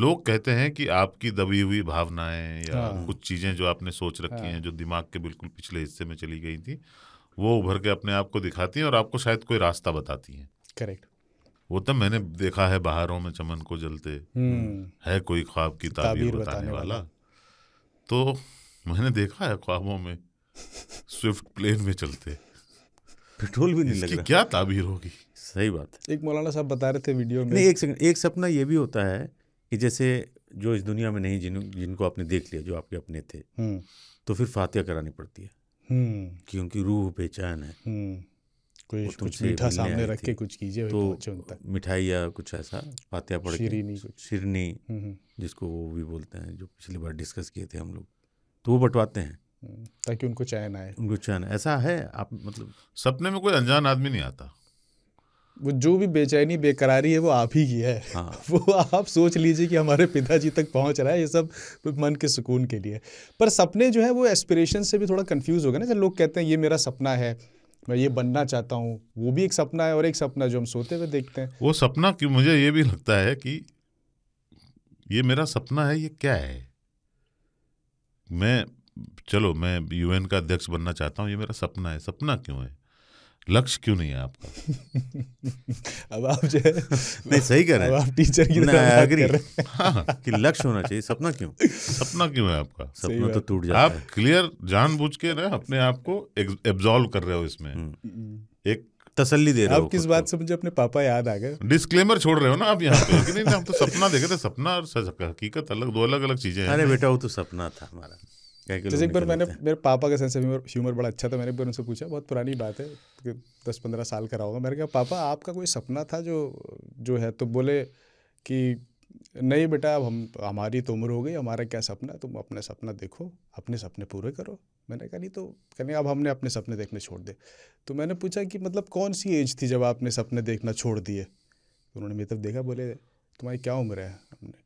लोग कहते हैं कि आपकी दबी हुई भावनाएं या हाँ। कुछ चीजें जो आपने सोच रखी हैं हाँ। जो दिमाग के बिल्कुल पिछले हिस्से में चली गई थी वो उभर के अपने आप को दिखाती हैं और आपको शायद कोई रास्ता बताती हैं करेक्ट वो तो मैंने देखा है बाहरों में चमन को जलते हम्म। है कोई ख्वाब की ताबीर बताने वाला तो मैंने देखा है ख्वाबों में स्विफ्ट प्लेन में चलते पेट्रोल भी नहीं लग रहा क्या ताबीर होगी सही बात
है एक मौलाना साहब बता रहे थे वीडियो में नहीं एक सेकंड एक सपना ये भी होता है
कि जैसे जो इस दुनिया में नहीं जिन जिनको आपने देख लिया जो आपके अपने थे हम्म। तो फिर फातिया करानी पड़ती है हम्म। क्योंकि रूह बेचैन है हम्म। कोई कुछ मीठा सामने रख के कुछ कीजिए तो, तो अच्छा मिठाई या कुछ ऐसा फातिया पड़े शिरनी शिरनी जिसको वो भी बोलते हैं जो पिछली बार डिस्कस किए थे हम लोग तो वो बंटवाते हैं
ताकि उनको चैन आए उनको चैन ऐसा है आप मतलब सपने में कोई अनजान आदमी नहीं आता वो जो भी बेचैनी बेकरारी है वो आप ही की है हाँ। <laughs> वो आप सोच लीजिए कि हमारे पिताजी तक पहुंच रहा है ये सब मन के सुकून के लिए पर सपने जो है वो एस्पिरेशन से भी थोड़ा कंफ्यूज हो गया ना जब लोग कहते हैं ये मेरा सपना है मैं ये बनना चाहता हूँ वो भी एक सपना है और एक सपना जो हम सोते हुए देखते हैं
वो सपना कि मुझे ये भी लगता है कि ये मेरा सपना है ये क्या है मैं चलो मैं यूएन का अध्यक्ष बनना चाहता हूँ ये मेरा सपना है सपना क्यों है लक्ष्य क्यों नहीं है आपका
<laughs> अब आप जो है <laughs> नहीं सही कर रहे हैं आप टीचर की तरह एग्री
हाँ कि लक्ष्य होना चाहिए सपना क्यों सपना क्यों है आपका
सपना
तो टूट जाता आप है आप
क्लियर जानबूझ के ना अपने आप को एब्जॉल्व कर रहे हो इसमें हम्म। हम्म। एक तसल्ली दे रहे हो आप किस
बात से मुझे अपने पापा याद आ गए
डिस्क्लेमर छोड़ रहे हो ना आप यहाँ पे नहीं हम तो सपना देखे थे सपना और हकीकत अलग दो अलग अलग चीजें अरे बेटा वो तो सपना था हमारा जैसे एक बार मैंने
मेरे पापा का सेंस ह्यूमर ह्यूमर बड़ा अच्छा था मैंने एक बार उनसे पूछा बहुत पुरानी बात है कि दस पंद्रह साल का रहा होगा मैंने कहा पापा आपका कोई सपना था जो जो है तो बोले कि नहीं बेटा अब हम हमारी तो उम्र हो गई हमारा क्या सपना तुम अपने सपना देखो अपने सपने पूरे करो मैंने कहा नहीं तो कहने अब हमने अपने सपने देखने छोड़ दे तो मैंने पूछा कि मतलब कौन सी एज थी जब आपने सपने देखना छोड़ दिए तो उन्होंने मेरी तरफ देखा बोले तुम्हारी क्या उम्र है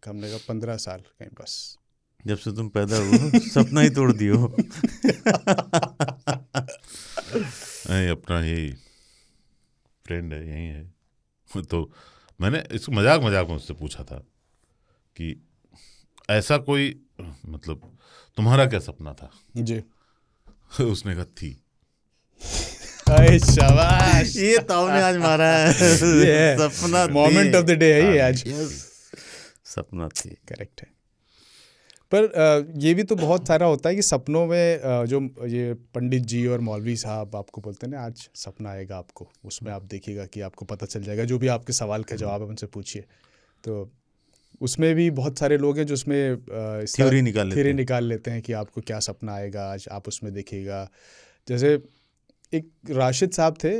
हमने कहा पंद्रह साल कहीं बस
जब से तुम पैदा हुए सपना ही तोड़ दियो
अपना ही फ्रेंड है यही है तो मैंने इसको मजाक मजाक में उससे पूछा था कि ऐसा कोई मतलब तुम्हारा क्या सपना था जी उसने कहा थी
शाबाश ये ताऊ तो ने आज मारा है <laughs> सपना मोमेंट ऑफ द डे है ये हाँ, आज सपना थी करेक्ट है पर ये भी तो बहुत सारा होता है कि सपनों में जो ये पंडित जी और मौलवी साहब आपको बोलते हैं ना आज सपना आएगा आपको उसमें आप देखिएगा कि आपको पता चल जाएगा जो भी आपके सवाल का जवाब है उनसे पूछिए तो उसमें भी बहुत सारे लोग हैं जो उसमें थ्योरी निकाल थ्योरी निकाल लेते हैं कि आपको क्या सपना आएगा आज आप उसमें देखिएगा जैसे एक राशिद साहब थे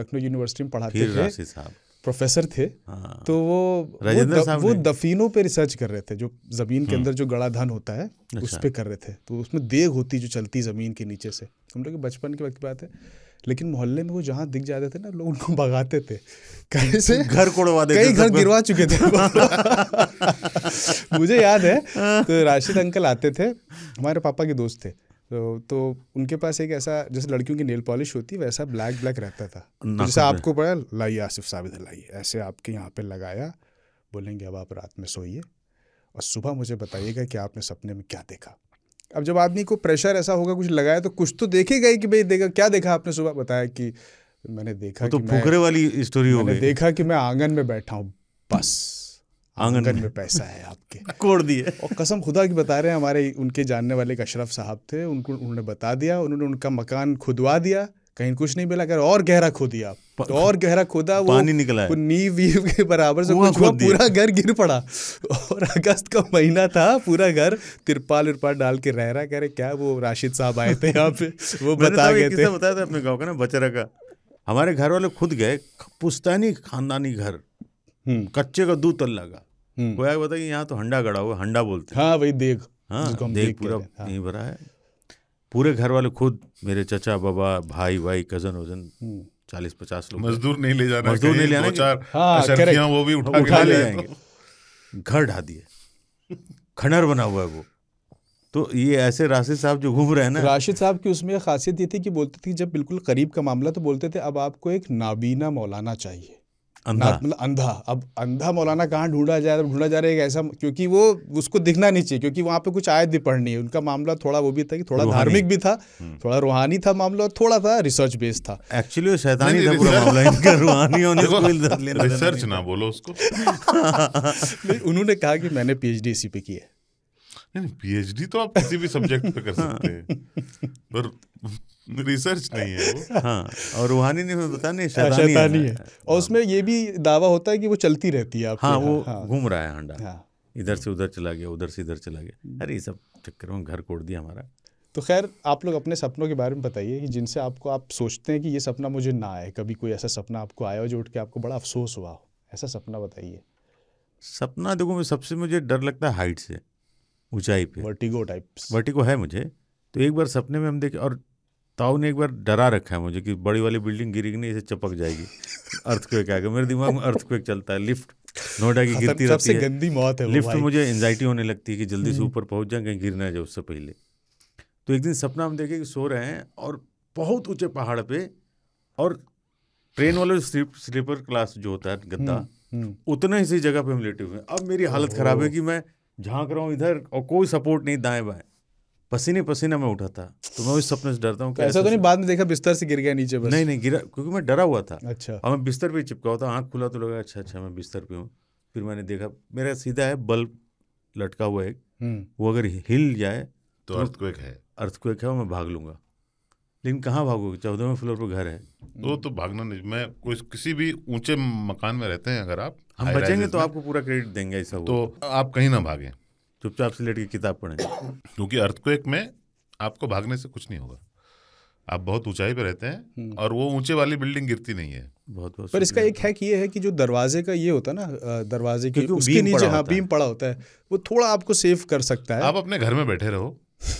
लखनऊ यूनिवर्सिटी में पढ़ाते थे राशिद साहब प्रोफेसर थे हाँ। तो वो राजेंद्र साहब वो दफीनों पे रिसर्च कर रहे थे जो ज़मीन के हम्म। अंदर जो धन होता है अच्छा। उस पर कर रहे थे तो उसमें देग होती जो चलती ज़मीन के नीचे से हम लोग बचपन के वक्त की बात है लेकिन मोहल्ले में वो जहाँ दिख जाते थे ना लोग उनको भगाते थे कहीं से <laughs> घर कोड़वा देते कई घर गिरवा चुके थे <laughs> मुझे याद है तो राशिद अंकल आते थे हमारे पापा के दोस्त थे तो तो उनके पास एक ऐसा जैसे लड़कियों की नेल पॉलिश होती वैसा ब्लैक ब्लैक रहता था तो जैसे आपको पड़ा लाइए आसिफ साहब इधर लाइए ऐसे आपके यहाँ पे लगाया बोलेंगे अब आप रात में सोइए और सुबह मुझे बताइएगा कि आपने सपने में क्या देखा अब जब आदमी को प्रेशर ऐसा होगा कुछ लगाया तो कुछ तो देखेगा ही कि भाई देखा क्या देखा आपने सुबह बताया कि मैंने देखा तो, तो फुकरे वाली स्टोरी हो गई देखा कि मैं आंगन में बैठा हूँ बस आंगन में पैसा है आपके <laughs> कोड़ दिए और कसम खुदा की बता रहे हैं हमारे उनके जानने वाले अशरफ साहब थे उनको उन्होंने बता दिया उन्होंने उनका मकान खुदवा दिया कहीं कुछ नहीं मिला कर और गहरा खोदिया तो और गहरा खोदा वो पानी निकला वो नींव वीव के बराबर से कुछ पूरा घर गिर पड़ा और अगस्त का महीना था पूरा घर तिरपाल उरपाल डाल के रह रहा कह रहे क्या वो राशिद साहब आए थे यहाँ पे <laughs> वो बता गए थे
बताया था अपने गाँव का ना बचरा का हमारे घर वाले खुद गए पुश्तैनी खानदानी घर हम्म, कच्चे का दूध तल लगा बता हम्म। बताइए यहाँ तो हंडा गड़ा हुआ हंडा बोलते हाँ भाई देख हाँ देख पूरा हाँ। नहीं भरा है पूरे घर वाले खुद मेरे चचा बाबा भाई भाई कजन वजन हम्म। चालीस पचास लोग मजदूर नहीं ले जाना मजदूर नहीं ले जाना चार हाँ, वो भी उठा, उठा ले जाएंगे घर ढा दिए
खनर बना हुआ है वो तो ये ऐसे राशिद साहब जो घूम रहे हैं ना राशिद साहब की उसमें खासियत ये थी कि बोलते थे जब बिल्कुल करीब का मामला तो बोलते थे अब आपको एक नाबीना मौलाना चाहिए अंधा मतलब अंधा अब अंधा मौलाना कहाँ ढूंढा जा रहा ढूंढा जा रहा है ऐसा क्योंकि वो उसको दिखना नहीं चाहिए क्योंकि वहाँ पे कुछ आयत भी पढ़नी है उनका मामला थोड़ा वो भी था कि थोड़ा धार्मिक भी था हम्म। थोड़ा रूहानी था मामला थोड़ा था रिसर्च बेस्ड था एक्चुअली शैतानी था पूरा मामला इनका रूहानी होने रिसर्च ना बोलो उसको <laughs> उन्होंने कहा कि मैंने पीएचडी इसी पे की है नहीं पीएचडी तो आप किसी भी सब्जेक्ट पे कर सकते हैं
<laughs> पर रिसर्च नहीं है वो <laughs> हाँ और रूहानी ने पता नहीं
शैतानी, हाँ, शैतानी है, है।, है।
और हाँ। उसमें ये भी दावा होता है कि वो चलती रहती है हाँ वो हाँ। घूम
रहा है हंडा इधर से उधर चला गया उधर से इधर चला गया हम्म। अरे ये सब चक्कर में घर कोड़ दिया हमारा
तो खैर आप लोग अपने सपनों के बारे में बताइए कि जिनसे आपको आप सोचते हैं कि ये सपना मुझे ना आए कभी कोई ऐसा सपना आपको आया हो जो उठ के आपको बड़ा अफसोस हुआ हो ऐसा सपना बताइए
सपना देखो मैं सबसे मुझे डर लगता है हाइट से ऊंचाई पे वर्टिगो टाइप वर्टिगो है मुझे तो एक बार सपने में हम देखे और ताऊ ने एक बार डरा रखा है मुझे कि बड़ी वाली बिल्डिंग गिरेगी नहीं इसे चपक जाएगी अर्थक्वेक आएगा मेरे दिमाग में अर्थक्वेक चलता है लिफ्ट नोएडा की गिरती रहती है गंदी मौत है लिफ्ट में मुझे एनजाइटी होने लगती है कि जल्दी से हम्म। ऊपर पहुंच जाए कहीं गिरना जाए उससे पहले तो एक दिन सपना हम देखे कि सो रहे हैं और बहुत ऊंचे पहाड़ पे और ट्रेन वाले स्लीपर क्लास जो होता है गद्दा हम्म, हम्म। उतना ही सही जगह पे हम लेटे हुए हैं अब मेरी हालत खराब है कि मैं झांक रहा हूँ इधर और कोई सपोर्ट नहीं दाएं बाएं पसीने पसीना में उठा था तो मैं उस सपने से डरता हूँ तो ऐसा तो नहीं
बाद में देखा बिस्तर से गिर गया नीचे बस नहीं नहीं गिरा
क्योंकि मैं डरा हुआ था अच्छा और मैं बिस्तर पे चिपका हुआ था आँख खुला तो लगा अच्छा अच्छा मैं बिस्तर पे हूँ फिर मैंने देखा मेरा सीधा है बल्ब लटका हुआ एक हम्म। वो अगर हिल जाए तो, तो अर्थक्वेक है अर्थक्वेक है और मैं भाग लूंगा
लेकिन कहाँ भागोगे चौदहवें फ्लोर पर घर है वो तो, तो भागना नहीं मैं कोई किसी भी ऊंचे मकान में रहते हैं अगर आप हम बचेंगे तो आपको पूरा क्रेडिट देंगे ऐसा तो आप कहीं ना भागें चुपचाप से लेट के किताब पढ़ें क्योंकि अर्थक्वेक में आपको भागने से कुछ नहीं होगा आप बहुत ऊंचाई पर रहते हैं हम्म। और वो ऊंचे वाली बिल्डिंग गिरती नहीं है बहुत बहुत पर इसका
एक हैक ये है कि जो दरवाजे का ये होता है ना दरवाजे के उसके नीचे हाँ बीम पड़ा होता है वो थोड़ा आपको सेव कर सकता है आप अपने घर
में बैठे रहो <laughs>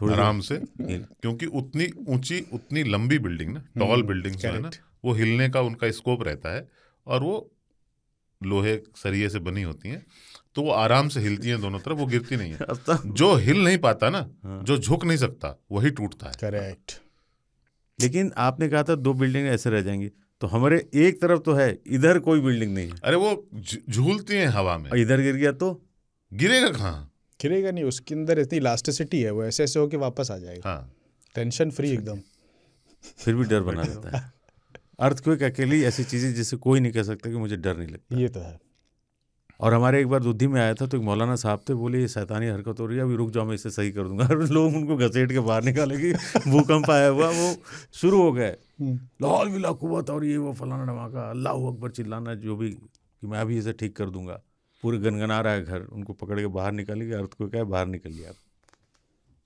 थोड़ा आराम से <laughs> क्योंकि उतनी ऊंची उतनी लंबी बिल्डिंग ना टॉल हम्म, बिल्डिंग जो है ना वो हिलने का उनका स्कोप रहता है और वो लोहे सरिये से बनी होती हैं तो वो आराम से हिलती है दोनों तरफ वो गिरती नहीं है तो- जो हिल नहीं पाता ना हाँ। जो झुक नहीं सकता वही टूटता है करेक्ट लेकिन आपने कहा था दो बिल्डिंग ऐसे रह जाएंगी तो हमारे एक
तरफ
तो है इधर कोई बिल्डिंग नहीं है अरे वो झूलती है हवा में इधर गिर गया तो गिरेगा कहाँ गिरेगा नहीं उसके अंदर इतनी इलास्टिसिटी है वो ऐसे ऐसे होके वापस आ जाएगा हाँ टेंशन फ्री अच्छा। एकदम
फिर भी डर बना रहता है अर्थ <laughs> अर्थक्वेक अकेली ऐसी चीजें जिसे कोई नहीं कह सकता कि मुझे डर नहीं लगता ये तो है और हमारे एक बार दुद्धि में आया था तो एक मौलाना साहब थे बोले ये सैतानी हरकत हो रही है अभी रुक जाओ मैं इसे सही कर दूंगा <laughs> लोग उनको घसीट के बाहर निकालेगी <laughs> भूकंप आया हुआ वो शुरू हो गए लाहौल हम्म। भी लाकुवत और ये वो फलाना धमाका अल्लाह अकबर चिल्लाना जो भी कि मैं अभी इसे ठीक कर दूंगा पूरे गनगना रहा है घर उनको पकड़
के बाहर निकालेगी अर्थ को क्या बाहर निकल आप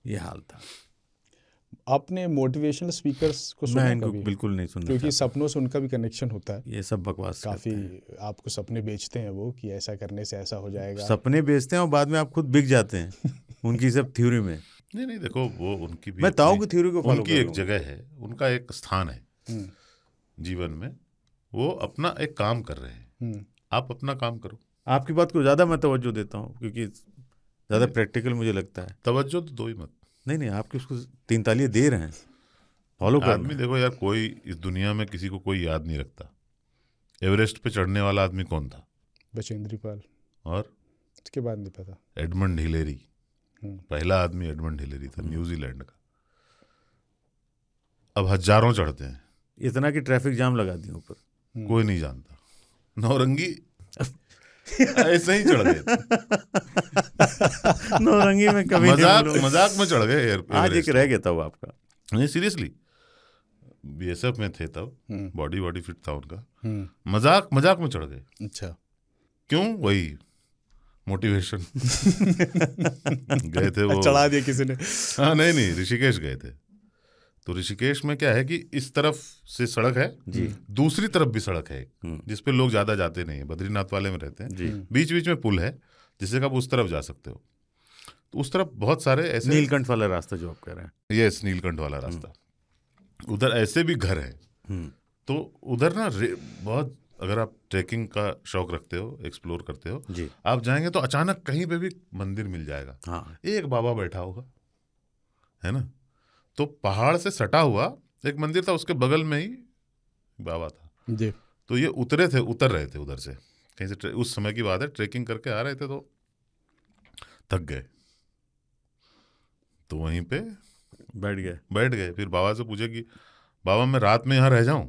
ये हाल था आपने मोटिवेशनल स्पीकर्स को सुना मैं इनको बिल्कुल नहीं सुना क्योंकि सपनों से उनका भी कनेक्शन होता है ये सब बकवास काफ़ी आपको सपने बेचते हैं वो कि ऐसा करने से ऐसा हो जाएगा
सपने बेचते हैं और बाद में आप खुद बिक जाते हैं <laughs> उनकी सब थ्योरी में
नहीं नहीं देखो वो उनकी भी
मैं ताऊ की थ्योरी को उनकी एक जगह
है उनका एक स्थान है हम्म। जीवन में वो अपना एक काम कर रहे हैं हम्म। आप अपना काम करो आपकी बात को ज़्यादा मैं तवज्जो देता हूँ क्योंकि ज़्यादा प्रैक्टिकल मुझे लगता है तवज्जो तो दो ही मत नहीं नहीं आपके उसको तीन तालियाँ दे रहे हैं फॉलो कर आदमी देखो यार कोई इस दुनिया में किसी को कोई याद नहीं रखता एवरेस्ट पे चढ़ने वाला आदमी कौन था
बचेंद्री पाल और उसके बाद नहीं पता
एडमंड हिलेरी हम्म। पहला आदमी एडमंड हिलेरी था हम्म। न्यूजीलैंड का अब हजारों चढ़ते हैं इतना कि ट्रैफिक जाम लगा दिए ऊपर कोई नहीं जानता नौरंगी हाँ, ऐसे ही चढ़ गए नौरंगी <laughs> में कभी मजाक मजाक में चढ़ गए आज एक रह गया था वो आपका नहीं सीरियसली बीएसएफ में थे तब हम्म। बॉडी बॉडी फिट था उनका हम्म। मजाक मजाक में चढ़ गए अच्छा क्यों वही मोटिवेशन <laughs>
गए थे वो चढ़ा दिया किसी ने
हाँ नहीं नहीं ऋषिकेश गए थे तो ऋषिकेश में क्या है कि इस तरफ से सड़क है जी दूसरी तरफ भी सड़क है हम्म। जिसपे लोग ज्यादा जाते नहीं है बद्रीनाथ वाले में रहते हैं बीच बीच में पुल है जिससे आप उस तरफ जा सकते हो तो उस तरफ बहुत सारे ऐसे नीलकंठ वाला रास्ता जो आप कह रहे हैं यस नीलकंठ वाला हम्म। रास्ता उधर ऐसे भी घर है हम्म। तो उधर ना बहुत अगर आप ट्रैकिंग का शौक रखते हो एक्सप्लोर करते हो जी। आप जाएंगे तो अचानक कहीं पे भी मंदिर मिल जाएगा हाँ। एक बाबा बैठा होगा है ना तो पहाड़ से सटा हुआ एक मंदिर था उसके बगल में ही बाबा था जी तो ये उतरे थे उतर रहे थे उधर से कहीं से उस समय की बात है ट्रेकिंग करके आ रहे थे तो थक गए तो वहीं पे बैठ गए बैठ गए फिर बाबा से पूछे कि बाबा मैं रात में यहाँ रह जाऊं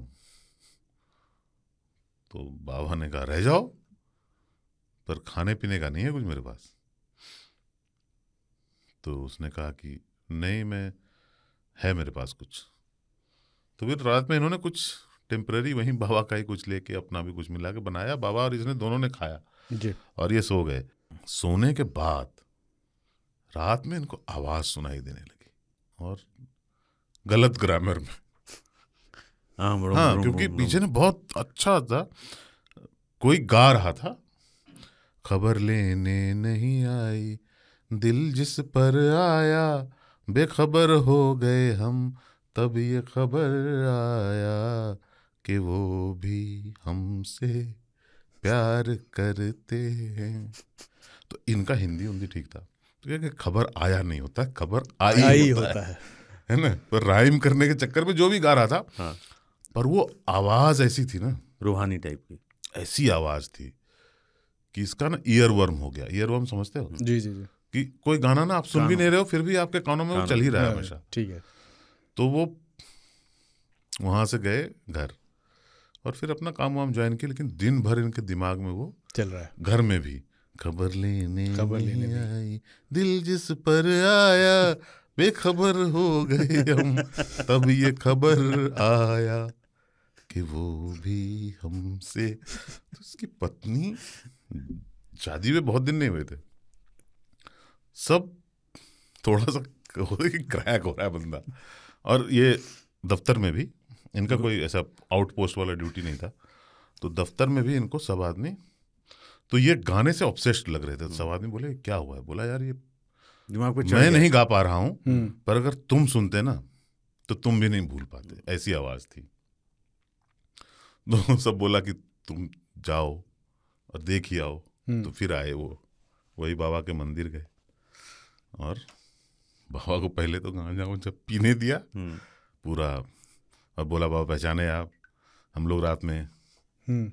तो बाबा ने कहा रह जाओ पर खाने पीने का नहीं है कुछ मेरे पास तो उसने कहा कि नहीं मैं है मेरे पास कुछ तो फिर रात में इन्होंने कुछ टेम्प्रेरी वहीं बाबा का ही कुछ लेके अपना भी कुछ मिला के बनाया बाबा और इसने दोनों ने खाया जी और ये सो गए सोने के बाद रात में इनको आवाज़ सुनाई देने लगी और गलत ग्रामर में आ, ब्रों, हाँ ब्रों, हाँ, क्योंकि पीछे ने बहुत अच्छा था कोई गा रहा था खबर लेने नहीं आई दिल जिस पर आया बेखबर हो गए हम तब ये खबर आया कि वो भी हमसे प्यार करते हैं तो इनका हिंदी हिंदी ठीक था तो क्या खबर आया नहीं होता खबर आई, आई होता, होता है है ना तो राइम करने के चक्कर में जो भी गा रहा था हाँ। पर वो आवाज़ ऐसी थी ना रूहानी टाइप की ऐसी आवाज़ थी कि इसका ना ईयर वर्म हो गया ईयर वर्म समझते हो जी जी जी कि कोई गाना ना आप सुन भी नहीं रहे हो फिर भी आपके कानों में वो चल ही रहा है हमेशा ठीक है तो वो वहां से गए घर और फिर अपना काम वाम ज्वाइन किया लेकिन दिन भर इनके दिमाग में वो चल रहा है घर में भी खबर लेने खबर लेने आई दिल जिस पर आया बेखबर हो गए हम तब ये खबर आया कि वो भी हमसे तो उसकी पत्नी शादी में बहुत दिन नहीं हुए थे सब थोड़ा सा क्रैक हो रहा है बंदा और ये दफ्तर में भी इनका कोई ऐसा आउटपोस्ट वाला ड्यूटी नहीं था तो दफ्तर में भी इनको सब आदमी तो ये गाने से ऑब्सेस्ड लग रहे थे हम्म। सब आदमी बोले क्या हुआ है बोला यार ये दिमाग पे मैं नहीं गा पा रहा हूँ हम्म। पर अगर तुम सुनते ना तो तुम भी नहीं भूल पाते ऐसी आवाज़ थी तो <laughs> सब बोला कि तुम जाओ और देख ही आओ हम्म। तो फिर आए वो वही बाबा के मंदिर गए और बाबा को पहले तो जाऊँ जब पीने दिया हम्म। पूरा और बोला बाबा पहचाने आप हम लोग रात में हम्म।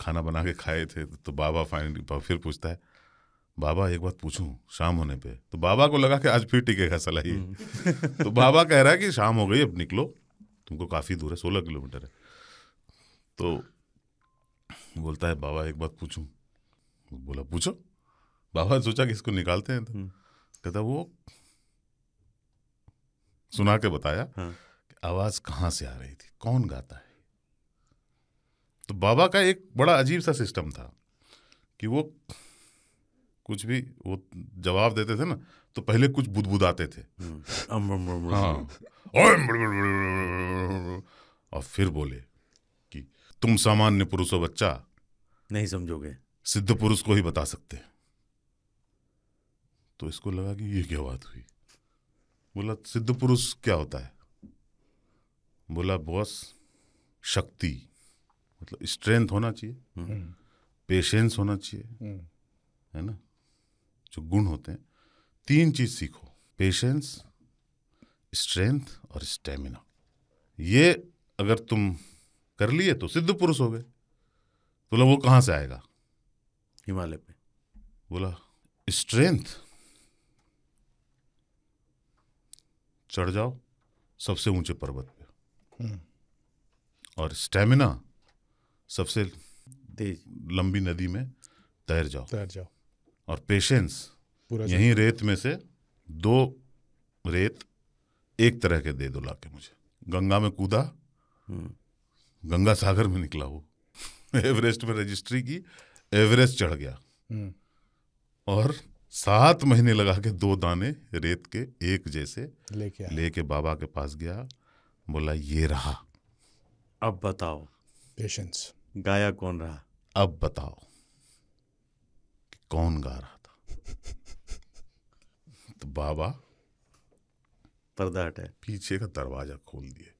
खाना बना के खाए थे तो बाबा फाइनली फिर पूछता है बाबा एक बात पूछूं शाम होने पे तो बाबा को लगा कि आज फिर टिकेगा सलाही हम्म। <laughs> तो बाबा कह रहा है कि शाम हो गई अब निकलो तुमको काफ़ी दूर है सोलह किलोमीटर है तो बोलता है बाबा एक बात पूछूं तो बोला पूछो बाबा सोचा कि इसको निकालते हैं तो कहता वो सुना के बताया हाँ। कि आवाज कहां से आ रही थी कौन गाता है तो बाबा का एक बड़ा अजीब सा सिस्टम था कि वो कुछ भी वो जवाब देते थे ना तो पहले कुछ बुदबुदाते थे और फिर बोले कि तुम सामान्य पुरुष हो बच्चा नहीं समझोगे सिद्ध पुरुष को ही बता सकते हैं तो इसको लगा कि ये क्या बात हुई बोला सिद्ध पुरुष क्या होता है बोला बॉस शक्ति मतलब स्ट्रेंथ होना चाहिए पेशेंस हम्म। होना चाहिए हम्म। है ना जो गुण होते हैं तीन चीज सीखो पेशेंस स्ट्रेंथ और स्टेमिना ये अगर तुम कर लिए तो सिद्ध पुरुष हो गए बोला वो कहाँ से आएगा हिमालय पे बोला स्ट्रेंथ चढ़ जाओ सबसे ऊंचे पर्वत पे हम्म। और स्टेमिना सबसे लंबी नदी में तैर जाओ तैर जाओ और पेशेंस यही रेत में से दो रेत एक तरह के दे दो लाके मुझे गंगा में कूदा हम्म। गंगा सागर में निकला वो <laughs> एवरेस्ट में रजिस्ट्री की एवरेस्ट चढ़ गया हम्म। और सात महीने लगा के दो दाने रेत के एक जैसे लेके लेके बाबा के पास गया बोला ये रहा अब बताओ पेशेंस गाया कौन रहा अब बताओ कौन गा रहा था <laughs> तो बाबा पर्दा हटे पीछे का दरवाजा खोल दिए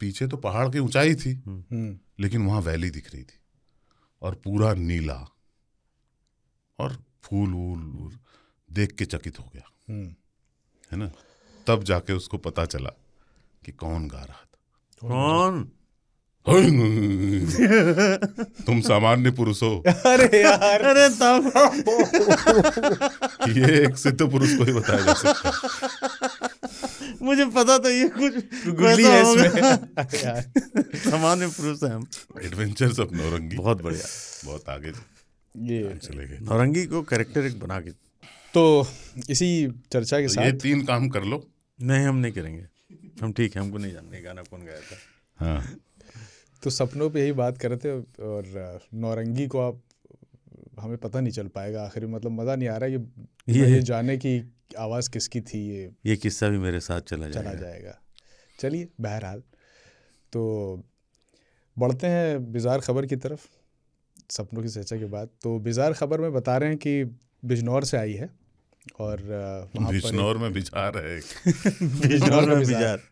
पीछे तो पहाड़ की ऊंचाई थी हम्म। हम्म। लेकिन वहां वैली दिख रही थी और पूरा नीला और फूल वूल देख के चकित हो गया हम्म। है ना तब जाके उसको पता चला कि कौन गा रहा था
कौन
<laughs>
तुम सामान्य पुरुष हो
अरे यार <laughs> अरे तब <laughs>
ये एक सिद्ध पुरुष को ही बताया जा सकता
मुझे पता था तो ये कुछ गुली है इसमें सामान्य पुरुष है हम
एडवेंचर्स नौरंगी बहुत बढ़िया बहुत आगे ये चले गए नौरंगी
को कैरेक्टर एक बना के तो इसी चर्चा के तो साथ ये तीन काम कर लो नहीं हम नहीं करेंगे हम ठीक है हमको नहीं जानते
गाना कौन गाया था हाँ तो सपनों पे यही बात करते थे और नौरंगी को आप हमें पता नहीं चल पाएगा आखिर मतलब मज़ा नहीं आ रहा कि ये, ये जाने की आवाज़ किसकी थी ये
ये किस्सा भी मेरे साथ चला जाएगा चला
जाएगा चलिए बहरहाल तो बढ़ते हैं बिजार खबर की तरफ सपनों की चर्चा के बाद तो बिजार खबर में बता रहे हैं कि बिजनौर से आई है और <laughs> बिजनौर में बिजार है बिजनौर में बिजार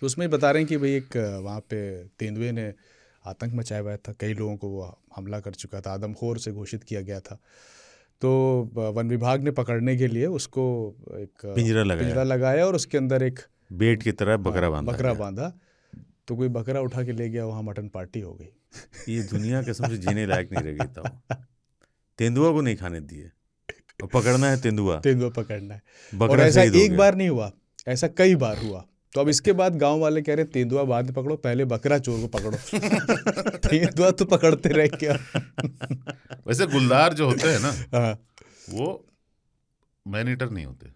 तो उसमें बता रहे हैं कि भाई एक वहाँ पे तेंदुए ने आतंक मचाया हुआ था कई लोगों को वो हमला कर चुका था आदमखोर से घोषित किया गया था तो वन विभाग ने पकड़ने के लिए उसको एक पिंजरा लगाया लगाया और उसके अंदर एक बेट की तरह बकरा बांधा बकरा बांधा तो कोई बकरा उठा के ले गया वहाँ मटन पार्टी हो गई ये दुनिया
के सबसे जीने लायक नहीं रह गई था तेंदुआ को नहीं खाने दिए <laughs> और पकड़ना है तेंदुआ
तेंदुआ पकड़ना है और ऐसा एक बार नहीं हुआ ऐसा कई बार हुआ तो अब इसके बाद गांव वाले कह रहे तेंदुआ बाद में पकड़ो पहले बकरा चोर को पकड़ो <laughs> तेंदुआ तो पकड़ते रह क्या <laughs> वैसे गुलदार जो होते हैं ना हाँ। वो मैनेटर नहीं होते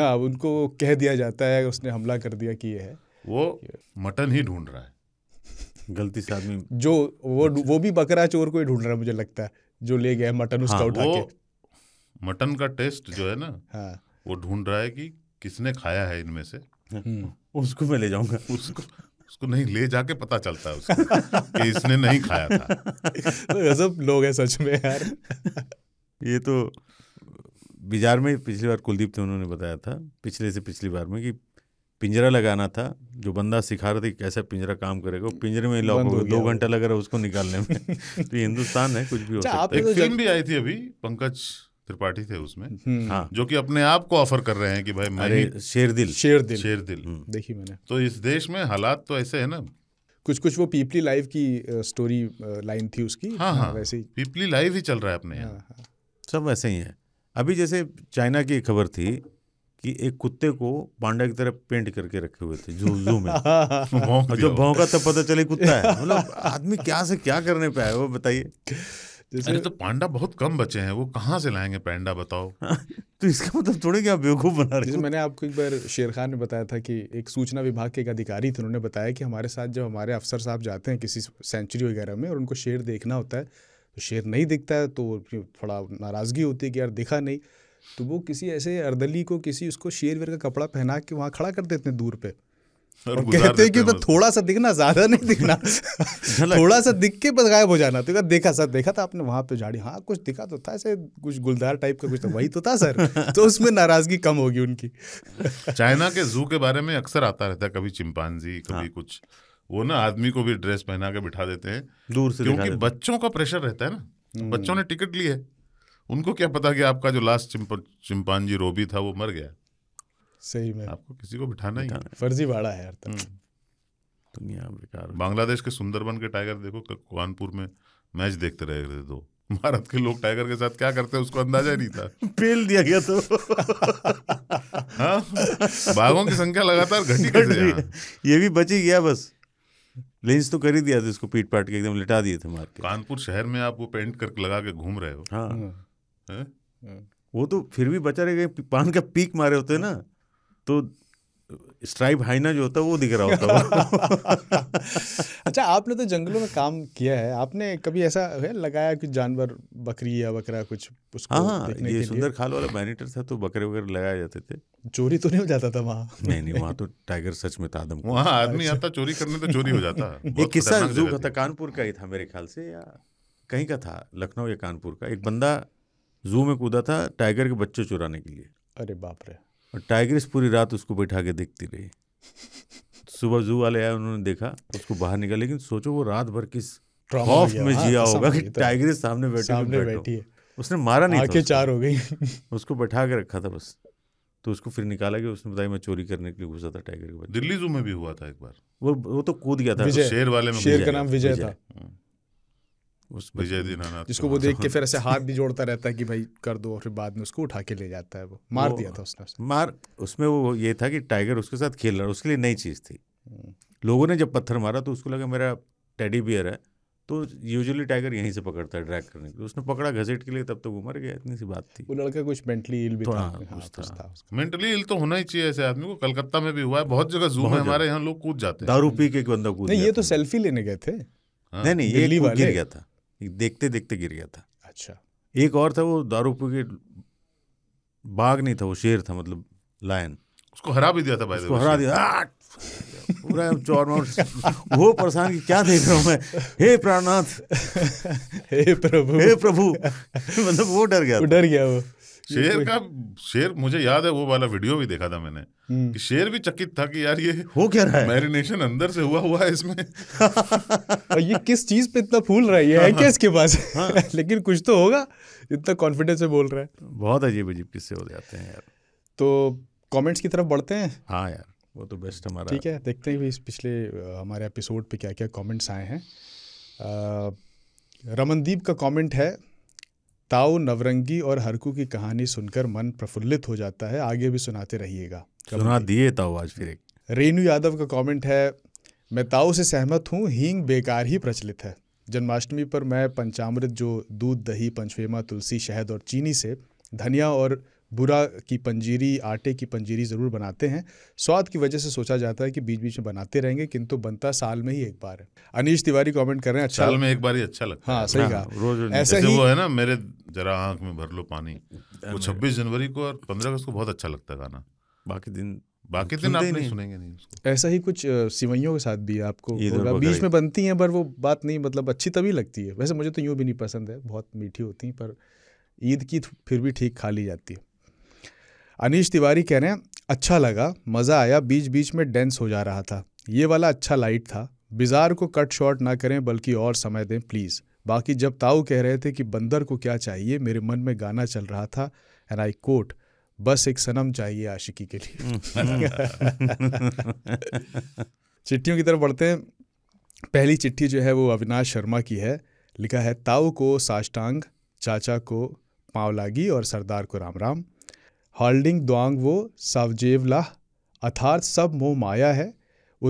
हाँ उनको कह दिया जाता है उसने हमला कर दिया कि ये है
वो मटन ही ढूंढ रहा है गलती से आदमी
जो वो वो भी बकरा चोर को ही ढूंढ रहा है मुझे लगता है जो ले गया है मटन उसका हाँ, उठा
के मटन का टेस्ट जो है ना हाँ, वो ढूंढ रहा है कि किसने खाया है इनमें से हाँ। हम्म। उसको मैं ले जाऊंगा उसको उसको नहीं ले जाके पता चलता है उसको कि इसने नहीं खाया था <laughs>
तो सब लोग है सच में यार <laughs>
ये तो बिजार
में पिछली बार कुलदीप थे उन्होंने बताया था पिछले से पिछली बार में कि पिंजरा लगाना था जो बंदा सिखा रहा था कि कैसे पिंजरा काम करेगा पिंजरे में लॉक हो दो घंटा लग रहा है उसको निकालने में <laughs> तो
हिंदुस्तान है कुछ भी हो अच्छा, सकता है एक फिल्म भी आई थी अभी पंकज त्रिपाठी थे उसमें हम्म। हाँ जो कि अपने आप को ऑफर कर रहे हैं कि भाई मैं शेर दिल शेर दिल शेर दिल हम्म। देखी मैंने तो इस देश में हालात तो ऐसे है ना
कुछ कुछ वो पीपली लाइव की स्टोरी लाइन थी
उसकी हाँ, हाँ हाँ वैसे ही पीपली लाइव ही चल रहा है अपने यहाँ हाँ, हाँ। सब वैसे ही है अभी जैसे
चाइना की खबर थी कि एक कुत्ते को पांडा की तरह पेंट करके रखे हुए थे जू जू में <laughs> जब भौंका तब पता चले कुत्ता है मतलब
आदमी क्या से क्या करने पे आया वो बताइए अरे तो पांडा बहुत कम बचे हैं वो कहाँ से लाएंगे पांडा बताओ <laughs> हाँ,
तो इसका मतलब थोड़े क्या बेवकूफ़ बना रहे मैंने आपको एक बार शेर खान ने बताया था कि एक सूचना विभाग के एक अधिकारी थे उन्होंने बताया कि हमारे साथ जब हमारे अफसर साहब जाते हैं किसी सेंचुरी वगैरह में और उनको शेर देखना होता है तो शेर नहीं दिखता है तो थोड़ा नाराज़गी होती है कि यार दिखा नहीं तो वो किसी ऐसे अर्दली को किसी उसको शेरवेर का कपड़ा पहना के वहाँ खड़ा कर देते हैं दूर पे और, और कहते हैं कि तो थोड़ा सा दिखना ज़्यादा नहीं <laughs> दिखना थोड़ा सा दिख के बस गायब हो जाना तो देखा सर देखा था आपने वहां पे झाड़ी हाँ कुछ दिखा तो था ऐसे कुछ गुलदार टाइप का कुछ तो वही तो था सर <laughs> तो उसमें नाराज़गी कम होगी उनकी <laughs>
चाइना के जू के बारे में अक्सर आता रहता है कभी चिंपांजी हाँ। कभी कुछ वो ना आदमी को भी ड्रेस पहना के बिठा देते हैं दूर से क्योंकि बच्चों का प्रेशर रहता है ना हम्म। बच्चों ने टिकट ली है उनको क्या पता कि आपका जो लास्ट चिंप, चिंपांजी रोबी था वो मर गया सही में आपको किसी को बिठाना ही फर्जी वाड़ा है यार हम्म। दुनिया बेकार बांग्लादेश के सुंदरबन के टाइगर देखो कानपुर में मैच देखते रहे थे दो भारत के लोग टाइगर के साथ क्या करते हैं उसको अंदाजा ही नहीं था <laughs> पेल दिया गया तो
बाघों <laughs> हाँ? की संख्या लगातार घटी घट रही
ये भी बची गया बस लेंस तो कर ही दिया था इसको पीट पाट के एकदम लिटा दिए थे मार के कानपुर शहर में आप वो पेंट करके लगा के घूम रहे हो हाँ, हाँ। हाँ। वो तो फिर भी बचा रहेगा पान का पीक मारे होते हैं ना तो स्ट्राइप हाइना जो होता है वो दिख रहा होता है <laughs>
अच्छा आपने तो जंगलों में काम किया है आपने कभी ऐसा है लगाया कि जानवर बकरी या बकरा कुछ उसको हाँ हाँ ये सुंदर खाल वाला
मैनेटर था तो बकरे वगैरह लगाए जाते थे चोरी तो नहीं हो जाता था वहाँ नहीं नहीं वहाँ तो टाइगर सच में था आदम वहाँ आदमी अच्छा। आता चोरी करने तो चोरी हो जाता <laughs> एक किस्सा जो था कानपुर का ही था मेरे ख्याल से या कहीं का था लखनऊ या कानपुर का एक बंदा जू में कूदा था टाइगर के बच्चे चुराने
के लिए अरे बाप रे
और टाइगरिस पूरी रात उसको बैठा के देखती रही <laughs> सुबह जू वाले आए उन्होंने देखा उसको बाहर निकाला लेकिन सोचो वो रात भर किस खौफ में हाँ, जिया होगा कि तो टाइगर सामने बैठे सामने बैठी है उसने मारा नहीं था चार हो गई उसको बैठा के रखा था बस तो उसको फिर निकाला गया उसने बताया मैं चोरी करने के लिए घुसा था टाइगर के दिल्ली जू में भी हुआ था एक बार वो वो तो कूद गया था तो शेर वाले में शेर का नाम विजय था
हम्म। उस विजय दीनानाथ
जिसको वो देख के फिर
ऐसे हाथ भी जोड़ता रहता है कि भाई कर दो और फिर बाद में उसको उठा के ले जाता है वो मार वो, दिया था उसने उसे।
मार उसमें वो ये था कि टाइगर उसके साथ खेल रहा उसके लिए नई चीज़ थी हम्म। लोगों ने जब पत्थर मारा तो उसको लगा मेरा टेडी बियर है तो यूजुअली टाइगर यहीं से पकड़ता है ड्रैग करने के लिए उसने पकड़ा घसीट के लिए तब तक तो वो मर गया इतनी सी बात
थी वो लड़का कुछ मेंटली इल भी
था,
मेंटली इल हाँ, तो होना ही चाहिए ऐसे आदमी को कलकत्ता में भी हुआ है बहुत जगह जूम है हमारे यहाँ लोग कूद जाते
हैं दारू पी के एक बंदा कूद नहीं
ये तो सेल्फी लेने गए थे नहीं नहीं ये गिर गया
था देखते देखते गिर गया था अच्छा एक और था वो दारूपुर के बाघ नहीं था वो शेर था मतलब लायन
उसको हरा भी दिया था भाई उसको हरा दिया पूरा चौर <laughs> वो
परेशान की क्या देख रहा हूँ मैं हे प्राणनाथ
<laughs>
हे प्रभु हे प्रभु <laughs> मतलब वो डर गया डर गया वो शेर का
शेर मुझे याद है वो वाला वीडियो भी देखा था मैंने हम्म। कि शेर भी चकित था कि यार ये हो क्या रहा है मैरिनेशन अंदर से हुआ हुआ है इसमें
और ये किस चीज पे इतना फूल रहा है ये है हाँ, हाँ। क्या इसके पास हाँ। <laughs> लेकिन कुछ तो होगा इतना कॉन्फिडेंस से बोल रहा है
बहुत अजीब अजीब किस्से हो
जाते हैं यार तो कमेंट्स की तरफ बढ़ते हैं हाँ यार वो तो बेस्ट हमारा ठीक है देखते हैं इस पिछले हमारे एपिसोड पे क्या क्या कमेंट्स आए हैं रमनदीप का कमेंट है ताऊ नवरंगी और हरकू की कहानी सुनकर मन प्रफुल्लित हो जाता है आगे भी सुनाते रहिएगा सुना
दिए ताऊ आज फिर एक
रेनू यादव का कमेंट है मैं ताऊ से सहमत हूँ हींग बेकार ही प्रचलित है जन्माष्टमी पर मैं पंचामृत जो दूध दही पंचवेमा तुलसी शहद और चीनी से धनिया और बुरा की पंजीरी आटे की पंजीरी ज़रूर बनाते हैं स्वाद की वजह से सोचा जाता है कि बीच बीच में बनाते रहेंगे किंतु बनता साल में ही एक बार है अनिश तिवारी कमेंट कर रहे हैं अच्छा साल में एक बार ही अच्छा लगता हाँ सही हाँ, कहा रोज ऐसा ही वो है
ना मेरे जरा आँख में भर लो पानी वो छब्बीस जनवरी को और पंद्रह अगस्त को बहुत अच्छा लगता है गाना बाकी दिन बाकी दिन आप नहीं, नहीं सुनेंगे
नहीं उसको ऐसा ही कुछ सिवैयों के साथ भी आपको होगा बीच में बनती हैं पर वो बात नहीं मतलब अच्छी तभी लगती है वैसे मुझे तो यूँ भी नहीं पसंद है बहुत मीठी होती हैं पर ईद की फिर भी ठीक खा ली जाती है अनिश तिवारी कह रहे हैं अच्छा लगा मज़ा आया बीच बीच में डेंस हो जा रहा था ये वाला अच्छा लाइट था बिजार को कट शॉर्ट ना करें बल्कि और समय दें प्लीज़ बाकी जब ताऊ कह रहे थे कि बंदर को क्या चाहिए मेरे मन में गाना चल रहा था एंड आई कोट बस एक सनम चाहिए आशिकी के लिए <laughs> चिट्ठियों की तरफ बढ़ते हैं पहली चिट्ठी जो है वो अविनाश शर्मा की है लिखा है ताऊ को साष्टांग चाचा को पावलागी और सरदार को राम राम हॉल्डिंग द्वांग वो सावजेवला अथार सब मोह माया है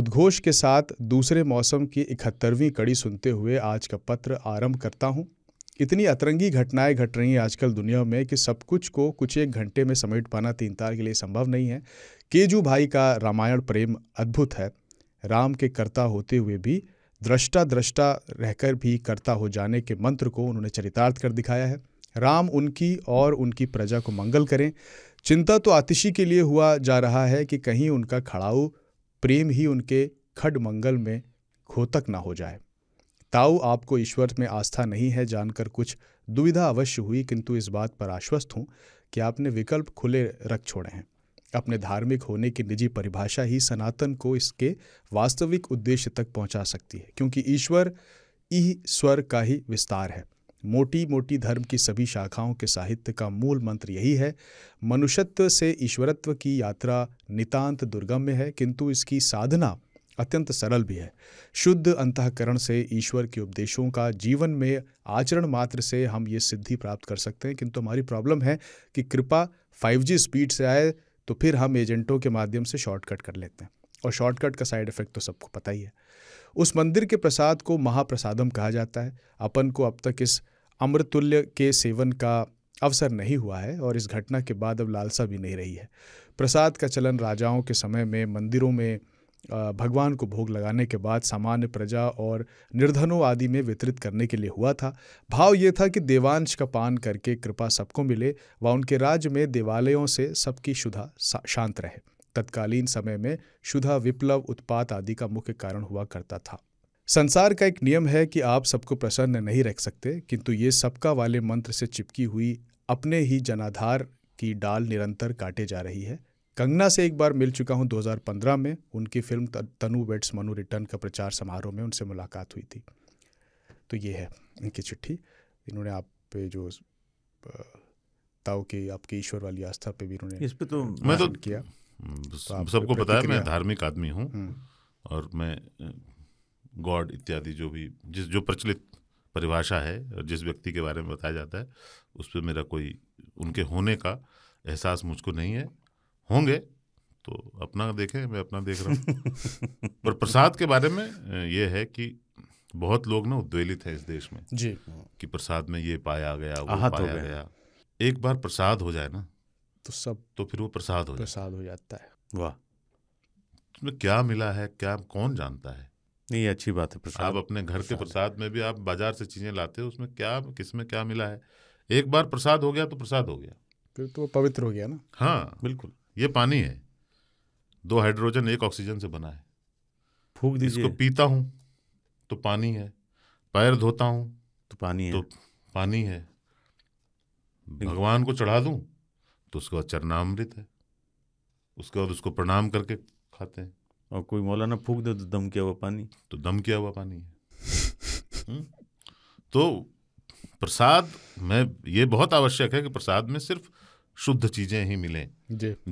उद्घोष के साथ दूसरे मौसम की इकहत्तरवीं कड़ी सुनते हुए आज का पत्र आरंभ करता हूँ इतनी अतरंगी घटनाएं घट रही हैं आजकल दुनिया में कि सब कुछ को कुछ एक घंटे में समेट पाना तीन तार के लिए संभव नहीं है केजू भाई का रामायण प्रेम अद्भुत है राम के कर्ता होते हुए भी दृष्टा दृष्टा रहकर भी कर्ता हो जाने के मंत्र को उन्होंने चरितार्थ कर दिखाया है राम उनकी और उनकी प्रजा को मंगल करें चिंता तो आतिशी के लिए हुआ जा रहा है कि कहीं उनका खड़ाऊ प्रेम ही उनके खड मंगल में घोतक ना हो जाए ताऊ आपको ईश्वर में आस्था नहीं है जानकर कुछ दुविधा अवश्य हुई किंतु इस बात पर आश्वस्त हूँ कि आपने विकल्प खुले रख छोड़े हैं अपने धार्मिक होने की निजी परिभाषा ही सनातन को इसके वास्तविक उद्देश्य तक पहुंचा सकती है क्योंकि ईश्वर ई स्वर का ही विस्तार है मोटी मोटी धर्म की सभी शाखाओं के साहित्य का मूल मंत्र यही है मनुष्यत्व से ईश्वरत्व की यात्रा नितांत दुर्गम्य है किंतु इसकी साधना अत्यंत सरल भी है शुद्ध अंतकरण से ईश्वर के उपदेशों का जीवन में आचरण मात्र से हम ये सिद्धि प्राप्त कर सकते हैं किंतु हमारी प्रॉब्लम है कि कृपा 5G स्पीड से आए तो फिर हम एजेंटों के माध्यम से शॉर्टकट कर लेते हैं और शॉर्टकट का साइड इफेक्ट तो सबको पता ही है उस मंदिर के प्रसाद को महाप्रसादम कहा जाता है अपन को अब तक इस अमृतुल्य के सेवन का अवसर नहीं हुआ है और इस घटना के बाद अब लालसा भी नहीं रही है प्रसाद का चलन राजाओं के समय में मंदिरों में भगवान को भोग लगाने के बाद सामान्य प्रजा और निर्धनों आदि में वितरित करने के लिए हुआ था भाव ये था कि देवांश का पान करके कृपा सबको मिले व उनके राज्य में देवालयों से सबकी शुदा शांत रहे तत्कालीन समय में शुदा विप्लव उत्पात आदि का मुख्य कारण हुआ करता था संसार का एक नियम है कि आप सबको प्रसन्न नहीं रख सकते किंतु ये सबका वाले मंत्र से चिपकी हुई अपने ही जनाधार की डाल निरंतर काटे जा रही है कंगना से एक बार मिल चुका हूँ 2015 में उनकी film Tanu Weds Manu Return का प्रचार समारोह में उनसे मुलाकात हुई थी तो ये है इनकी चिट्ठी इन्होंने आप पे जो ताओ की आपके ईश्वर वाली आस्था पे भी इन्होंने इस पे तो मैं तो किया तो सबको पता है मैं धार्मिक आदमी हूँ हम्म।
और मैं गॉड इत्यादि जो भी जिस जो प्रचलित परिभाषा है जिस व्यक्ति के बारे में बताया जाता है उस पर मेरा कोई उनके होने का एहसास मुझको नहीं है होंगे तो अपना देखें मैं अपना देख रहा हूँ
<laughs>
पर प्रसाद के बारे में ये है कि बहुत लोग ना उद्वेलित है इस देश में जी कि प्रसाद में ये पाया गया वो पाया गया एक बार प्रसाद हो जाए ना तो सब तो फिर वो प्रसाद हो
प्रसाद हो जाता
है वाह क्या मिला है क्या कौन जानता है नहीं ये अच्छी बात है प्रसाद आप अपने घर के प्रसाद में भी आप बाजार से चीज़ें लाते हो उसमें क्या किसमें क्या मिला है एक बार प्रसाद हो गया तो प्रसाद हो गया
फिर तो पवित्र हो गया ना
हाँ बिल्कुल ये पानी है दो हाइड्रोजन एक ऑक्सीजन से बना है फूक दी इसको पीता हूँ तो पानी है पैर धोता हूँ तो पानी है तो पानी है भगवान को चढ़ा दूँ तो उसके बाद चरणामृत है उसके बाद उसको प्रणाम करके खाते हैं और कोई मौलाना फूक दे तो दम किया हुआ पानी तो दम किया हुआ पानी है हम्म? तो प्रसाद में ये बहुत आवश्यक है कि प्रसाद में सिर्फ शुद्ध चीजें ही मिले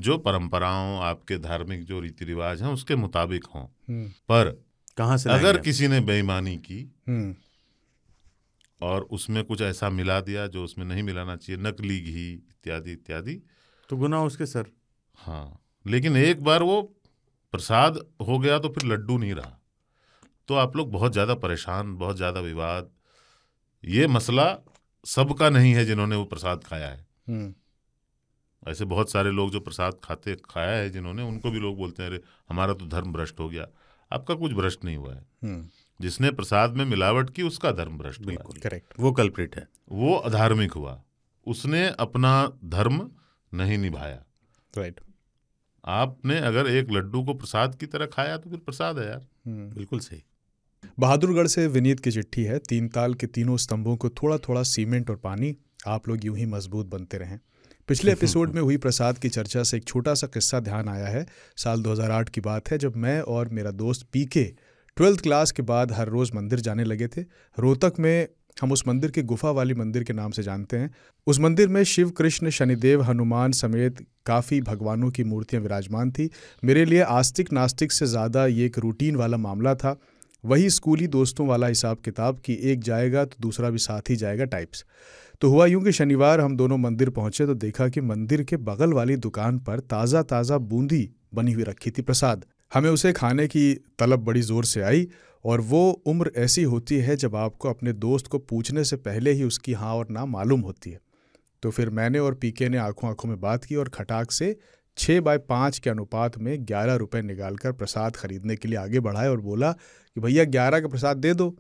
जो परंपराओं आपके धार्मिक जो रीति रिवाज हैं उसके मुताबिक हों हम्म। पर कहा से अगर किसी ने बेईमानी की हम्म। और उसमें कुछ ऐसा मिला दिया जो उसमें नहीं मिलाना चाहिए नकली घी इत्यादि इत्यादि तो गुना उसके सर हाँ लेकिन एक बार वो प्रसाद हो गया तो फिर लड्डू नहीं रहा तो आप लोग बहुत ज़्यादा परेशान बहुत ज़्यादा विवाद ये मसला सबका नहीं है जिन्होंने वो प्रसाद खाया है
हम्म।
ऐसे बहुत सारे लोग जो प्रसाद खाते खाया है जिन्होंने उनको भी लोग बोलते हैं अरे हमारा तो धर्म भ्रष्ट हो गया आपका कुछ भ्रष्ट नहीं हुआ है हम्म। जिसने प्रसाद में मिलावट की उसका धर्म भ्रष्ट बिल्कुल करेक्ट वो कल्प्रिट है वो अधार्मिक हुआ उसने अपना धर्म नहीं निभाया राइट आपने अगर एक लड्डू को प्रसाद की तरह खाया तो फिर प्रसाद है यार हम्म। बिल्कुल सही
बहादुरगढ़ से विनीत की चिट्ठी है तीन ताल के तीनों स्तंभों को थोड़ा थोड़ा सीमेंट और पानी आप लोग यूं ही मजबूत बनते रहें पिछले हम्म, हम्म, एपिसोड में हुई प्रसाद की चर्चा से एक छोटा सा किस्सा ध्यान आया है साल 2008 की बात है जब मैं और मेरा दोस्त पीके ट्वेल्थ क्लास के बाद हर रोज़ मंदिर जाने लगे थे रोहतक में हम उस मंदिर के गुफा वाली मंदिर के नाम से जानते हैं उस मंदिर में शिव कृष्ण शनिदेव हनुमान समेत काफ़ी भगवानों की मूर्तियाँ विराजमान थी मेरे लिए आस्तिक नास्तिक से ज़्यादा ये एक रूटीन वाला मामला था वही स्कूली दोस्तों वाला हिसाब किताब कि एक जाएगा तो दूसरा भी साथ ही जाएगा टाइप्स तो हुआ यूं कि शनिवार हम दोनों मंदिर पहुंचे तो देखा कि मंदिर के बगल वाली दुकान पर ताज़ा ताज़ा बूंदी बनी हुई रखी थी प्रसाद हमें उसे खाने की तलब बड़ी ज़ोर से आई और वो उम्र ऐसी होती है जब आपको अपने दोस्त को पूछने से पहले ही उसकी हाँ और ना मालूम होती है तो फिर मैंने और पीके ने आंखों आंखों में बात की और खटाक से छः बाय पाँच के अनुपात में ग्यारह रुपये निकाल कर प्रसाद खरीदने के लिए आगे बढ़ाए और बोला कि भैया ग्यारह का प्रसाद दे दो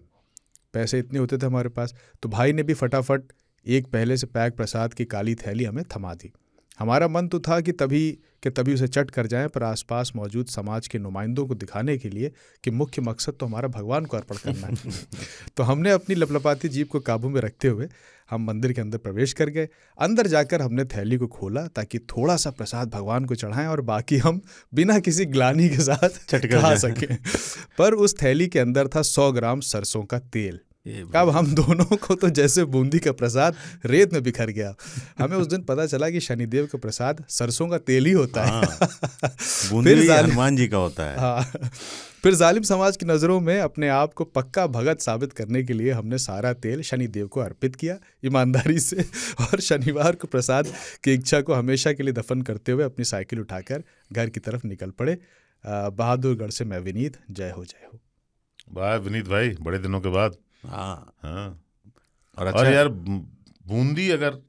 पैसे इतने होते थे हमारे पास तो भाई ने भी फटाफट एक पहले से पैक प्रसाद की काली थैली हमें थमा दी हमारा मन तो था कि तभी कि तभी उसे चट कर जाएं पर आसपास मौजूद समाज के नुमाइंदों को दिखाने के लिए कि मुख्य मकसद तो हमारा भगवान को अर्पण करना है <laughs> तो हमने अपनी लपलपाती जीप को काबू में रखते हुए हम मंदिर के अंदर प्रवेश कर गए अंदर जाकर हमने थैली को खोला ताकि थोड़ा सा प्रसाद भगवान को चढ़ाएं और बाकी हम बिना किसी ग्लानी के साथ चटका खा सकें पर उस थैली के अंदर था सौ ग्राम सरसों का तेल अब <laughs> हम दोनों को तो जैसे बूंदी का प्रसाद रेत में बिखर गया हमें उस दिन पता चला कि शनिदेव का प्रसाद सरसों का तेल ही होता है हाँ, <laughs> बूंदी हनुमान जी का होता है हाँ, फिर जालिम समाज की नज़रों में अपने आप को पक्का भगत साबित करने के लिए हमने सारा तेल शनिदेव को अर्पित किया ईमानदारी से और शनिवार को प्रसाद की इच्छा को हमेशा के लिए दफन करते हुए अपनी साइकिल उठाकर घर की तरफ निकल पड़े बहादुरगढ़ से मैं विनीत जय हो जय हो
बाय विनीत भाई बड़े दिनों के बाद हाँ हाँ और अच्छा और यार बूंदी अगर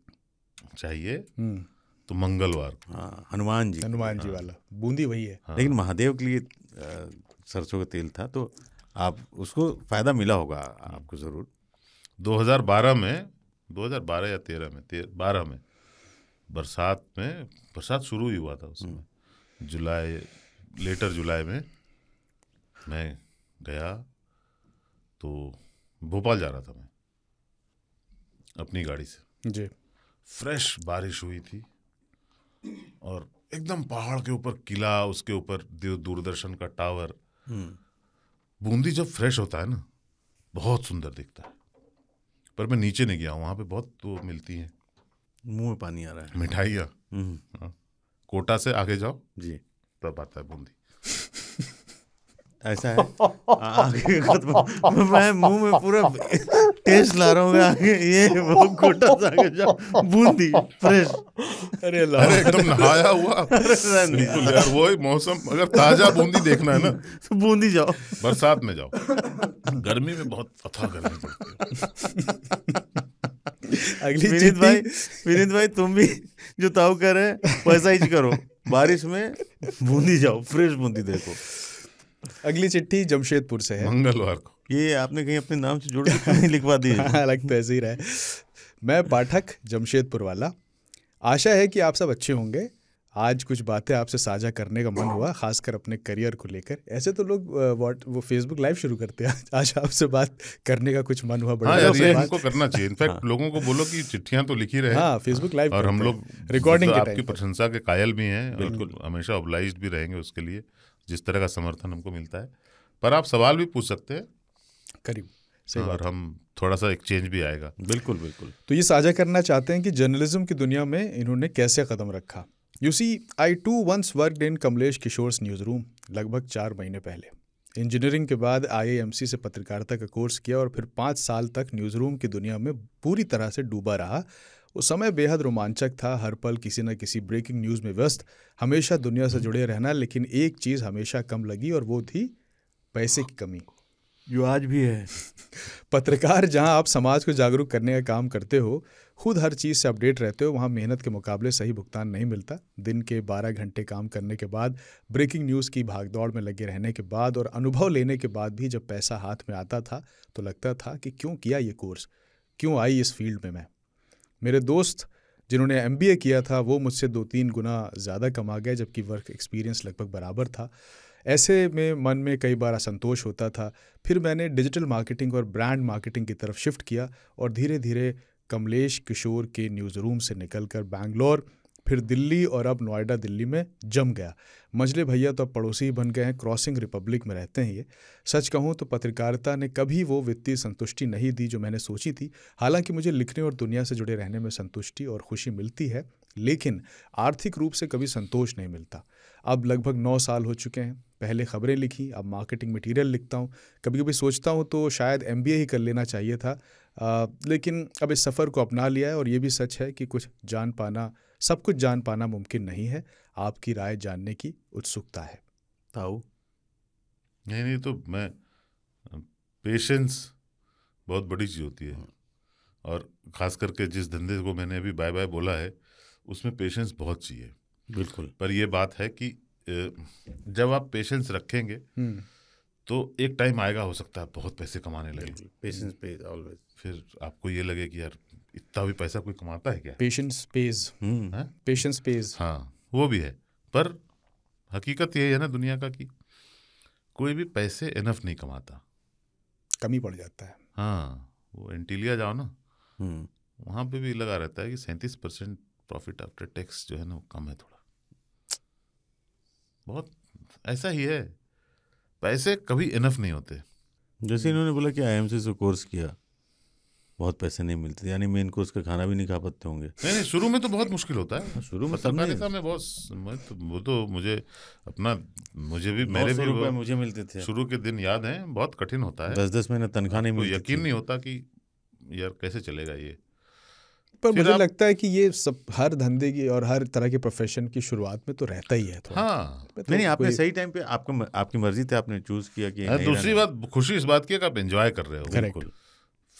चाहिए हम्म। तो मंगलवार
हाँ हनुमान जी हनुमान जी हाँ। वाला बूंदी वही है हाँ। लेकिन महादेव के लिए सरसों का तेल
था तो आप उसको फायदा मिला होगा हम्म। आपको जरूर 2012 में 2012 या 13 में 12 में बरसात में बरसात शुरू ही हुआ था उसमें हम्म। जुलाई लेटर जुलाई में मैं गया तो भोपाल जा रहा था मैं अपनी गाड़ी से जी फ्रेश बारिश हुई थी और एकदम पहाड़ के ऊपर किला उसके ऊपर दूरदर्शन का टावर हम्म। बूंदी जब फ्रेश होता है ना बहुत सुंदर दिखता है पर मैं नीचे नहीं गया वहाँ पे बहुत तो मिलती है मुंह में पानी आ रहा है मिठाइयाँ हम्म। हाँ। कोटा से आगे जाओ जी तब आता है बूंदी ऐसा है आगे खत्म
मैं मुंह में पूरा टेस्ट ला रहा हूँ आगे ये वो गोटा सा जा बूंदी फ्रेश
अरे अरे एकदम नहाया
हुआ <laughs> बिल्कुल यार वो ही मौसम अगर ताजा बूंदी देखना है ना तो <laughs> बूंदी जाओ बरसात में जाओ गर्मी में बहुत अथा गर्मी पड़ती है अगली विनीत भाई विनीत भाई तुम भी जो ताऊ कर रहे हैं वैसा
ही करो बारिश में बूंदी जाओ फ्रेश बूंदी देखो अगली चिट्ठी
जमशेदपुर से है मंगलवार को ये आपने कहीं अपने नाम से जुड़ नहीं लिखवा दी अलग <laughs> तो ऐसे ही रहे मैं पाठक जमशेदपुर वाला आशा है कि आप सब अच्छे होंगे आज कुछ बातें आपसे साझा करने का मन हुआ खासकर अपने करियर को लेकर ऐसे तो लोग व्हाट वो फेसबुक लाइव शुरू करते हैं आज आपसे बात करने का कुछ मन हुआ बड़ा हाँ, यार ये हमको करना चाहिए इनफैक्ट
हाँ, लोगों को बोलो कि चिट्ठियां तो लिखी रहे हाँ फेसबुक लाइव और हम लोग रिकॉर्डिंग आपकी प्रशंसा के कायल भी हैं बिल्कुल हमेशा ऑब्लाइज भी रहेंगे उसके लिए जिस तरह का समर्थन हमको मिलता है पर आप सवाल भी पूछ सकते हैं करीब सही और हम थोड़ा सा एक्सचेंज भी आएगा बिल्कुल बिल्कुल
तो ये साझा करना चाहते हैं कि जर्नलिज्म की दुनिया में इन्होंने कैसे कदम रखा you see I too once worked in Kamlesh Kishore's news room लगभग चार महीने पहले इंजीनियरिंग के बाद आईएएमसी से पत्रकारिता का कोर्स किया और फिर पाँच साल तक न्यूज़ रूम की दुनिया में पूरी तरह से डूबा रहा वो समय बेहद रोमांचक था हर पल किसी न किसी ब्रेकिंग न्यूज़ में व्यस्त हमेशा दुनिया से जुड़े रहना लेकिन एक चीज़ हमेशा कम लगी और वो थी पैसे की कमी जो आज भी है <laughs> पत्रकार जहां आप समाज को जागरूक करने का काम करते हो खुद हर चीज़ से अपडेट रहते हो वहां मेहनत के मुकाबले सही भुगतान नहीं मिलता दिन के 12 घंटे काम करने के बाद ब्रेकिंग न्यूज़ की भागदौड़ में लगे रहने के बाद और अनुभव लेने के बाद भी जब पैसा हाथ में आता था तो लगता था कि क्यों किया ये कोर्स क्यों आई इस फील्ड में मैं मेरे दोस्त जिन्होंने एम किया था वो मुझसे दो तीन गुना ज़्यादा कमा गए जबकि वर्क एक्सपीरियंस लगभग बराबर था ऐसे में मन में कई बार असंतोष होता था फिर मैंने डिजिटल मार्केटिंग और ब्रांड मार्केटिंग की तरफ शिफ्ट किया और धीरे धीरे कमलेश किशोर के न्यूज़ रूम से निकलकर बैंगलोर फिर दिल्ली और अब नोएडा दिल्ली में जम गया मजले भैया तो अब पड़ोसी बन गए हैं क्रॉसिंग रिपब्लिक में रहते हैं ये सच कहूँ तो पत्रकारिता ने कभी वो वित्तीय संतुष्टि नहीं दी जो मैंने सोची थी हालांकि मुझे लिखने और दुनिया से जुड़े रहने में संतुष्टि और खुशी मिलती है लेकिन आर्थिक रूप से कभी संतोष नहीं मिलता अब लगभग नौ साल हो चुके हैं पहले खबरें लिखी अब मार्केटिंग मटेरियल लिखता हूँ कभी कभी सोचता हूँ तो शायद एम ही कर लेना चाहिए था आ, लेकिन अब इस सफ़र को अपना लिया है और ये भी सच है कि कुछ जान पाना सब कुछ जान पाना मुमकिन नहीं है आपकी राय जानने की उत्सुकता है ताऊ नहीं नहीं तो
मैं पेशेंस बहुत बड़ी चीज़ होती है और ख़ास करके जिस धंधे को मैंने अभी बाय बाय बोला है उसमें पेशेंस बहुत चाहिए बिल्कुल पर यह बात है कि जब आप पेशेंस रखेंगे हम्म। तो एक टाइम आएगा हो सकता है बहुत पैसे कमाने लगे पेशेंस पे ऑलवेज फिर आपको ये लगे कि यार इतना भी पैसा कोई कमाता है क्या
पेशेंस पेज पेशेंस पेज हाँ वो
भी है पर हकीकत ये है ना दुनिया का कि कोई भी पैसे इनफ नहीं कमाता
कमी पड़ जाता है
हाँ वो एंटीलिया जाओ ना हम्म। वहाँ पे भी लगा रहता है कि सैंतीस परसेंट प्रॉफिट आफ्टर टैक्स जो है ना वो कम है थोड़ा बहुत ऐसा ही है पैसे कभी
इनफ नहीं होते जैसे इन्होंने बोला कि आई से कोर्स किया बहुत पैसे नहीं मिलते
यानी मेन कोर्स का खाना भी नहीं खा पाते होंगे नहीं नहीं शुरू में तो बहुत मुश्किल होता है हाँ, शुरू में था मैं बहुत मैं तो वो तो मुझे अपना मुझे भी मेरे भी रुपए मुझे मिलते थे शुरू के दिन याद हैं बहुत कठिन होता है दस दस महीने तनख्वाह नहीं मिलती यकीन नहीं होता कि यार कैसे चलेगा ये
पर मुझे आप... लगता है कि ये सब हर धंधे की और हर तरह के प्रोफेशन की शुरुआत में तो रहता ही है हाँ तो नहीं आपने सही
टाइम पे आपको आपकी मर्जी थी आपने चूज किया कि
हाँ,
दूसरी बात
खुशी इस बात की आप एंजॉय कर रहे हो बिल्कुल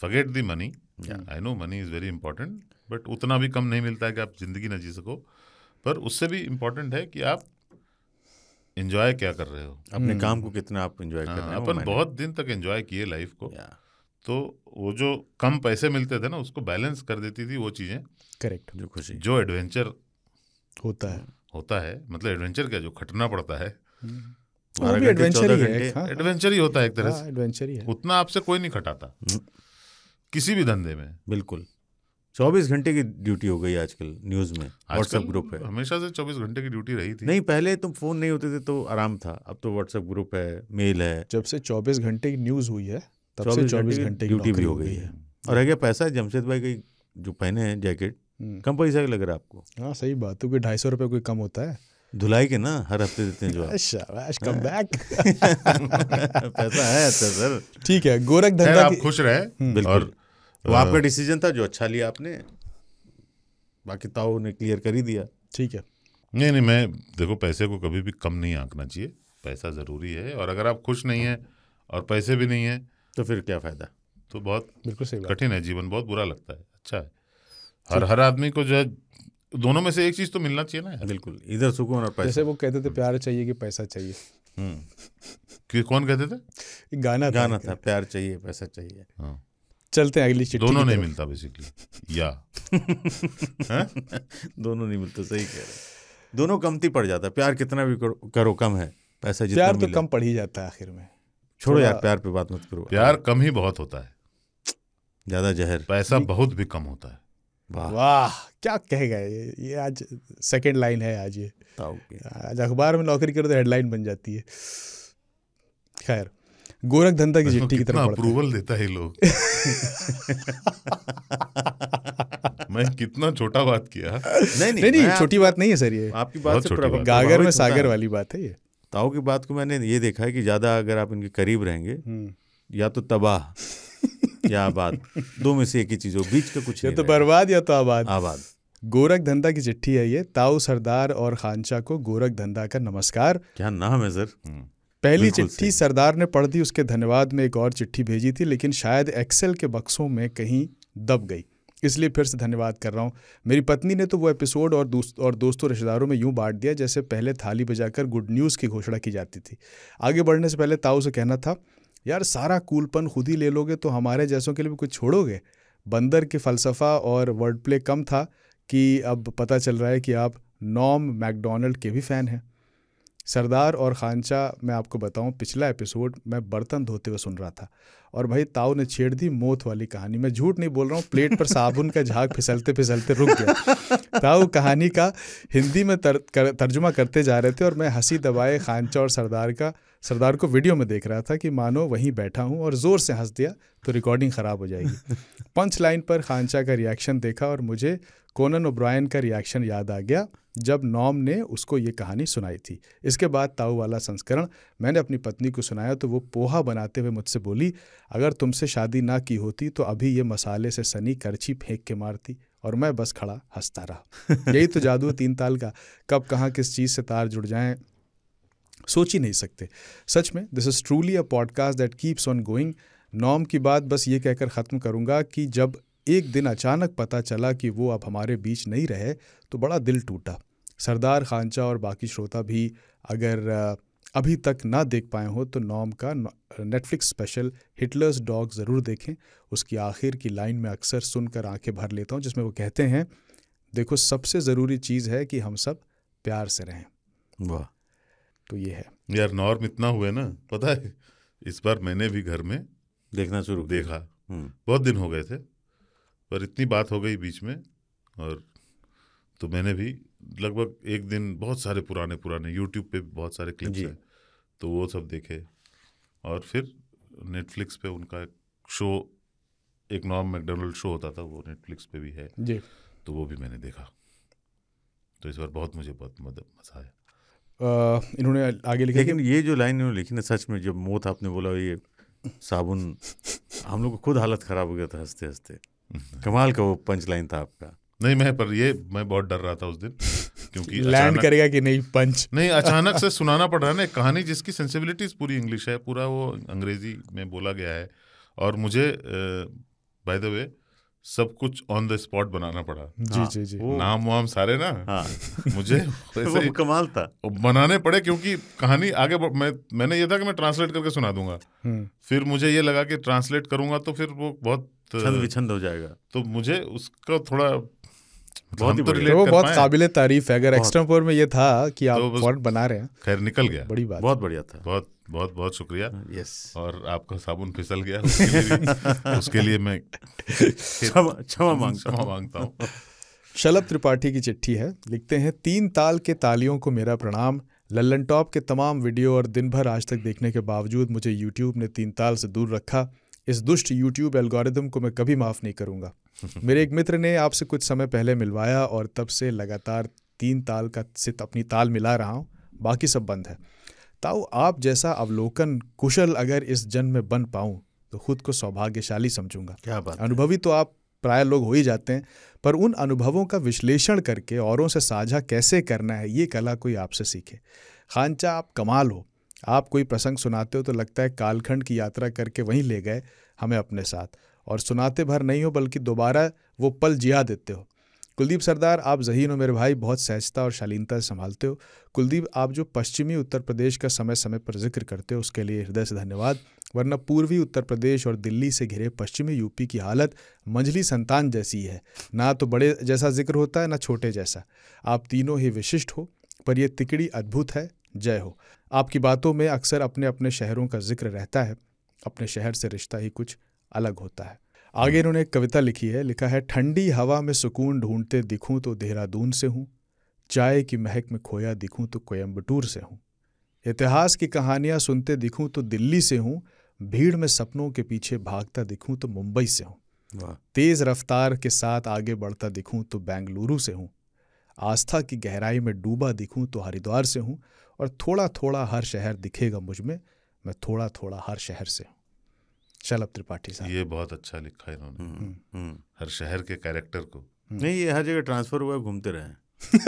forget the money I know money is very important but उतना भी कम नहीं मिलता है कि आप ज़िंदगी ना जी सको पर उससे भी इम्पोर्टेंट है कि आप इंजॉय क्या कर रहे हो अपने hmm. काम को कितना आप इंजॉय कर हाँ, रहे हैं अपन बहुत दिन तक इंजॉय किए लाइफ को yeah. तो वो जो कम पैसे मिलते थे ना उसको बैलेंस कर देती थी वो चीज़ें करेक्ट जो खुशी जो एडवेंचर होता है होता है मतलब एडवेंचर क्या जो खटना पड़ता है एडवेंचर hmm. हाँ। ही होता है एक तरह से एडवेंचर हाँ, ही उतना आपसे कोई नहीं खटाता hmm. किसी भी धंधे में बिल्कुल चौबीस घंटे की ड्यूटी हो गई आजकल न्यूज में व्हाट्सएप ग्रुप है हमेशा से चौबीस घंटे की
ड्यूटी रही थी नहीं
पहले तुम तो फोन नहीं होते थे तो आराम था अब तो व्हाट्सएप ग्रुप है मेल है
जब से चौबीस घंटे की न्यूज हुई है तब से चौबीस घंटे की ड्यूटी भी हो गई है और है क्या पैसा
जमशेद भाई की जो पहने हैं जैकेट हम्म। कम पैसा लग रहा है
आपको हाँ सही बात है क्योंकि ढाई सौ रुपये कोई कम होता है
धुलाई के ना हर हफ्ते देते हैं जो अच्छा, शाबाश कम बैक
हाँ। <laughs> पैसा है अच्छा सर ठीक है गोरख धंधा आप खुश रहे हम्म। और वो हाँ। आपका
डिसीजन था जो अच्छा लिया आपने बाकी ताओ ने क्लियर कर ही दिया ठीक है
नहीं नहीं मैं देखो पैसे को कभी भी कम नहीं आंकना चाहिए पैसा ज़रूरी है और अगर आप खुश नहीं है और पैसे भी नहीं है तो फिर क्या फ़ायदा तो बहुत बिल्कुल सही कठिन है जीवन बहुत बुरा लगता है अच्छा है हर हर आदमी को जो है तो दोनों में से एक चीज तो मिलना चाहिए ना बिल्कुल इधर सुकून और पैसा जैसे
वो कहते थे प्यार चाहिए कि पैसा चाहिए
हम्म। कि कौन कहते थे गाना गाना था प्यार चाहिए पैसा चाहिए हाँ। चलते हैं अगली <laughs> दोनों नहीं मिलता बेसिकली
या दोनों नहीं मिलता सही कह रहे दोनों कमती पड़ जाता प्यार कितना भी करो कम है पैसा जितना प्यार तो कम
पड़ ही जाता है आखिर में छोड़ो यार
प्यार पे बात मत करो प्यार कम ही बहुत होता है ज्यादा जहर पैसा बहुत भी कम होता है वाह
क्या कह गए ये, ये आज सेकंड लाइन है आज ये आज अखबार में नौकरी करो तो हेडलाइन बन जाती है खैर गोरख धंधा की चिट्ठी की तरफ अप्रूवल देता है लोग <laughs>
मैं कितना छोटा बात किया
नहीं नहीं नहीं छोटी
बात नहीं है सर ये आपकी बात गागर में सागर वाली बात है ये
ताऊ की बात को मैंने ये देखा है कि ज्यादा अगर आप इनके करीब रहेंगे हम्म। या तो तबाह या आबाद दो में से एक ही चीज हो बीच का
कुछ या तो बर्बाद या तो आबाद आबाद गोरख धंधा की चिट्ठी है ये ताऊ सरदार और खानशाह को गोरख धंधा का नमस्कार
क्या नाम है सर हम्म। पहली चिट्ठी
सरदार ने पढ़ दी उसके धन्यवाद में एक और चिट्ठी भेजी थी लेकिन शायद एक्सेल के बक्सों में कहीं दब गई इसलिए फिर से धन्यवाद कर रहा हूँ मेरी पत्नी ने तो वो एपिसोड और दोस्त और दोस्तों रिश्तेदारों में यूं बांट दिया जैसे पहले थाली बजाकर गुड न्यूज़ की घोषणा की जाती थी आगे बढ़ने से पहले ताऊ से कहना था यार सारा कूलपन खुद ही ले लोगे तो हमारे जैसों के लिए भी कुछ छोड़ोगे बंदर के फ़लसफ़ा और वर्ड प्ले कम था कि अब पता चल रहा है कि आप नॉम मैकडोनल्ड के भी फ़ैन हैं सरदार और खानचा मैं आपको बताऊं पिछला एपिसोड मैं बर्तन धोते हुए सुन रहा था और भाई ताऊ ने छेड़ दी मौत वाली कहानी मैं झूठ नहीं बोल रहा हूँ प्लेट पर साबुन का झाग फिसलते फिसलते रुक गया <laughs> ताऊ कहानी का हिंदी में तर, कर, तर्जुमा करते जा रहे थे और मैं हंसी दबाए खानचा और सरदार का सरदार को वीडियो में देख रहा था कि मानो वहीं बैठा हूँ और ज़ोर से हंस दिया तो रिकॉर्डिंग ख़राब हो जाएगी पंच <laughs> लाइन पर खानचा का रिएक्शन देखा और मुझे कोनन ओब्रायन का रिएक्शन याद आ गया जब नॉम ने उसको ये कहानी सुनाई थी इसके बाद ताऊ वाला संस्करण मैंने अपनी पत्नी को सुनाया तो वो पोहा बनाते हुए मुझसे बोली अगर तुमसे शादी ना की होती तो अभी ये मसाले से सनी करछी फेंक के मारती और मैं बस खड़ा हंसता रहा <laughs> यही तो जादू तीन ताल का कब कहाँ किस चीज़ से तार जुड़ जाएँ सोच ही नहीं सकते सच में this is truly a podcast that keeps on going नॉम की बात बस ये कहकर ख़त्म करूँगा कि जब एक दिन अचानक पता चला कि वो अब हमारे बीच नहीं रहे तो बड़ा दिल टूटा सरदार खानचा और बाकी श्रोता भी अगर अभी तक ना देख पाए हो तो नॉम का नेटफ्लिक्स स्पेशल हिटलर्स डॉग ज़रूर देखें उसकी आखिर की लाइन में अक्सर सुनकर आंखें भर लेता हूँ जिसमें वो कहते हैं देखो सबसे ज़रूरी चीज़ है कि हम सब प्यार से रहें
वाह तो ये है यार नॉर्म इतना हुए ना पता है इस बार मैंने भी घर में देखना शुरू देखा हम्म। बहुत दिन हो गए थे पर इतनी बात हो गई बीच में और तो मैंने भी लगभग एक दिन बहुत सारे पुराने पुराने यूट्यूब पे बहुत सारे क्लिप्स हैं तो वो सब देखे और फिर नेटफ्लिक्स पे उनका एक शो एक नॉर्म मैकडोनल्ड शो होता था वो नेटफ्लिक्स पे भी है जी तो वो भी मैंने देखा तो इस बार बहुत मुझे बहुत मजा आया
इन्होंने आगे लिखा लेकिन ये जो लाइन इन्होंने लिखी ना सच में जब मोत आपने बोला ये साबुन हम लोग को खुद हालत ख़राब हो गया था हंसते हंसते हम्म। कमाल का वो
पंच लाइन था आपका नहीं मैं पर ये मैं बहुत डर रहा था उस दिन
क्योंकि
लैंड <laughs> करेगा
कि नहीं पंच नहीं अचानक से
सुनाना पड़ रहा है ना कहानी जिसकी सेंसिबिलिटीज पूरी इंग्लिश है पूरा वो अंग्रेजी में बोला गया है और मुझे बाय द वे सब कुछ ऑन द स्पॉट बनाना पड़ा जी जी जी हाँ। नाम वाम सारे ना हाँ। मुझे <laughs> वो कमाल था बनाने पड़े क्योंकि कहानी आगे मैं मैंने ये था कि मैं ट्रांसलेट करके सुना दूंगा हम्म। फिर मुझे ये लगा कि ट्रांसलेट करूंगा तो फिर वो बहुत छंद विछंद हो जाएगा तो मुझे उसका थोड़ा मतलब बहुत तो तो काबिल तारीफ है अगर एक्स्ट्रा
एक्सट्रापोर में ये था कि आप तो बना रहे हैं खैर निकल गया बड़ी बात बहुत
बढ़िया था बहुत बहुत बहुत शुक्रिया यस और आपका साबुन फिसल गया उसके लिए <laughs> मैं
क्षमा क्षमा मांगता हूँ शलभ त्रिपाठी की चिट्ठी है लिखते हैं तीन ताल के तालियों को मेरा प्रणाम लल्लन टॉप के तमाम वीडियो और दिन भर आज तक देखने के बावजूद मुझे यूट्यूब ने तीन ताल से दूर रखा इस दुष्ट यूट्यूब एल्गोरिदम को मैं कभी माफ़ नहीं करूंगा मेरे एक मित्र ने आपसे कुछ समय पहले मिलवाया और तब से लगातार तीन ताल का से अपनी ताल मिला रहा हूँ बाकी सब बंद है ताऊ आप जैसा अवलोकन कुशल अगर इस जन्म में बन पाऊँ तो खुद को सौभाग्यशाली समझूंगा क्या बात अनुभवी तो आप प्राय लोग हो ही जाते हैं पर उन अनुभवों का विश्लेषण करके औरों से साझा कैसे करना है ये कला कोई आपसे सीखे खानचा आप कमाल हो आप कोई प्रसंग सुनाते हो तो लगता है कालखंड की यात्रा करके वहीं ले गए हमें अपने साथ और सुनाते भर नहीं हो बल्कि दोबारा वो पल जिया देते हो कुलदीप सरदार आप जहीन हो मेरे भाई बहुत सहजता और शालीनता संभालते हो कुलदीप आप जो पश्चिमी उत्तर प्रदेश का समय समय पर जिक्र करते हो उसके लिए हृदय से धन्यवाद वरना पूर्वी उत्तर प्रदेश और दिल्ली से घिरे पश्चिमी यूपी की हालत मंझली संतान जैसी है ना तो बड़े जैसा जिक्र होता है ना छोटे जैसा आप तीनों ही विशिष्ट हो पर यह तिकड़ी अद्भुत है जय हो आपकी बातों में अक्सर अपने अपने शहरों का जिक्र रहता है अपने शहर से रिश्ता ही कुछ अलग होता है आगे इन्होंने एक कविता लिखी है लिखा है ठंडी हवा में सुकून ढूंढते दिखूं तो देहरादून से हूं चाय की महक में खोया दिखूं तो कोयम्बटूर से हूं इतिहास की कहानियां सुनते दिखूं तो दिल्ली से हूं भीड़ में सपनों के पीछे भागता दिखूं तो मुंबई से
हूं
तेज रफ्तार के साथ आगे बढ़ता दिखूं तो बेंगलुरु से हूं आस्था की गहराई में डूबा दिखूं तो हरिद्वार से हूँ और थोड़ा थोड़ा हर शहर दिखेगा मुझमें मैं थोड़ा थोड़ा हर शहर से हूँ शलभ त्रिपाठी साहब
ये बहुत अच्छा लिखा है इन्होंने हम्म, हम्म। हम्म। हर शहर के कैरेक्टर को नहीं ये हर जगह ट्रांसफर हुआ घूमते रहे <laughs>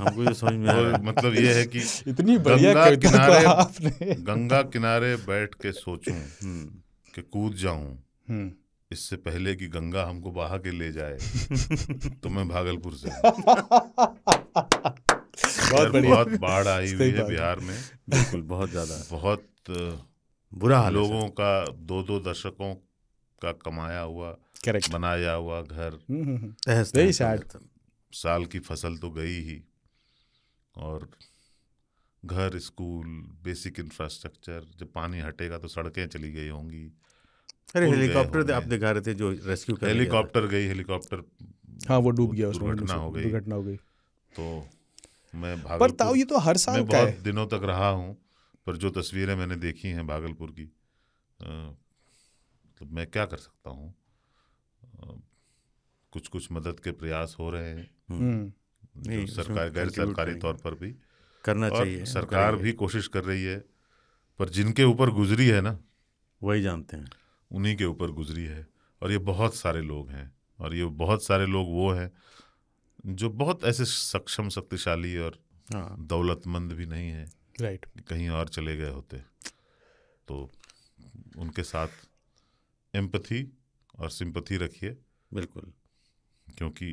हमको ये समझ में मतलब ये है कि इतनी बढ़िया गंगा किनारे आपने गंगा किनारे बैठ के सोचूं कि कूद जाऊं इससे पहले कि गंगा हमको बहा के ले जाए <laughs> तो मैं भागलपुर से बहुत बहुत बाढ़ आई हुई है बिहार में बिल्कुल बहुत ज्यादा बहुत बुरा हाल लोगों का दो दो दशकों का कमाया हुआ करेक्ट बनाया हुआ घर यही
हम्म, हम्म, हम्म।
साल की फसल तो गई ही और घर स्कूल बेसिक इंफ्रास्ट्रक्चर जब पानी हटेगा तो सड़कें चली गई होंगी अरे हेलीकॉप्टर तो आप दिखा रहे थे जो रेस्क्यू कर हेलीकॉप्टर गई हेलीकॉप्टर
हाँ वो डूब गया दुर्घटना हो गई दुर्घटना हो गई
तो मैं पर ताऊ ये तो हर साल का बहुत दिनों तक रहा हूँ पर जो तस्वीरें मैंने देखी हैं भागलपुर की मतलब तो मैं क्या कर सकता हूँ कुछ कुछ मदद के प्रयास हो रहे हैं हम्म। हम्म। सरकार गैर सरकारी तौर पर भी करना चाहिए सरकार भी कोशिश कर रही है पर जिनके ऊपर गुजरी है ना वही जानते हैं उन्हीं के ऊपर गुजरी है और ये बहुत सारे लोग हैं और ये बहुत सारे लोग वो हैं जो बहुत ऐसे सक्षम शक्तिशाली और हाँ। दौलतमंद भी नहीं है राइट right. कहीं और चले गए होते तो उनके साथ एम्पथी और सिंपथी रखिए बिल्कुल क्योंकि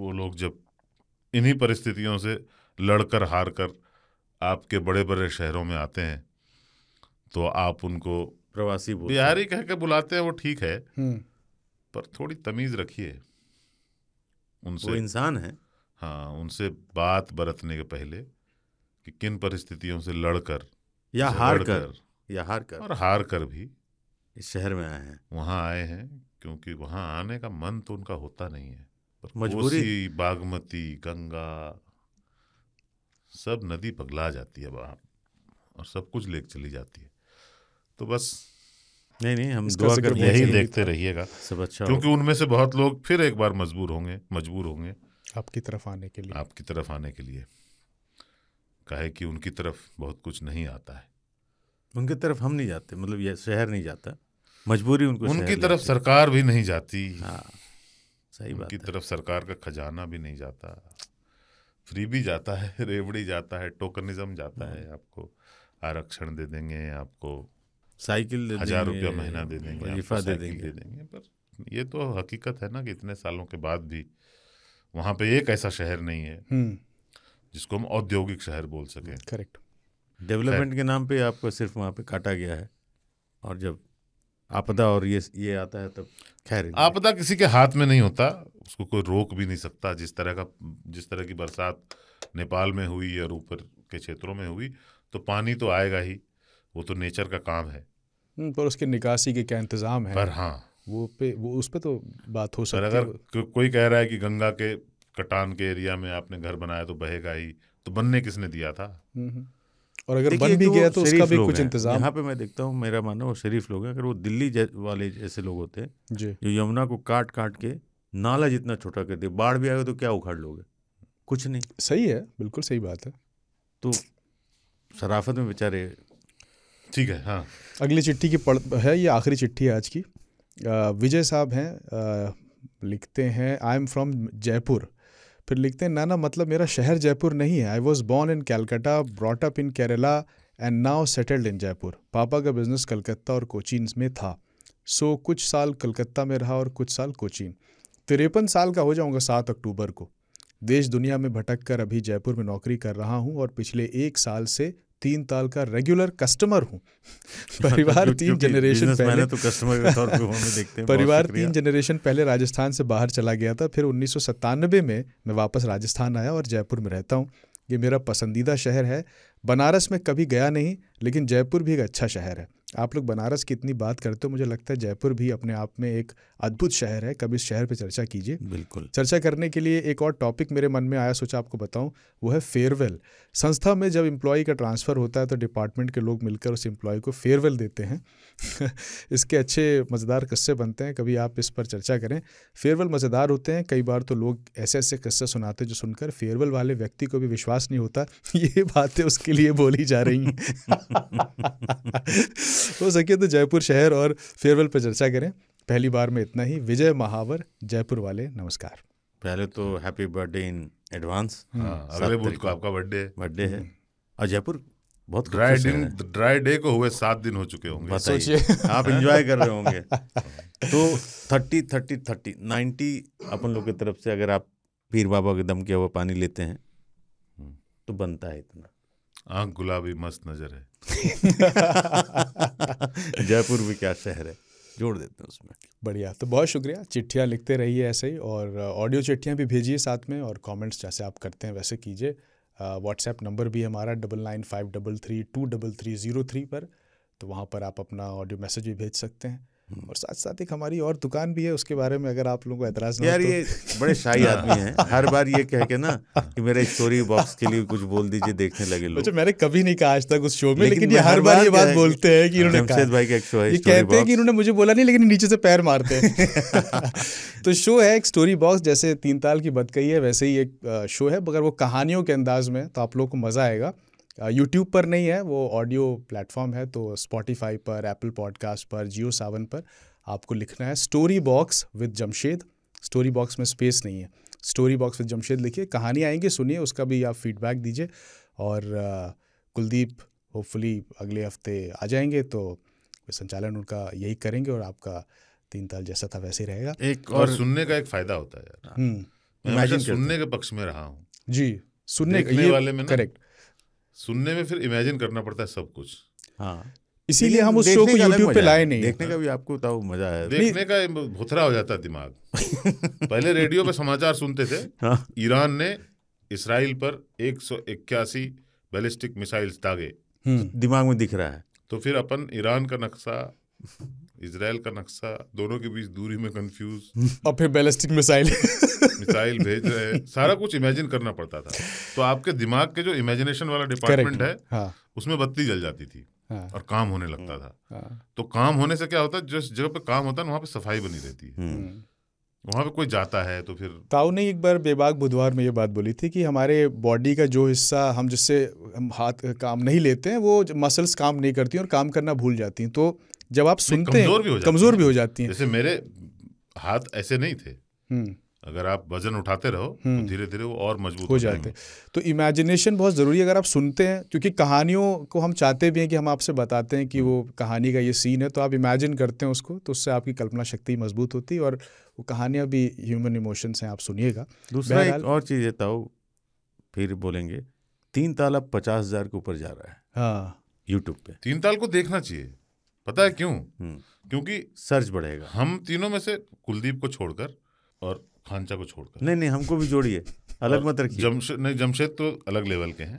वो लोग जब इन्हीं परिस्थितियों से लड़कर हार कर आपके बड़े बड़े शहरों में आते हैं तो आप उनको प्रवासी बिहारी कह के बुलाते हैं वो ठीक है हम्म। पर थोड़ी तमीज रखिए उनसे इंसान है हाँ उनसे बात बरतने के पहले कि किन परिस्थितियों से लड़कर या हार कर, कर या हार कर और हार कर भी इस शहर में आए हैं वहाँ आए हैं क्योंकि वहाँ आने का मन तो उनका होता नहीं है पर मजबूरी बागमती गंगा सब नदी पगला जाती है वहाँ और सब कुछ लेकर चली जाती है तो बस नहीं नहीं हम दुआ कर यही देखते रहिएगा सब अच्छा क्योंकि उनमें से बहुत लोग फिर एक बार मजबूर होंगे मजबूर होंगे
आपकी तरफ आने के लिए
आपकी तरफ आने के लिए कहे कि उनकी तरफ बहुत कुछ नहीं आता है उनकी तरफ हम नहीं जाते मतलब ये शहर नहीं जाता मजबूरी उनको उनकी तरफ सरकार भी नहीं जाती हाँ सही उनकी तरफ सरकार का खजाना भी नहीं जाता फ्री भी जाता है <laughs> रेवड़ी जाता है टोकनिज्म जाता हाँ। है आपको आरक्षण दे देंगे आपको साइकिल दे हजार रुपया महीना दे देंगे वजीफा दे देंगे दे देंगे पर ये तो हकीकत है ना कि इतने सालों के बाद भी वहाँ पे एक ऐसा शहर नहीं है हम्म। जिसको हम औद्योगिक शहर बोल सकें करेक्ट डेवलपमेंट के नाम पे आपको सिर्फ वहाँ पे काटा गया है और जब आपदा और ये ये आता है तब खैर आपदा किसी के हाथ में नहीं होता उसको कोई रोक भी नहीं सकता जिस तरह का जिस तरह की बरसात नेपाल में हुई और ऊपर के क्षेत्रों में हुई तो पानी तो आएगा ही वो तो नेचर का काम है
हम्म,
पर उसके निकासी के क्या इंतज़ाम है पर हाँ वो पे वो उस पर तो बात हो सकती है अगर को,
कोई कह रहा है कि गंगा के कटान के एरिया में आपने घर बनाया तो बहेगा ही तो बनने किसने दिया था
हम्म, हम्म। और अगर बन भी तो गया तो उसका भी कुछ इंतजाम यहाँ पे
मैं देखता हूँ मेरा मानना वो
शरीफ लोग हैं अगर वो दिल्ली वाले ऐसे लोग होते हैं जो यमुना को काट काट के नाला जितना छोटा कर दिया बाढ़ भी आएगा तो क्या उखाड़ लोगे
कुछ नहीं सही है बिल्कुल सही बात है तो
शराफत में बेचारे ठीक है हाँ
अगली चिट्ठी की पढ़ है ये आखिरी चिट्ठी है आज की विजय साहब हैं लिखते हैं आई एम फ्रॉम जयपुर फिर लिखते हैं नाना मतलब मेरा शहर जयपुर नहीं है I was born in Calcutta brought up in Kerala and now settled in Jaipur पापा का बिजनेस कलकत्ता और कोचिन में था सो so, कुछ साल कलकत्ता में रहा और कुछ साल कोचीन तिरपन साल का हो जाऊंगा सात अक्टूबर को देश दुनिया में भटक कर अभी जयपुर में नौकरी कर रहा हूँ और पिछले एक साल से तीन ताल का रेगुलर कस्टमर हूँ
हाँ, तो परिवार तीन जनरेशन पहले तो कस्टमर के तौर पे हमें देखते हैं परिवार तीन
जनरेशन पहले राजस्थान से बाहर चला गया था फिर उन्नीस में मैं वापस राजस्थान आया और जयपुर में रहता हूँ ये मेरा पसंदीदा शहर है बनारस में कभी गया नहीं लेकिन जयपुर भी एक अच्छा शहर है आप लोग बनारस की इतनी बात करते हो मुझे लगता है जयपुर भी अपने आप में एक अद्भुत शहर है कभी इस शहर पर चर्चा कीजिए बिल्कुल चर्चा करने के लिए एक और टॉपिक मेरे मन में आया सोचा आपको बताऊँ वो है फेयरवेल संस्था में जब इम्प्लॉई का ट्रांसफ़र होता है तो डिपार्टमेंट के लोग मिलकर उस इम्प्लॉय को फेयरवेल देते हैं <laughs> इसके अच्छे मज़ेदार किस्से बनते हैं कभी आप इस पर चर्चा करें फेयरवेल मज़ेदार होते हैं कई बार तो लोग ऐसे ऐसे किस्से सुनाते जो सुनकर फेयरवेल वाले व्यक्ति को भी विश्वास नहीं होता <laughs> ये बातें उसके लिए बोली जा रही हैं <laughs> हो सके तो जयपुर शहर और फेयरवेल पर चर्चा करें पहली बार में इतना ही विजय महावर जयपुर वाले नमस्कार
पहले तो हैप्पी बर्थडे इन एडवांस अगले बुध को आपका बर्थडे बर्थडे है हम्म।
और जयपुर बहुत ड्राई दिन ड्राई डे को हुए सात दिन हो चुके होंगे सोचिए आप एंजॉय कर रहे होंगे <laughs> तो थर्टी थर्टी थर्टी नाइन्टी अपन
लोग की तरफ से अगर आप पीर बाबा के दम के हुआ पानी लेते हैं हम्म। तो बनता है
इतना आँख गुलाबी मस्त नज़र है <laughs> जयपुर भी क्या शहर है जोड़ देते हैं उसमें
बढ़िया तो बहुत शुक्रिया चिट्ठियाँ लिखते रहिए ऐसे ही और ऑडियो चिट्ठियाँ भी भेजिए साथ में और कमेंट्स जैसे आप करते हैं वैसे कीजिए व्हाट्सएप नंबर भी हमारा double nine five double three two double three zero three पर तो वहाँ पर आप अपना ऑडियो मैसेज भी भेज सकते हैं हम्म, और साथ साथ एक हमारी और दुकान भी है उसके बारे में अगर आप लोगों को एतराज यार तो... ये बड़े शाही हाँ। आदमी हैं हर बार ये कह के ना
कि मेरे स्टोरी बॉक्स के लिए कुछ बोल दीजिए
देखने लगे लोग अच्छा मैंने कभी नहीं कहा आज तक उस शो में लेकिन, लेकिन ये हर बार ये बात बोलते हैं कि इन्होंने भाई का एक शो है ये कहते हैं कि इन्होंने मुझे बोला नहीं लेकिन नीचे से पैर मारते हैं <laughs> तो शो है एक स्टोरी बॉक्स जैसे तीन ताल की बतकई है वैसे ही एक शो है मगर वो कहानियों के अंदाज में तो आप लोग को मज़ा आएगा यूट्यूब पर नहीं है वो ऑडियो प्लेटफॉर्म है तो स्पॉटिफाई पर एप्पल पॉडकास्ट पर जियो सावन पर आपको लिखना है story box with Jamshed story box में स्पेस नहीं है स्टोरी बॉक्स विद जमशेद लिखिए कहानी आएंगी सुनिए उसका भी आप फीडबैक दीजिए और कुलदीप होपफुली अगले हफ्ते आ जाएंगे तो संचालन उनका यही करेंगे और आपका तीन ताल जैसा था वैसे ही रहेगा एक और, और
सुनने का एक फायदा होता है
यार
हम्म, मैं सुनने
के पक्ष में रहा हूँ जी सुनने के वाले में करेक्ट सुनने में फिर इमेजिन करना पड़ता है सब कुछ हाँ इसीलिए हम उस शो को यूट्यूब पे लाए नहीं देखने का भी आपको बताओ तो मजा आया देखने का भुथरा हो जाता दिमाग पहले रेडियो पे समाचार सुनते थे हाँ। ईरान ने इसराइल पर एक सौ इक्यासी बैलिस्टिक मिसाइल्स दागे
हम्म। दिमाग में दिख रहा है
तो फिर अपन ईरान का नक्शा इसराइल का नक्शा दोनों के बीच दूरी में कंफ्यूज
<laughs> और फिर बैलिस्टिक मिसाइल मिसाइल भेज रहे हैं सारा कुछ इमेजिन
करना पड़ता था तो आपके दिमाग के जो इमेजिनेशन वाला डिपार्टमेंट है हाँ। उसमें बत्ती जल जाती थी हाँ। और काम होने लगता था हाँ। तो काम होने से क्या होता है जिस जगह पे काम होता है वहां पे सफाई बनी रहती है हम्म। वहाँ पे कोई जाता है तो
फिर ताऊ ने एक बार बेबाग बुधवार में ये बात बोली थी कि हमारे बॉडी का जो हिस्सा हम जिससे हम हाथ काम नहीं लेते हैं वो मसल्स काम नहीं करती और काम करना भूल जाती हैं तो जब आप तो सुनते हैं कमजोर भी हो जाती है जैसे मेरे हाथ ऐसे नहीं थे
हम्म।
अगर आप वजन उठाते रहो तो हम्म। धीरे धीरे वो और मजबूत हो जाते
हैं तो इमेजिनेशन बहुत ज़रूरी है अगर आप सुनते हैं क्योंकि कहानियों को हम चाहते भी हैं कि हम आपसे बताते हैं कि हम्म। वो कहानी का ये सीन है तो आप इमेजिन करते हैं उसको तो उससे आपकी कल्पना शक्ति मजबूत होती है और वो कहानियाँ भी ह्यूमन इमोशंस हैं आप सुनिएगा दूसरा एक
और चीज़ है हूँ फिर बोलेंगे तीन ताल अब
पचास हज़ार के ऊपर जा रहा है हाँ यूट्यूब पे तीन ताल को देखना चाहिए पता है क्यों हम्म। क्योंकि सर्च बढ़ेगा हम तीनों में से कुलदीप को छोड़कर और खांचा को छोड़कर नहीं नहीं हमको भी जोड़िए अलग मत रखिए जमशेद नहीं जमशेद तो अलग लेवल के हैं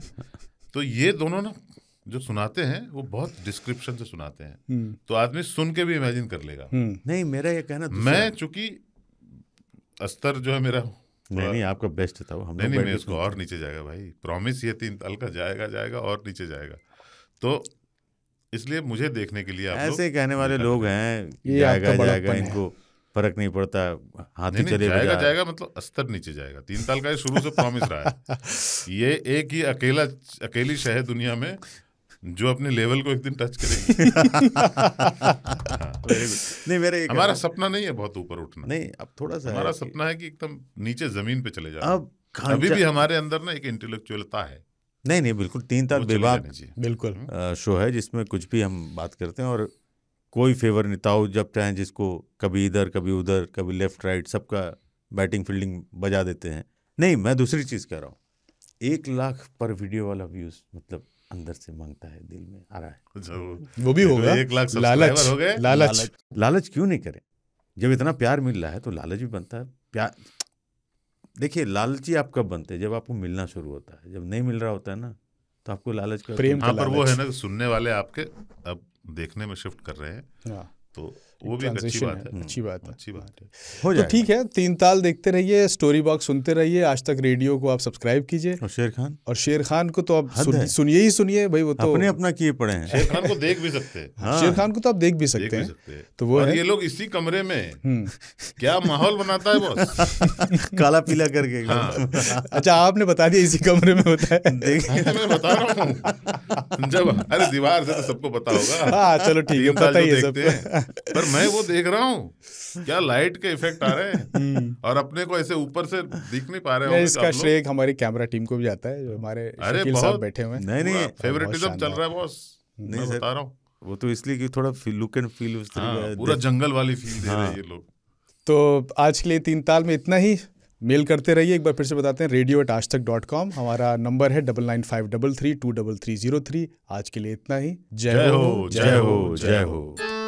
तो ये दोनों ना जो सुनाते हैं वो बहुत डिस्क्रिप्शन से सुनाते हैं हम्म। तो आदमी सुन के भी इमेजिन कर लेगा हम्म। नहीं मेरा ये कहना मैं चूंकि अस्तर जो है मेरा नहीं नहीं आपका बेस्ट था वो हम नहीं नहीं मैं इसको और नीचे जाएगा भाई प्रॉमिस ये तीन तल का जाएगा जाएगा और नीचे जाएगा तो इसलिए मुझे देखने के लिए आप ऐसे कहने वाले लोग हैं जाएगा तो जाएगा इनको
फर्क नहीं पड़ता हाथी चले जाएगा जाएगा
मतलब अस्तर नीचे जाएगा तीन साल का ये शुरू से प्रॉमिस रहा है <laughs> ये एक ही अकेला अकेली शहर दुनिया में जो अपने लेवल को एक दिन टच करेगी <laughs> हाँ। नहीं मेरे हमारा सपना नहीं है बहुत ऊपर उठना नहीं अब थोड़ा सा हमारा सपना है कि एकदम नीचे जमीन पे चले जाए अब अभी भी हमारे अंदर ना एक इंटेलेक्चुअलता है
नहीं नहीं बिल्कुल तीन तार बेबाक बिल्कुल हम्म। शो है जिसमें कुछ भी हम बात करते हैं और कोई फेवर नहीं जब चाहे जिसको कभी इधर कभी उधर कभी लेफ्ट राइट सबका बैटिंग फील्डिंग बजा देते हैं नहीं मैं दूसरी चीज़ कह रहा हूँ एक लाख पर वीडियो वाला व्यूज मतलब अंदर से मांगता है दिल में आ रहा है अच्छा, वो भी तो होगा एक लाख लालच हो गए लालच लालच क्यों नहीं करें जब इतना प्यार मिल रहा है तो लालच भी बनता है प्यार देखिए लालची आप कब बनते हैं जब आपको मिलना शुरू होता है जब नहीं मिल रहा होता है ना
तो आपको लालच का प्रेम हाँ, पर वो है ना सुनने वाले आपके अब देखने में शिफ्ट कर रहे हैं हाँ। तो वो भी अच्छी बात है अच्छी हम्म, बात है अच्छी बात है
हो तो जाए ठीक है तीन ताल देखते रहिए स्टोरी बॉक्स सुनते रहिए आज तक रेडियो को आप सब्सक्राइब कीजिए और शेर खान और शेर खान को तो आप सुनिए ही सुनिए भाई वो तो अपने अपना किए पड़े हैं शेर खान
को देख भी सकते हैं हाँ, शेर
खान को तो आप देख भी सकते हैं तो वो ये लोग
इसी कमरे में हम्म। क्या माहौल बनाता है बॉस <laughs> काला पीला करके हाँ।
अच्छा आपने बता दिया इसी कमरे में होता है हाँ, मैं बता रहा
हूँ जब अरे दीवार से तो सबको पता होगा हाँ चलो ठीक है पता ही है पर मैं वो देख रहा हूँ क्या लाइट के इफेक्ट आ रहे हैं <laughs> हम्म। और अपने को ऐसे ऊपर से दिख नहीं पा रहे हैं इसका श्रेय
हमारी कैमरा टीम को भी जाता है जो हमारे अरे बहुत बैठे हुए नहीं नहीं
फेवरेटिज्म चल
रहा है बॉस हम्म। नहीं बता रहा हूँ
वो तो इसलिए कि थोड़ा लुक एंड फील उस हाँ,
पूरा जंगल वाली फील दे रहे हाँ। हैं ये लोग तो आज के लिए तीन ताल में इतना ही मेल करते रहिए एक बार फिर से बताते हैं radio at Aaj Tak dot com हमारा नंबर है double nine five double three two double three zero three आज के लिए इतना ही जय हो जय हो जय हो, जै
हो, जै हो।